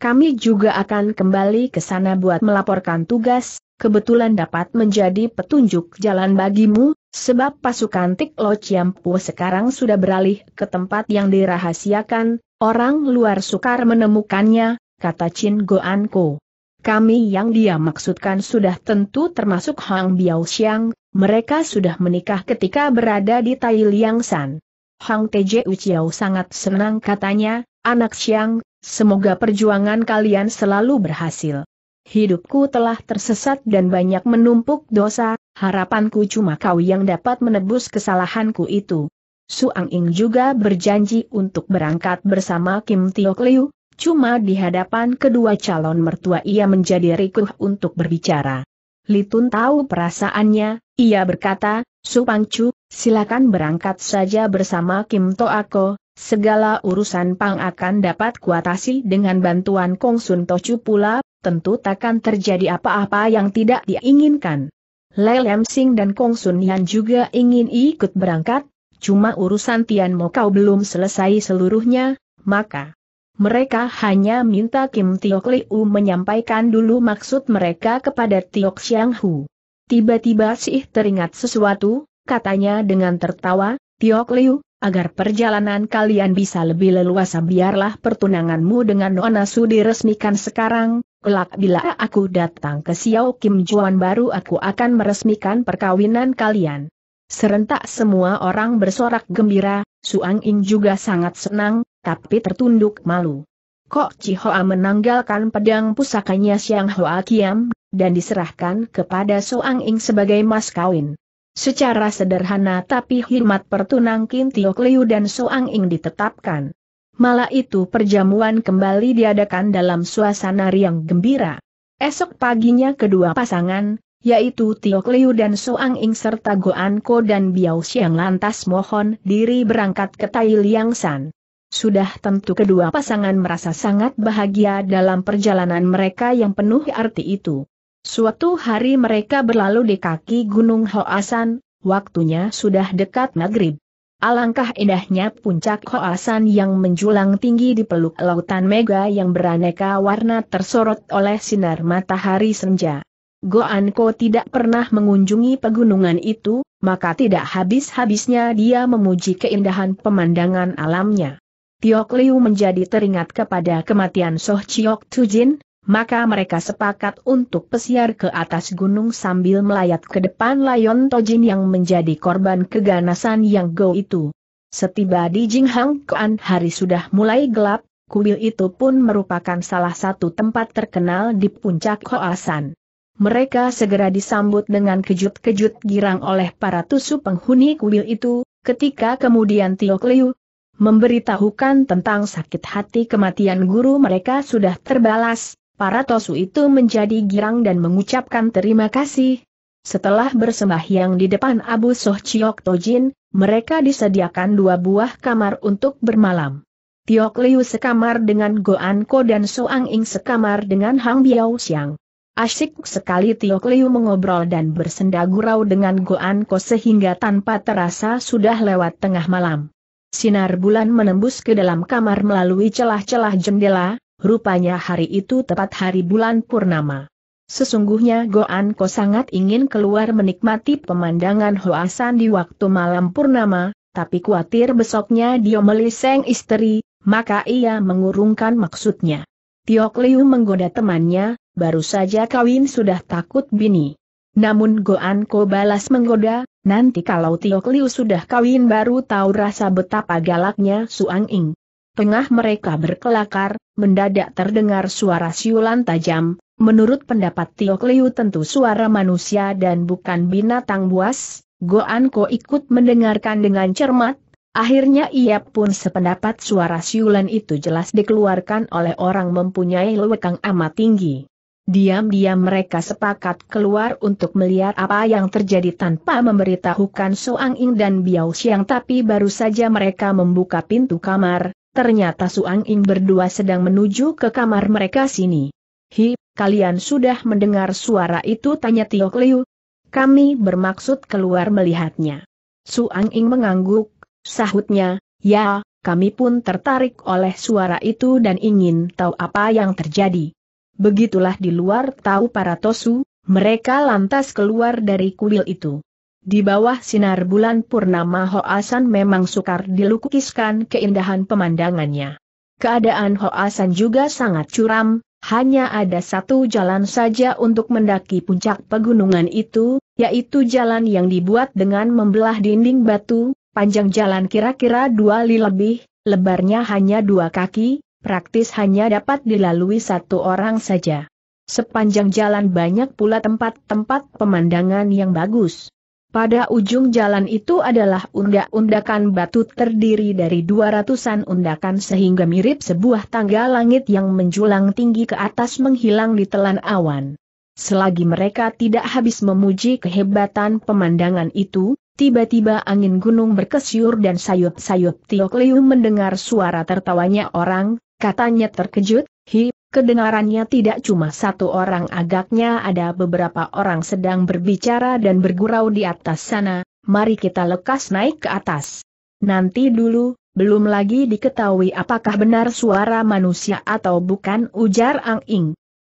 Kami juga akan kembali ke sana buat melaporkan tugas, kebetulan dapat menjadi petunjuk jalan bagimu, sebab pasukan Tik Lo Chiam Pu sekarang sudah beralih ke tempat yang dirahasiakan, Orang luar sukar menemukannya, kata Chin Goan Ko. Kami yang dia maksudkan sudah tentu termasuk Hang Biao Xiang, mereka sudah menikah ketika berada di Tai Liang San. Hang Teje Uciao sangat senang katanya, anak Xiang, semoga perjuangan kalian selalu berhasil. Hidupku telah tersesat dan banyak menumpuk dosa, harapanku cuma kau yang dapat menebus kesalahanku itu. Suang Ing juga berjanji untuk berangkat bersama Kim Tiok Liu, cuma di hadapan kedua calon mertua ia menjadi rikuh untuk berbicara. Litun tahu perasaannya, ia berkata, Su Chu, silakan berangkat saja bersama Kim Toako, segala urusan Pang akan dapat kuatasi dengan bantuan Kong Sun To Tochu pula, tentu takkan terjadi apa-apa yang tidak diinginkan. Lelem Sing dan Kong Sun Yan juga ingin ikut berangkat, cuma urusan Tian, Mo kau belum selesai seluruhnya, maka mereka hanya minta Kim Tiok Liu menyampaikan dulu maksud mereka kepada Tiok Xiang Hu. Tiba-tiba sih teringat sesuatu, katanya dengan tertawa, Tiok Liu, agar perjalanan kalian bisa lebih leluasa biarlah pertunanganmu dengan Nona Su diresmikan sekarang, Kelak bila aku datang ke Xiao Kim Juan baru aku akan meresmikan perkawinan kalian. Serentak semua orang bersorak gembira, Suang Ing juga sangat senang, tapi tertunduk malu. Kok Cihoa menanggalkan pedang pusakanya Siang Hoa Kiam, dan diserahkan kepada Suang Ing sebagai mas kawin. Secara sederhana tapi hikmat pertunang Kin Tio Kliu dan Suang Ing ditetapkan. Malah itu perjamuan kembali diadakan dalam suasana riang gembira. Esok paginya kedua pasangan, yaitu Tio Liu dan Soang Ing serta Goan Ko dan Biao Xiang lantas mohon diri berangkat ke Tai Liang San. Sudah tentu kedua pasangan merasa sangat bahagia dalam perjalanan mereka yang penuh arti itu. Suatu hari mereka berlalu di kaki Gunung Hoasan, waktunya sudah dekat maghrib. Alangkah indahnya puncak Hoasan yang menjulang tinggi di peluk lautan mega yang beraneka warna tersorot oleh sinar matahari senja. Goanko tidak pernah mengunjungi pegunungan itu, maka tidak habis-habisnya dia memuji keindahan pemandangan alamnya. Tiok Liu menjadi teringat kepada kematian Soh Chiok Tujin, maka mereka sepakat untuk pesiar ke atas gunung sambil melayat ke depan Lion Tojin yang menjadi korban keganasan yang go itu. Setiba di Jinghang Kuan hari sudah mulai gelap, kuil itu pun merupakan salah satu tempat terkenal di puncak Hoasan mereka segera disambut dengan kejut-kejut girang oleh para tusu penghuni kuil itu, ketika kemudian Tio Kliu memberitahukan tentang sakit hati kematian guru mereka sudah terbalas, para tosu itu menjadi girang dan mengucapkan terima kasih. Setelah bersembahyang di depan Abu Soh Chiok Tojin, mereka disediakan dua buah kamar untuk bermalam. Tio Kliu sekamar dengan Goan Ko dan Soang Ing sekamar dengan Hang Biao Xiang. Asyik sekali Tio Kliu mengobrol dan bersenda gurau dengan Goan Ko sehingga tanpa terasa sudah lewat tengah malam. Sinar bulan menembus ke dalam kamar melalui celah-celah jendela, rupanya hari itu tepat hari bulan purnama. Sesungguhnya Goan Ko sangat ingin keluar menikmati pemandangan Hoasan di waktu malam purnama, tapi khawatir besoknya dia meliseng istri, maka ia mengurungkan maksudnya. Tio Kliu menggoda temannya, baru saja kawin sudah takut bini. Namun Goan Ko balas menggoda, nanti kalau Tiok Liu sudah kawin baru tahu rasa betapa galaknya Suang Ing. Tengah mereka berkelakar, mendadak terdengar suara siulan tajam, menurut pendapat Tiok Liu tentu suara manusia dan bukan binatang buas, Goan Ko ikut mendengarkan dengan cermat, akhirnya ia pun sependapat suara siulan itu jelas dikeluarkan oleh orang mempunyai lewekang amat tinggi. Diam-diam mereka sepakat keluar untuk melihat apa yang terjadi tanpa memberitahukan Soang Ing dan Biao Xiang tapi baru saja mereka membuka pintu kamar, ternyata Soang Ing berdua sedang menuju ke kamar mereka sini. Hi, kalian sudah mendengar suara itu tanya Tio Liu. Kami bermaksud keluar melihatnya. Soang Ing mengangguk, sahutnya, ya, kami pun tertarik oleh suara itu dan ingin tahu apa yang terjadi. Begitulah di luar tahu para Tosu, mereka lantas keluar dari kuil itu. Di bawah sinar bulan purnama Hoasan memang sukar dilukiskan keindahan pemandangannya. Keadaan Hoasan juga sangat curam, hanya ada satu jalan saja untuk mendaki puncak pegunungan itu, yaitu jalan yang dibuat dengan membelah dinding batu, panjang jalan kira-kira dua li lebih, lebarnya hanya dua kaki, praktis hanya dapat dilalui satu orang saja. Sepanjang jalan banyak pula tempat-tempat pemandangan yang bagus. Pada ujung jalan itu adalah undak-undakan batu terdiri dari dua ratusan undakan sehingga mirip sebuah tangga langit yang menjulang tinggi ke atas menghilang di telan awan. Selagi mereka tidak habis memuji kehebatan pemandangan itu, tiba-tiba angin gunung berkesyur dan sayup-sayup Tiokliu mendengar suara tertawanya orang, katanya terkejut, hi, kedengarannya tidak cuma satu orang agaknya ada beberapa orang sedang berbicara dan bergurau di atas sana, mari kita lekas naik ke atas. Nanti dulu, belum lagi diketahui apakah benar suara manusia atau bukan ujar Ang Ing.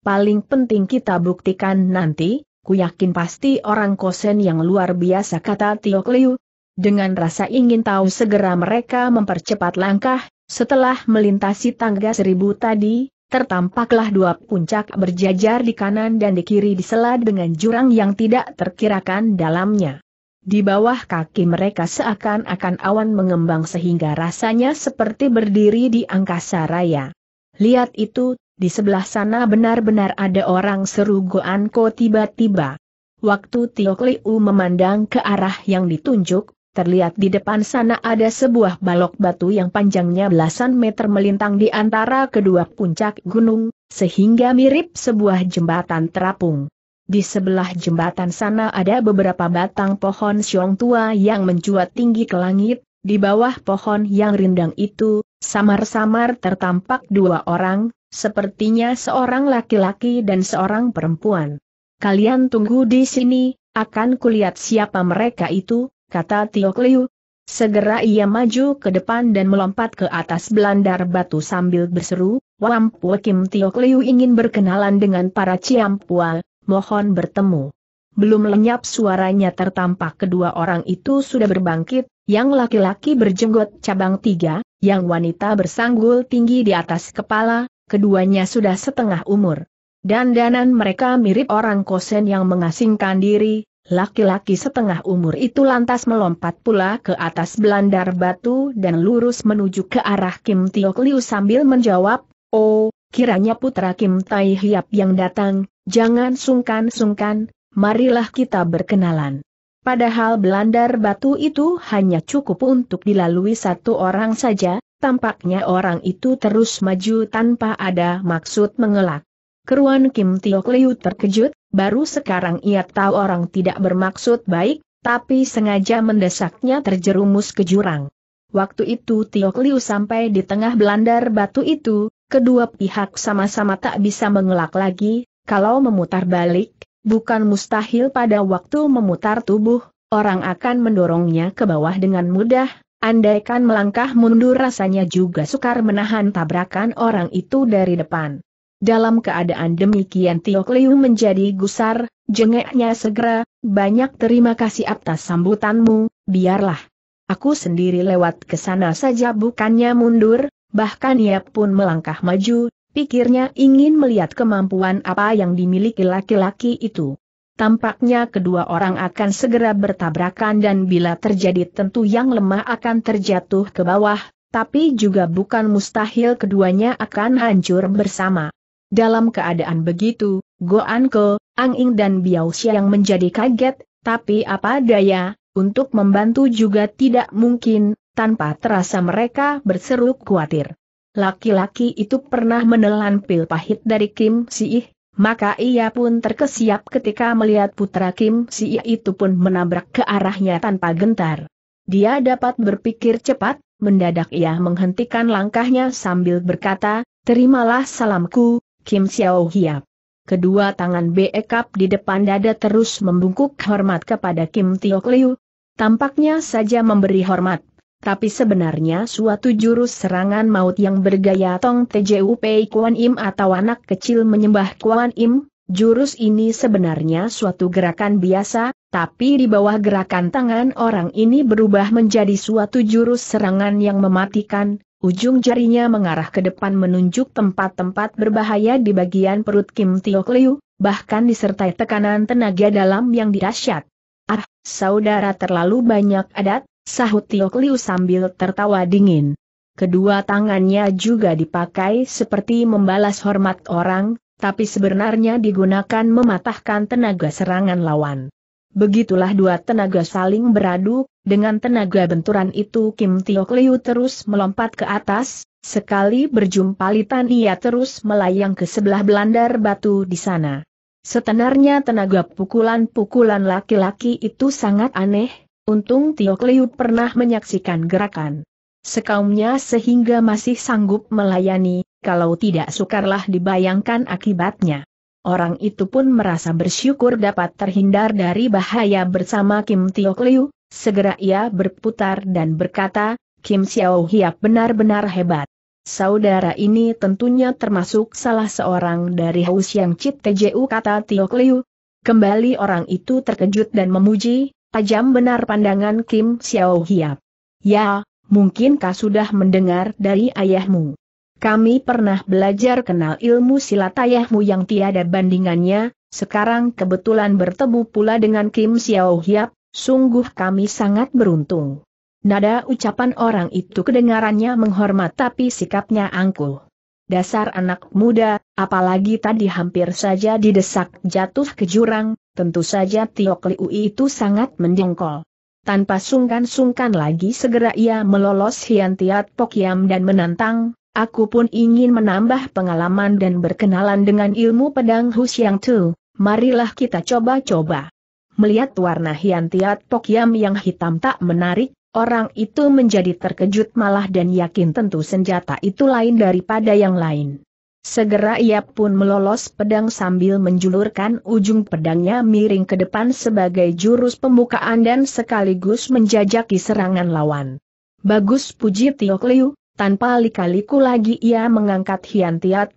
Paling penting kita buktikan nanti, ku yakin pasti orang kosen yang luar biasa kata Tio Liu. Dengan rasa ingin tahu segera mereka mempercepat langkah, setelah melintasi tangga seribu tadi, tertampaklah dua puncak berjajar di kanan dan di kiri disela dengan jurang yang tidak terkirakan dalamnya. Di bawah kaki mereka seakan-akan awan mengembang sehingga rasanya seperti berdiri di angkasa raya. Lihat itu, di sebelah sana benar-benar ada orang seru Goanko tiba-tiba. Waktu Tio memandang ke arah yang ditunjuk, terlihat di depan sana ada sebuah balok batu yang panjangnya belasan meter melintang di antara kedua puncak gunung, sehingga mirip sebuah jembatan terapung. Di sebelah jembatan sana ada beberapa batang pohon siong tua yang mencuat tinggi ke langit, di bawah pohon yang rindang itu, samar-samar tertampak dua orang, sepertinya seorang laki-laki dan seorang perempuan. Kalian tunggu di sini, akan kulihat siapa mereka itu, kata Tio Kliu. Segera ia maju ke depan dan melompat ke atas belandar batu sambil berseru, Wampua Kim Tio Kliu ingin berkenalan dengan para Ciampua, mohon bertemu. Belum lenyap suaranya tertampak kedua orang itu sudah berbangkit, yang laki-laki berjenggot cabang tiga, yang wanita bersanggul tinggi di atas kepala, keduanya sudah setengah umur. Dandanan mereka mirip orang kosen yang mengasingkan diri, Laki-laki setengah umur itu lantas melompat pula ke atas belandar batu dan lurus menuju ke arah Kim Tiok Liu sambil menjawab, Oh, kiranya putra Kim Tai Hiap yang datang, jangan sungkan-sungkan, marilah kita berkenalan. Padahal belandar batu itu hanya cukup untuk dilalui satu orang saja, tampaknya orang itu terus maju tanpa ada maksud mengelak. Keruan Kim Tiok Liu terkejut, baru sekarang ia tahu orang tidak bermaksud baik, tapi sengaja mendesaknya terjerumus ke jurang. Waktu itu Tio Liu sampai di tengah belandar batu itu, kedua pihak sama-sama tak bisa mengelak lagi, kalau memutar balik, bukan mustahil pada waktu memutar tubuh, orang akan mendorongnya ke bawah dengan mudah, andaikan melangkah mundur rasanya juga sukar menahan tabrakan orang itu dari depan. Dalam keadaan demikian Tio Kliu menjadi gusar, jengeknya segera, banyak terima kasih atas sambutanmu, biarlah. Aku sendiri lewat ke sana saja bukannya mundur, bahkan ia pun melangkah maju, pikirnya ingin melihat kemampuan apa yang dimiliki laki-laki itu. Tampaknya kedua orang akan segera bertabrakan dan bila terjadi tentu yang lemah akan terjatuh ke bawah, tapi juga bukan mustahil keduanya akan hancur bersama. Dalam keadaan begitu, Go Anke, Ang Ing dan Biao Xiang menjadi kaget, tapi apa daya, untuk membantu juga tidak mungkin, tanpa terasa mereka berseru khawatir. Laki-laki itu pernah menelan pil pahit dari Kim Siih, maka ia pun terkesiap ketika melihat putra Kim Siih itu pun menabrak ke arahnya tanpa gentar. Dia dapat berpikir cepat, mendadak ia menghentikan langkahnya sambil berkata, Terimalah salamku, Kim Xiao Hiap. Kedua tangan Bekap di depan dada terus membungkuk hormat kepada Kim Tiok Liu. Tampaknya saja memberi hormat, tapi sebenarnya suatu jurus serangan maut yang bergaya Tong Tjup Pei Kuan Im atau anak kecil menyembah Kuan Im, jurus ini sebenarnya suatu gerakan biasa, tapi di bawah gerakan tangan orang ini berubah menjadi suatu jurus serangan yang mematikan, Ujung jarinya mengarah ke depan menunjuk tempat-tempat berbahaya di bagian perut Kim Tiok Liu, bahkan disertai tekanan tenaga dalam yang dirasyat. Ah, saudara terlalu banyak adat, sahut Tiok Liu sambil tertawa dingin. Kedua tangannya juga dipakai seperti membalas hormat orang, tapi sebenarnya digunakan mematahkan tenaga serangan lawan. Begitulah dua tenaga saling beradu, dengan tenaga benturan itu Kim Tio Liu terus melompat ke atas, sekali berjumpa Litan ia terus melayang ke sebelah belandar batu di sana. Setenarnya tenaga pukulan-pukulan laki-laki itu sangat aneh, untung Tio Liu pernah menyaksikan gerakan sekaumnya sehingga masih sanggup melayani, kalau tidak sukarlah dibayangkan akibatnya. Orang itu pun merasa bersyukur dapat terhindar dari bahaya bersama Kim Tio Liu, Segera ia berputar dan berkata, Kim Xiao Hiap benar-benar hebat. Saudara ini tentunya termasuk salah seorang dari Haus yang Cit TJU kata Tio Liu. Kembali orang itu terkejut dan memuji, tajam benar pandangan Kim Xiao Hiap. Ya, mungkinkah sudah mendengar dari ayahmu? Kami pernah belajar kenal ilmu silat ayahmu yang tiada bandingannya, sekarang kebetulan bertemu pula dengan Kim Xiao Hiap, Sungguh kami sangat beruntung. Nada ucapan orang itu kedengarannya menghormat tapi sikapnya angkuh. Dasar anak muda, apalagi tadi hampir saja didesak jatuh ke jurang, tentu saja Tiok Liu itu sangat mendengkol. Tanpa sungkan-sungkan lagi segera ia melolos Hian Tiat Pokyam dan menantang, aku pun ingin menambah pengalaman dan berkenalan dengan ilmu pedang Hu Husiang Tu, marilah kita coba-coba. Melihat warna hian Tiat yang hitam tak menarik, orang itu menjadi terkejut malah dan yakin tentu senjata itu lain daripada yang lain. Segera ia pun melolos pedang sambil menjulurkan ujung pedangnya miring ke depan sebagai jurus pembukaan dan sekaligus menjajaki serangan lawan. Bagus puji Tiok Liu, tanpa lika lagi ia mengangkat Hian Tiat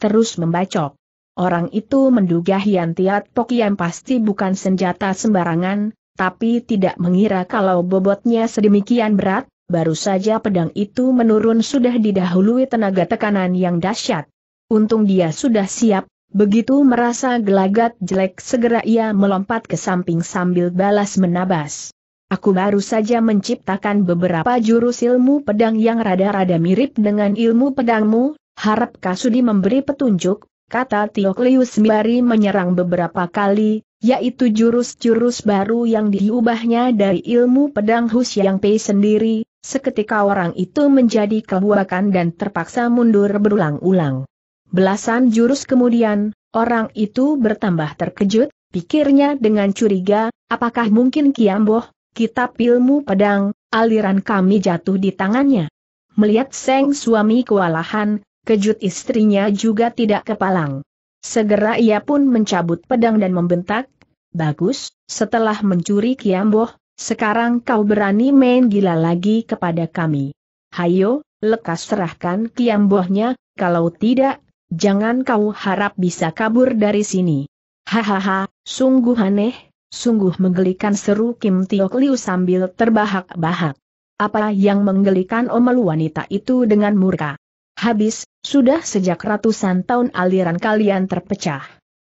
terus membacok. Orang itu menduga Hian Tiat Pokian pasti bukan senjata sembarangan, tapi tidak mengira kalau bobotnya sedemikian berat, baru saja pedang itu menurun sudah didahului tenaga tekanan yang dahsyat. Untung dia sudah siap, begitu merasa gelagat jelek segera ia melompat ke samping sambil balas menabas. Aku baru saja menciptakan beberapa jurus ilmu pedang yang rada-rada mirip dengan ilmu pedangmu, harap Kasudi memberi petunjuk, kata Tio Klius Mbari menyerang beberapa kali, yaitu jurus-jurus baru yang diubahnya dari ilmu pedang Hus Yang Pei sendiri, seketika orang itu menjadi kebuakan dan terpaksa mundur berulang-ulang. Belasan jurus kemudian, orang itu bertambah terkejut, pikirnya dengan curiga, apakah mungkin Kiamboh, kitab ilmu pedang, aliran kami jatuh di tangannya. Melihat Seng suami kewalahan, kejut istrinya juga tidak kepalang. Segera ia pun mencabut pedang dan membentak, Bagus, setelah mencuri Kiamboh, sekarang kau berani main gila lagi kepada kami. Hayo, lekas serahkan Kiambohnya, kalau tidak, jangan kau harap bisa kabur dari sini. Hahaha, sungguh aneh, sungguh menggelikan seru Kim Tiok Liu sambil terbahak-bahak. Apa yang menggelikan omel wanita itu dengan murka? Habis, sudah sejak ratusan tahun aliran kalian terpecah.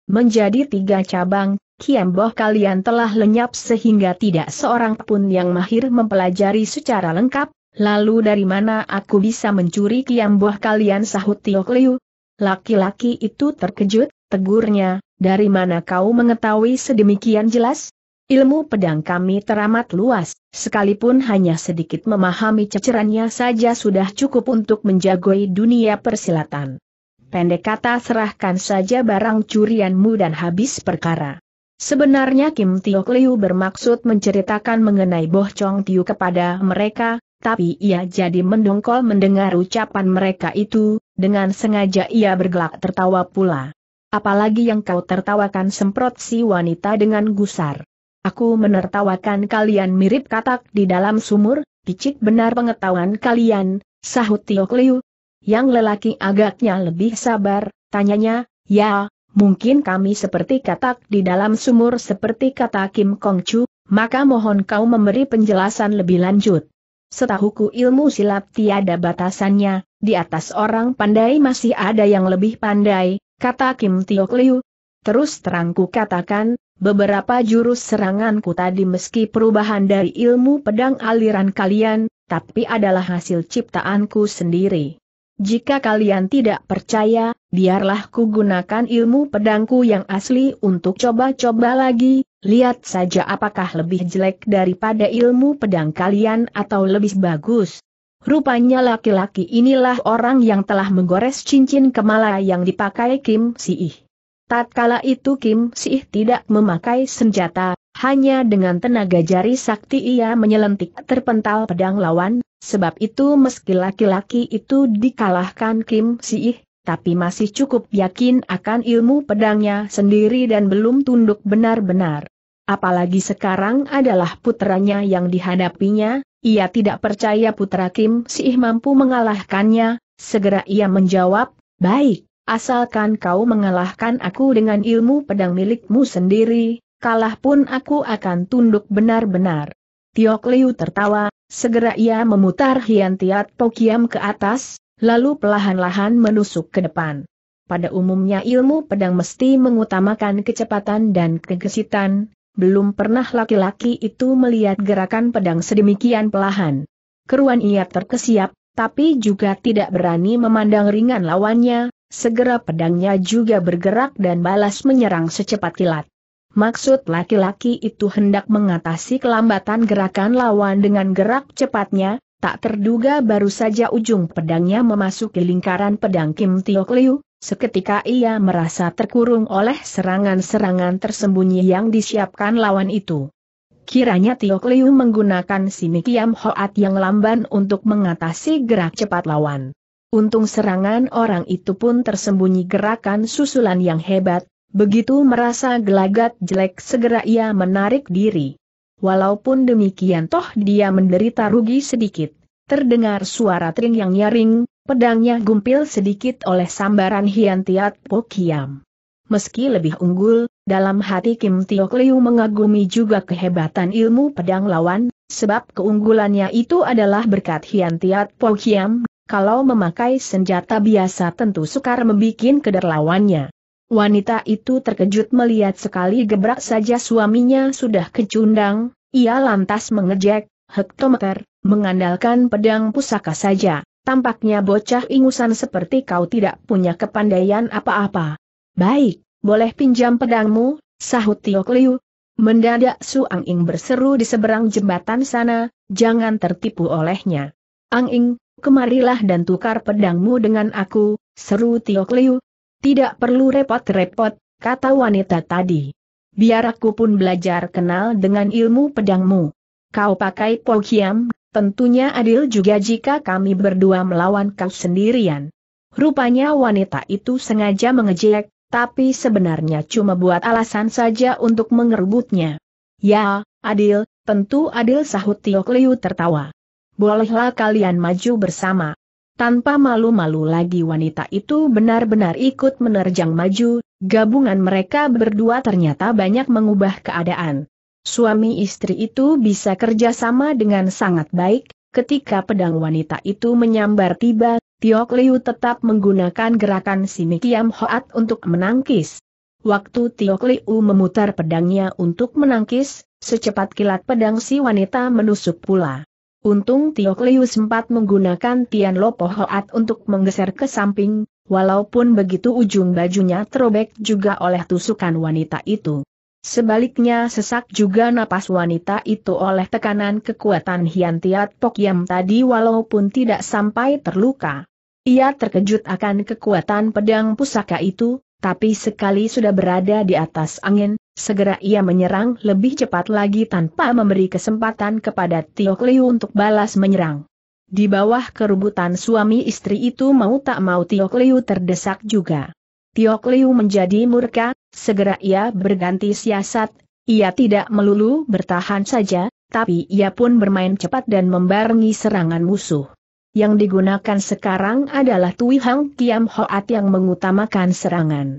Menjadi tiga cabang, kiamboh kalian telah lenyap sehingga tidak seorang pun yang mahir mempelajari secara lengkap, lalu dari mana aku bisa mencuri kiamboh kalian sahut Tiok Liu? Laki-laki itu terkejut, tegurnya, dari mana kau mengetahui sedemikian jelas? Ilmu pedang kami teramat luas, sekalipun hanya sedikit memahami cecerannya saja sudah cukup untuk menjagoi dunia persilatan. Pendek kata serahkan saja barang curianmu dan habis perkara. Sebenarnya Kim Tio Liu bermaksud menceritakan mengenai Boh Chong Tiu kepada mereka, tapi ia jadi mendongkol mendengar ucapan mereka itu, dengan sengaja ia bergelak tertawa pula. Apalagi yang kau tertawakan semprot si wanita dengan gusar. Aku menertawakan kalian mirip katak di dalam sumur, picik benar pengetahuan kalian, sahut Tio Liu. Yang lelaki agaknya lebih sabar, tanyanya, ya, mungkin kami seperti katak di dalam sumur seperti kata Kim Kong Chu, maka mohon kau memberi penjelasan lebih lanjut. Setahuku ilmu silap tiada batasannya, di atas orang pandai masih ada yang lebih pandai, kata Kim Tio Liu. Terus terangku katakan, Beberapa jurus seranganku tadi meski perubahan dari ilmu pedang aliran kalian, tapi adalah hasil ciptaanku sendiri. Jika kalian tidak percaya, biarlah ku gunakan ilmu pedangku yang asli untuk coba-coba lagi, lihat saja apakah lebih jelek daripada ilmu pedang kalian atau lebih bagus. Rupanya laki-laki inilah orang yang telah menggores cincin kemala yang dipakai Kim si Ih. Tatkala itu Kim Sih tidak memakai senjata, hanya dengan tenaga jari sakti ia menyelentik terpental pedang lawan, sebab itu meski laki-laki itu dikalahkan Kim Sih, tapi masih cukup yakin akan ilmu pedangnya sendiri dan belum tunduk benar-benar. Apalagi sekarang adalah putranya yang dihadapinya, ia tidak percaya putra Kim Sih mampu mengalahkannya, segera ia menjawab, baik, Asalkan kau mengalahkan aku dengan ilmu pedang milikmu sendiri, kalah pun aku akan tunduk benar-benar. Tiok Liu tertawa, segera ia memutar Hian Tiat Pokiam ke atas, lalu pelahan lahan menusuk ke depan. Pada umumnya ilmu pedang mesti mengutamakan kecepatan dan kegesitan, belum pernah laki-laki itu melihat gerakan pedang sedemikian pelahan. Keruan ia terkesiap, tapi juga tidak berani memandang ringan lawannya, Segera pedangnya juga bergerak dan balas menyerang secepat kilat. Maksud laki-laki itu hendak mengatasi kelambatan gerakan lawan dengan gerak cepatnya, tak terduga baru saja ujung pedangnya memasuki lingkaran pedang Kim Tiok Liu, seketika ia merasa terkurung oleh serangan-serangan tersembunyi yang disiapkan lawan itu. Kiranya Tiok Liu menggunakan simikiam Mikiam Hoat yang lamban untuk mengatasi gerak cepat lawan. Untung serangan orang itu pun tersembunyi gerakan susulan yang hebat, begitu merasa gelagat jelek segera ia menarik diri. Walaupun demikian toh dia menderita rugi sedikit. Terdengar suara tring yang nyaring, pedangnya gumpil sedikit oleh sambaran Hian Tiat Po Kiam. Meski lebih unggul, dalam hati Kim Tiok Liu mengagumi juga kehebatan ilmu pedang lawan, sebab keunggulannya itu adalah berkat Hian Tiat Po Kiam kalau memakai senjata biasa tentu sukar membuat kederlawannya. Wanita itu terkejut melihat sekali gebrak saja suaminya sudah kecundang, ia lantas mengejek, hektometer, mengandalkan pedang pusaka saja. Tampaknya bocah ingusan seperti kau tidak punya kepandaian apa-apa. Baik, boleh pinjam pedangmu, sahut Tiok Liu. Mendadak Su Ang Ing berseru di seberang jembatan sana, jangan tertipu olehnya. Ang Ing, kemarilah dan tukar pedangmu dengan aku, seru Tio Liu. Tidak perlu repot-repot, kata wanita tadi. Biar aku pun belajar kenal dengan ilmu pedangmu. Kau pakai Pokiam, tentunya adil juga jika kami berdua melawan kau sendirian. Rupanya wanita itu sengaja mengejek, tapi sebenarnya cuma buat alasan saja untuk mengerebutnya. Ya, adil, tentu adil sahut Tio Liu tertawa bolehlah kalian maju bersama. Tanpa malu-malu lagi wanita itu benar-benar ikut menerjang maju, gabungan mereka berdua ternyata banyak mengubah keadaan. Suami istri itu bisa kerjasama dengan sangat baik, ketika pedang wanita itu menyambar tiba, Tiok Liu tetap menggunakan gerakan Simi Kiam Hoat untuk menangkis. Waktu Tiok Liu memutar pedangnya untuk menangkis, secepat kilat pedang si wanita menusuk pula. Untung Tio Tioklius sempat menggunakan Tian Lopo Hoat untuk menggeser ke samping, walaupun begitu ujung bajunya terobek juga oleh tusukan wanita itu. Sebaliknya sesak juga napas wanita itu oleh tekanan kekuatan Hian Tiat Pok tadi walaupun tidak sampai terluka. Ia terkejut akan kekuatan pedang pusaka itu, tapi sekali sudah berada di atas angin, segera ia menyerang lebih cepat lagi tanpa memberi kesempatan kepada Tio Liu untuk balas menyerang. Di bawah kerubutan suami istri itu mau tak mau Tio Liu terdesak juga. Tio Liu menjadi murka, segera ia berganti siasat, ia tidak melulu bertahan saja, tapi ia pun bermain cepat dan membarengi serangan musuh yang digunakan sekarang adalah Tui Hang Kiam Hoat yang mengutamakan serangan.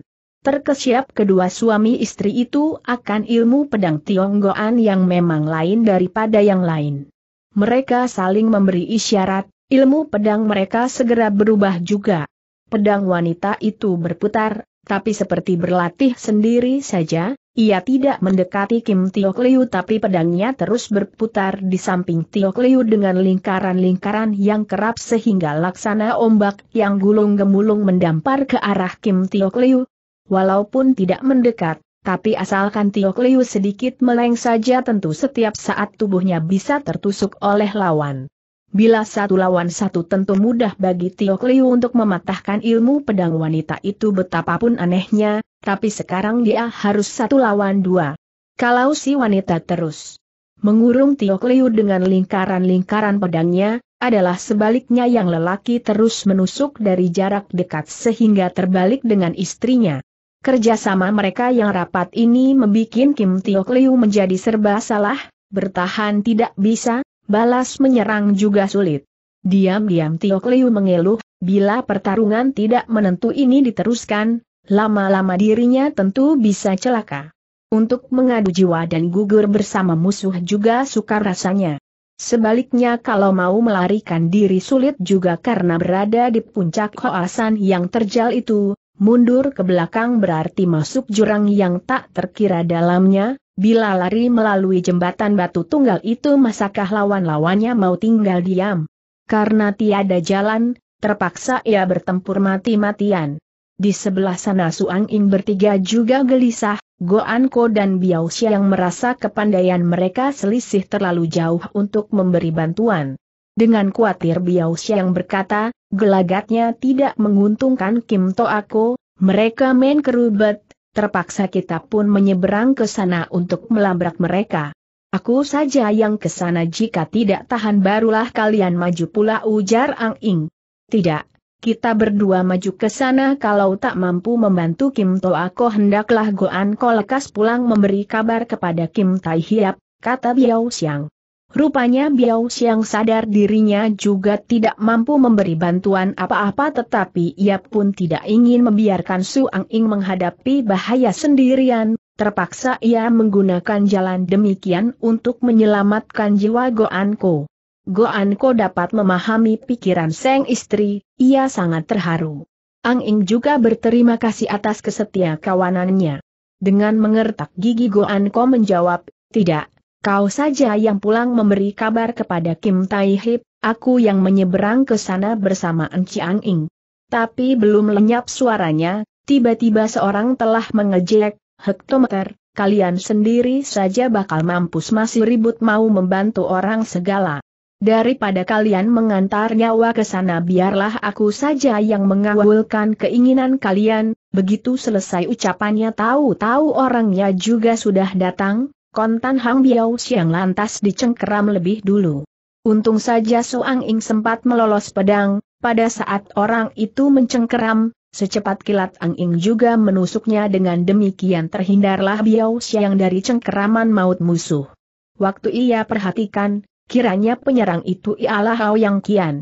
Terkesiap kedua suami istri itu akan ilmu pedang Tionggoan yang memang lain daripada yang lain. Mereka saling memberi isyarat, ilmu pedang mereka segera berubah juga. Pedang wanita itu berputar, tapi seperti berlatih sendiri saja, ia tidak mendekati Kim Tio Liu tapi pedangnya terus berputar di samping Tio Liu dengan lingkaran-lingkaran yang kerap sehingga laksana ombak yang gulung-gemulung mendampar ke arah Kim Tio Liu. Walaupun tidak mendekat, tapi asalkan Tio Liu sedikit meleng saja tentu setiap saat tubuhnya bisa tertusuk oleh lawan. Bila satu lawan satu tentu mudah bagi Tio Kliu untuk mematahkan ilmu pedang wanita itu betapapun anehnya, tapi sekarang dia harus satu lawan dua. Kalau si wanita terus mengurung Tio Kliu dengan lingkaran-lingkaran pedangnya, adalah sebaliknya yang lelaki terus menusuk dari jarak dekat sehingga terbalik dengan istrinya. Kerjasama mereka yang rapat ini membuat Kim Tio Kliu menjadi serba salah, bertahan tidak bisa, Balas menyerang juga sulit. Diam-diam Tio Kliu mengeluh, bila pertarungan tidak menentu ini diteruskan, lama-lama dirinya tentu bisa celaka. Untuk mengadu jiwa dan gugur bersama musuh juga sukar rasanya. Sebaliknya kalau mau melarikan diri sulit juga karena berada di puncak koasan yang terjal itu, mundur ke belakang berarti masuk jurang yang tak terkira dalamnya, Bila lari melalui jembatan batu tunggal itu masakah lawan-lawannya mau tinggal diam? Karena tiada jalan, terpaksa ia bertempur mati-matian. Di sebelah sana Suang Ing bertiga juga gelisah, Goan Ko dan Biao Xia yang merasa kepandaian mereka selisih terlalu jauh untuk memberi bantuan. Dengan khawatir Biao Xia yang berkata, gelagatnya tidak menguntungkan Kim To Ako, mereka main kerubet, Terpaksa kita pun menyeberang ke sana untuk melabrak mereka. Aku saja yang ke sana jika tidak tahan barulah kalian maju pula ujar Ang Ing. Tidak, kita berdua maju ke sana kalau tak mampu membantu Kim To Ako hendaklah Goan Kolekas pulang memberi kabar kepada Kim Tai Hiap, kata Biao Xiang. Rupanya Biao Xiang sadar dirinya juga tidak mampu memberi bantuan apa-apa tetapi ia pun tidak ingin membiarkan Su Ang Ing menghadapi bahaya sendirian, terpaksa ia menggunakan jalan demikian untuk menyelamatkan jiwa Goan Ko. Goan Ko dapat memahami pikiran Seng istri, ia sangat terharu. Ang Ing juga berterima kasih atas kesetia kawanannya. Dengan mengertak gigi Goan Ko menjawab, tidak, Kau saja yang pulang memberi kabar kepada Kim Tai Hip, aku yang menyeberang ke sana bersama Ang Ing. Tapi belum lenyap suaranya, tiba-tiba seorang telah mengejek, hektometer, kalian sendiri saja bakal mampus masih ribut mau membantu orang segala. Daripada kalian mengantar nyawa ke sana biarlah aku saja yang mengawulkan keinginan kalian, begitu selesai ucapannya tahu-tahu orangnya juga sudah datang, Kontan Hang Biao Xiang lantas dicengkeram lebih dulu. Untung saja Suang Ing sempat melolos pedang, pada saat orang itu mencengkeram, secepat kilat Ang Ing juga menusuknya dengan demikian terhindarlah Biao Xiang dari cengkeraman maut musuh. Waktu ia perhatikan, kiranya penyerang itu ialah Hao Yang Kian.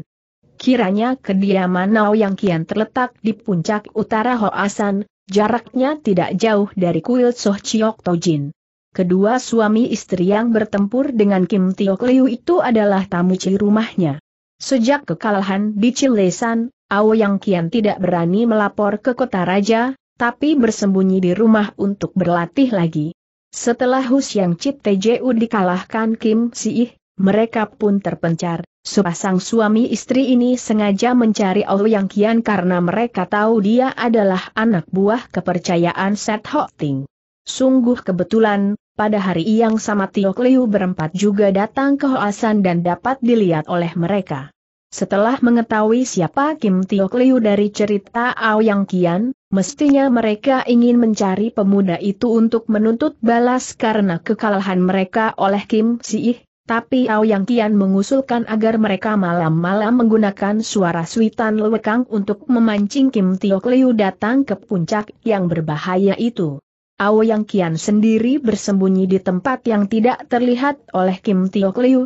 Kiranya kediaman Hao Yang Kian terletak di puncak utara Hoasan, jaraknya tidak jauh dari kuil Soh Chiok Tojin kedua suami istri yang bertempur dengan Kim Tio Kliu itu adalah tamu ciri rumahnya. Sejak kekalahan di Cilesan, Ao Yang Kian tidak berani melapor ke kota raja, tapi bersembunyi di rumah untuk berlatih lagi. Setelah Hus Yang Chit TJU dikalahkan Kim Siih, mereka pun terpencar. Sepasang suami istri ini sengaja mencari Ao Yang Kian karena mereka tahu dia adalah anak buah kepercayaan Set Ho Ting. Sungguh kebetulan, pada hari yang sama Tio Liu berempat juga datang ke Hoasan dan dapat dilihat oleh mereka. Setelah mengetahui siapa Kim Tio Liu dari cerita Ao Yang Kian, mestinya mereka ingin mencari pemuda itu untuk menuntut balas karena kekalahan mereka oleh Kim Siih, tapi Ao Yang Kian mengusulkan agar mereka malam-malam menggunakan suara suitan lewekang untuk memancing Kim Tio Liu datang ke puncak yang berbahaya itu. Ao Yang Kian sendiri bersembunyi di tempat yang tidak terlihat oleh Kim Tio Liu,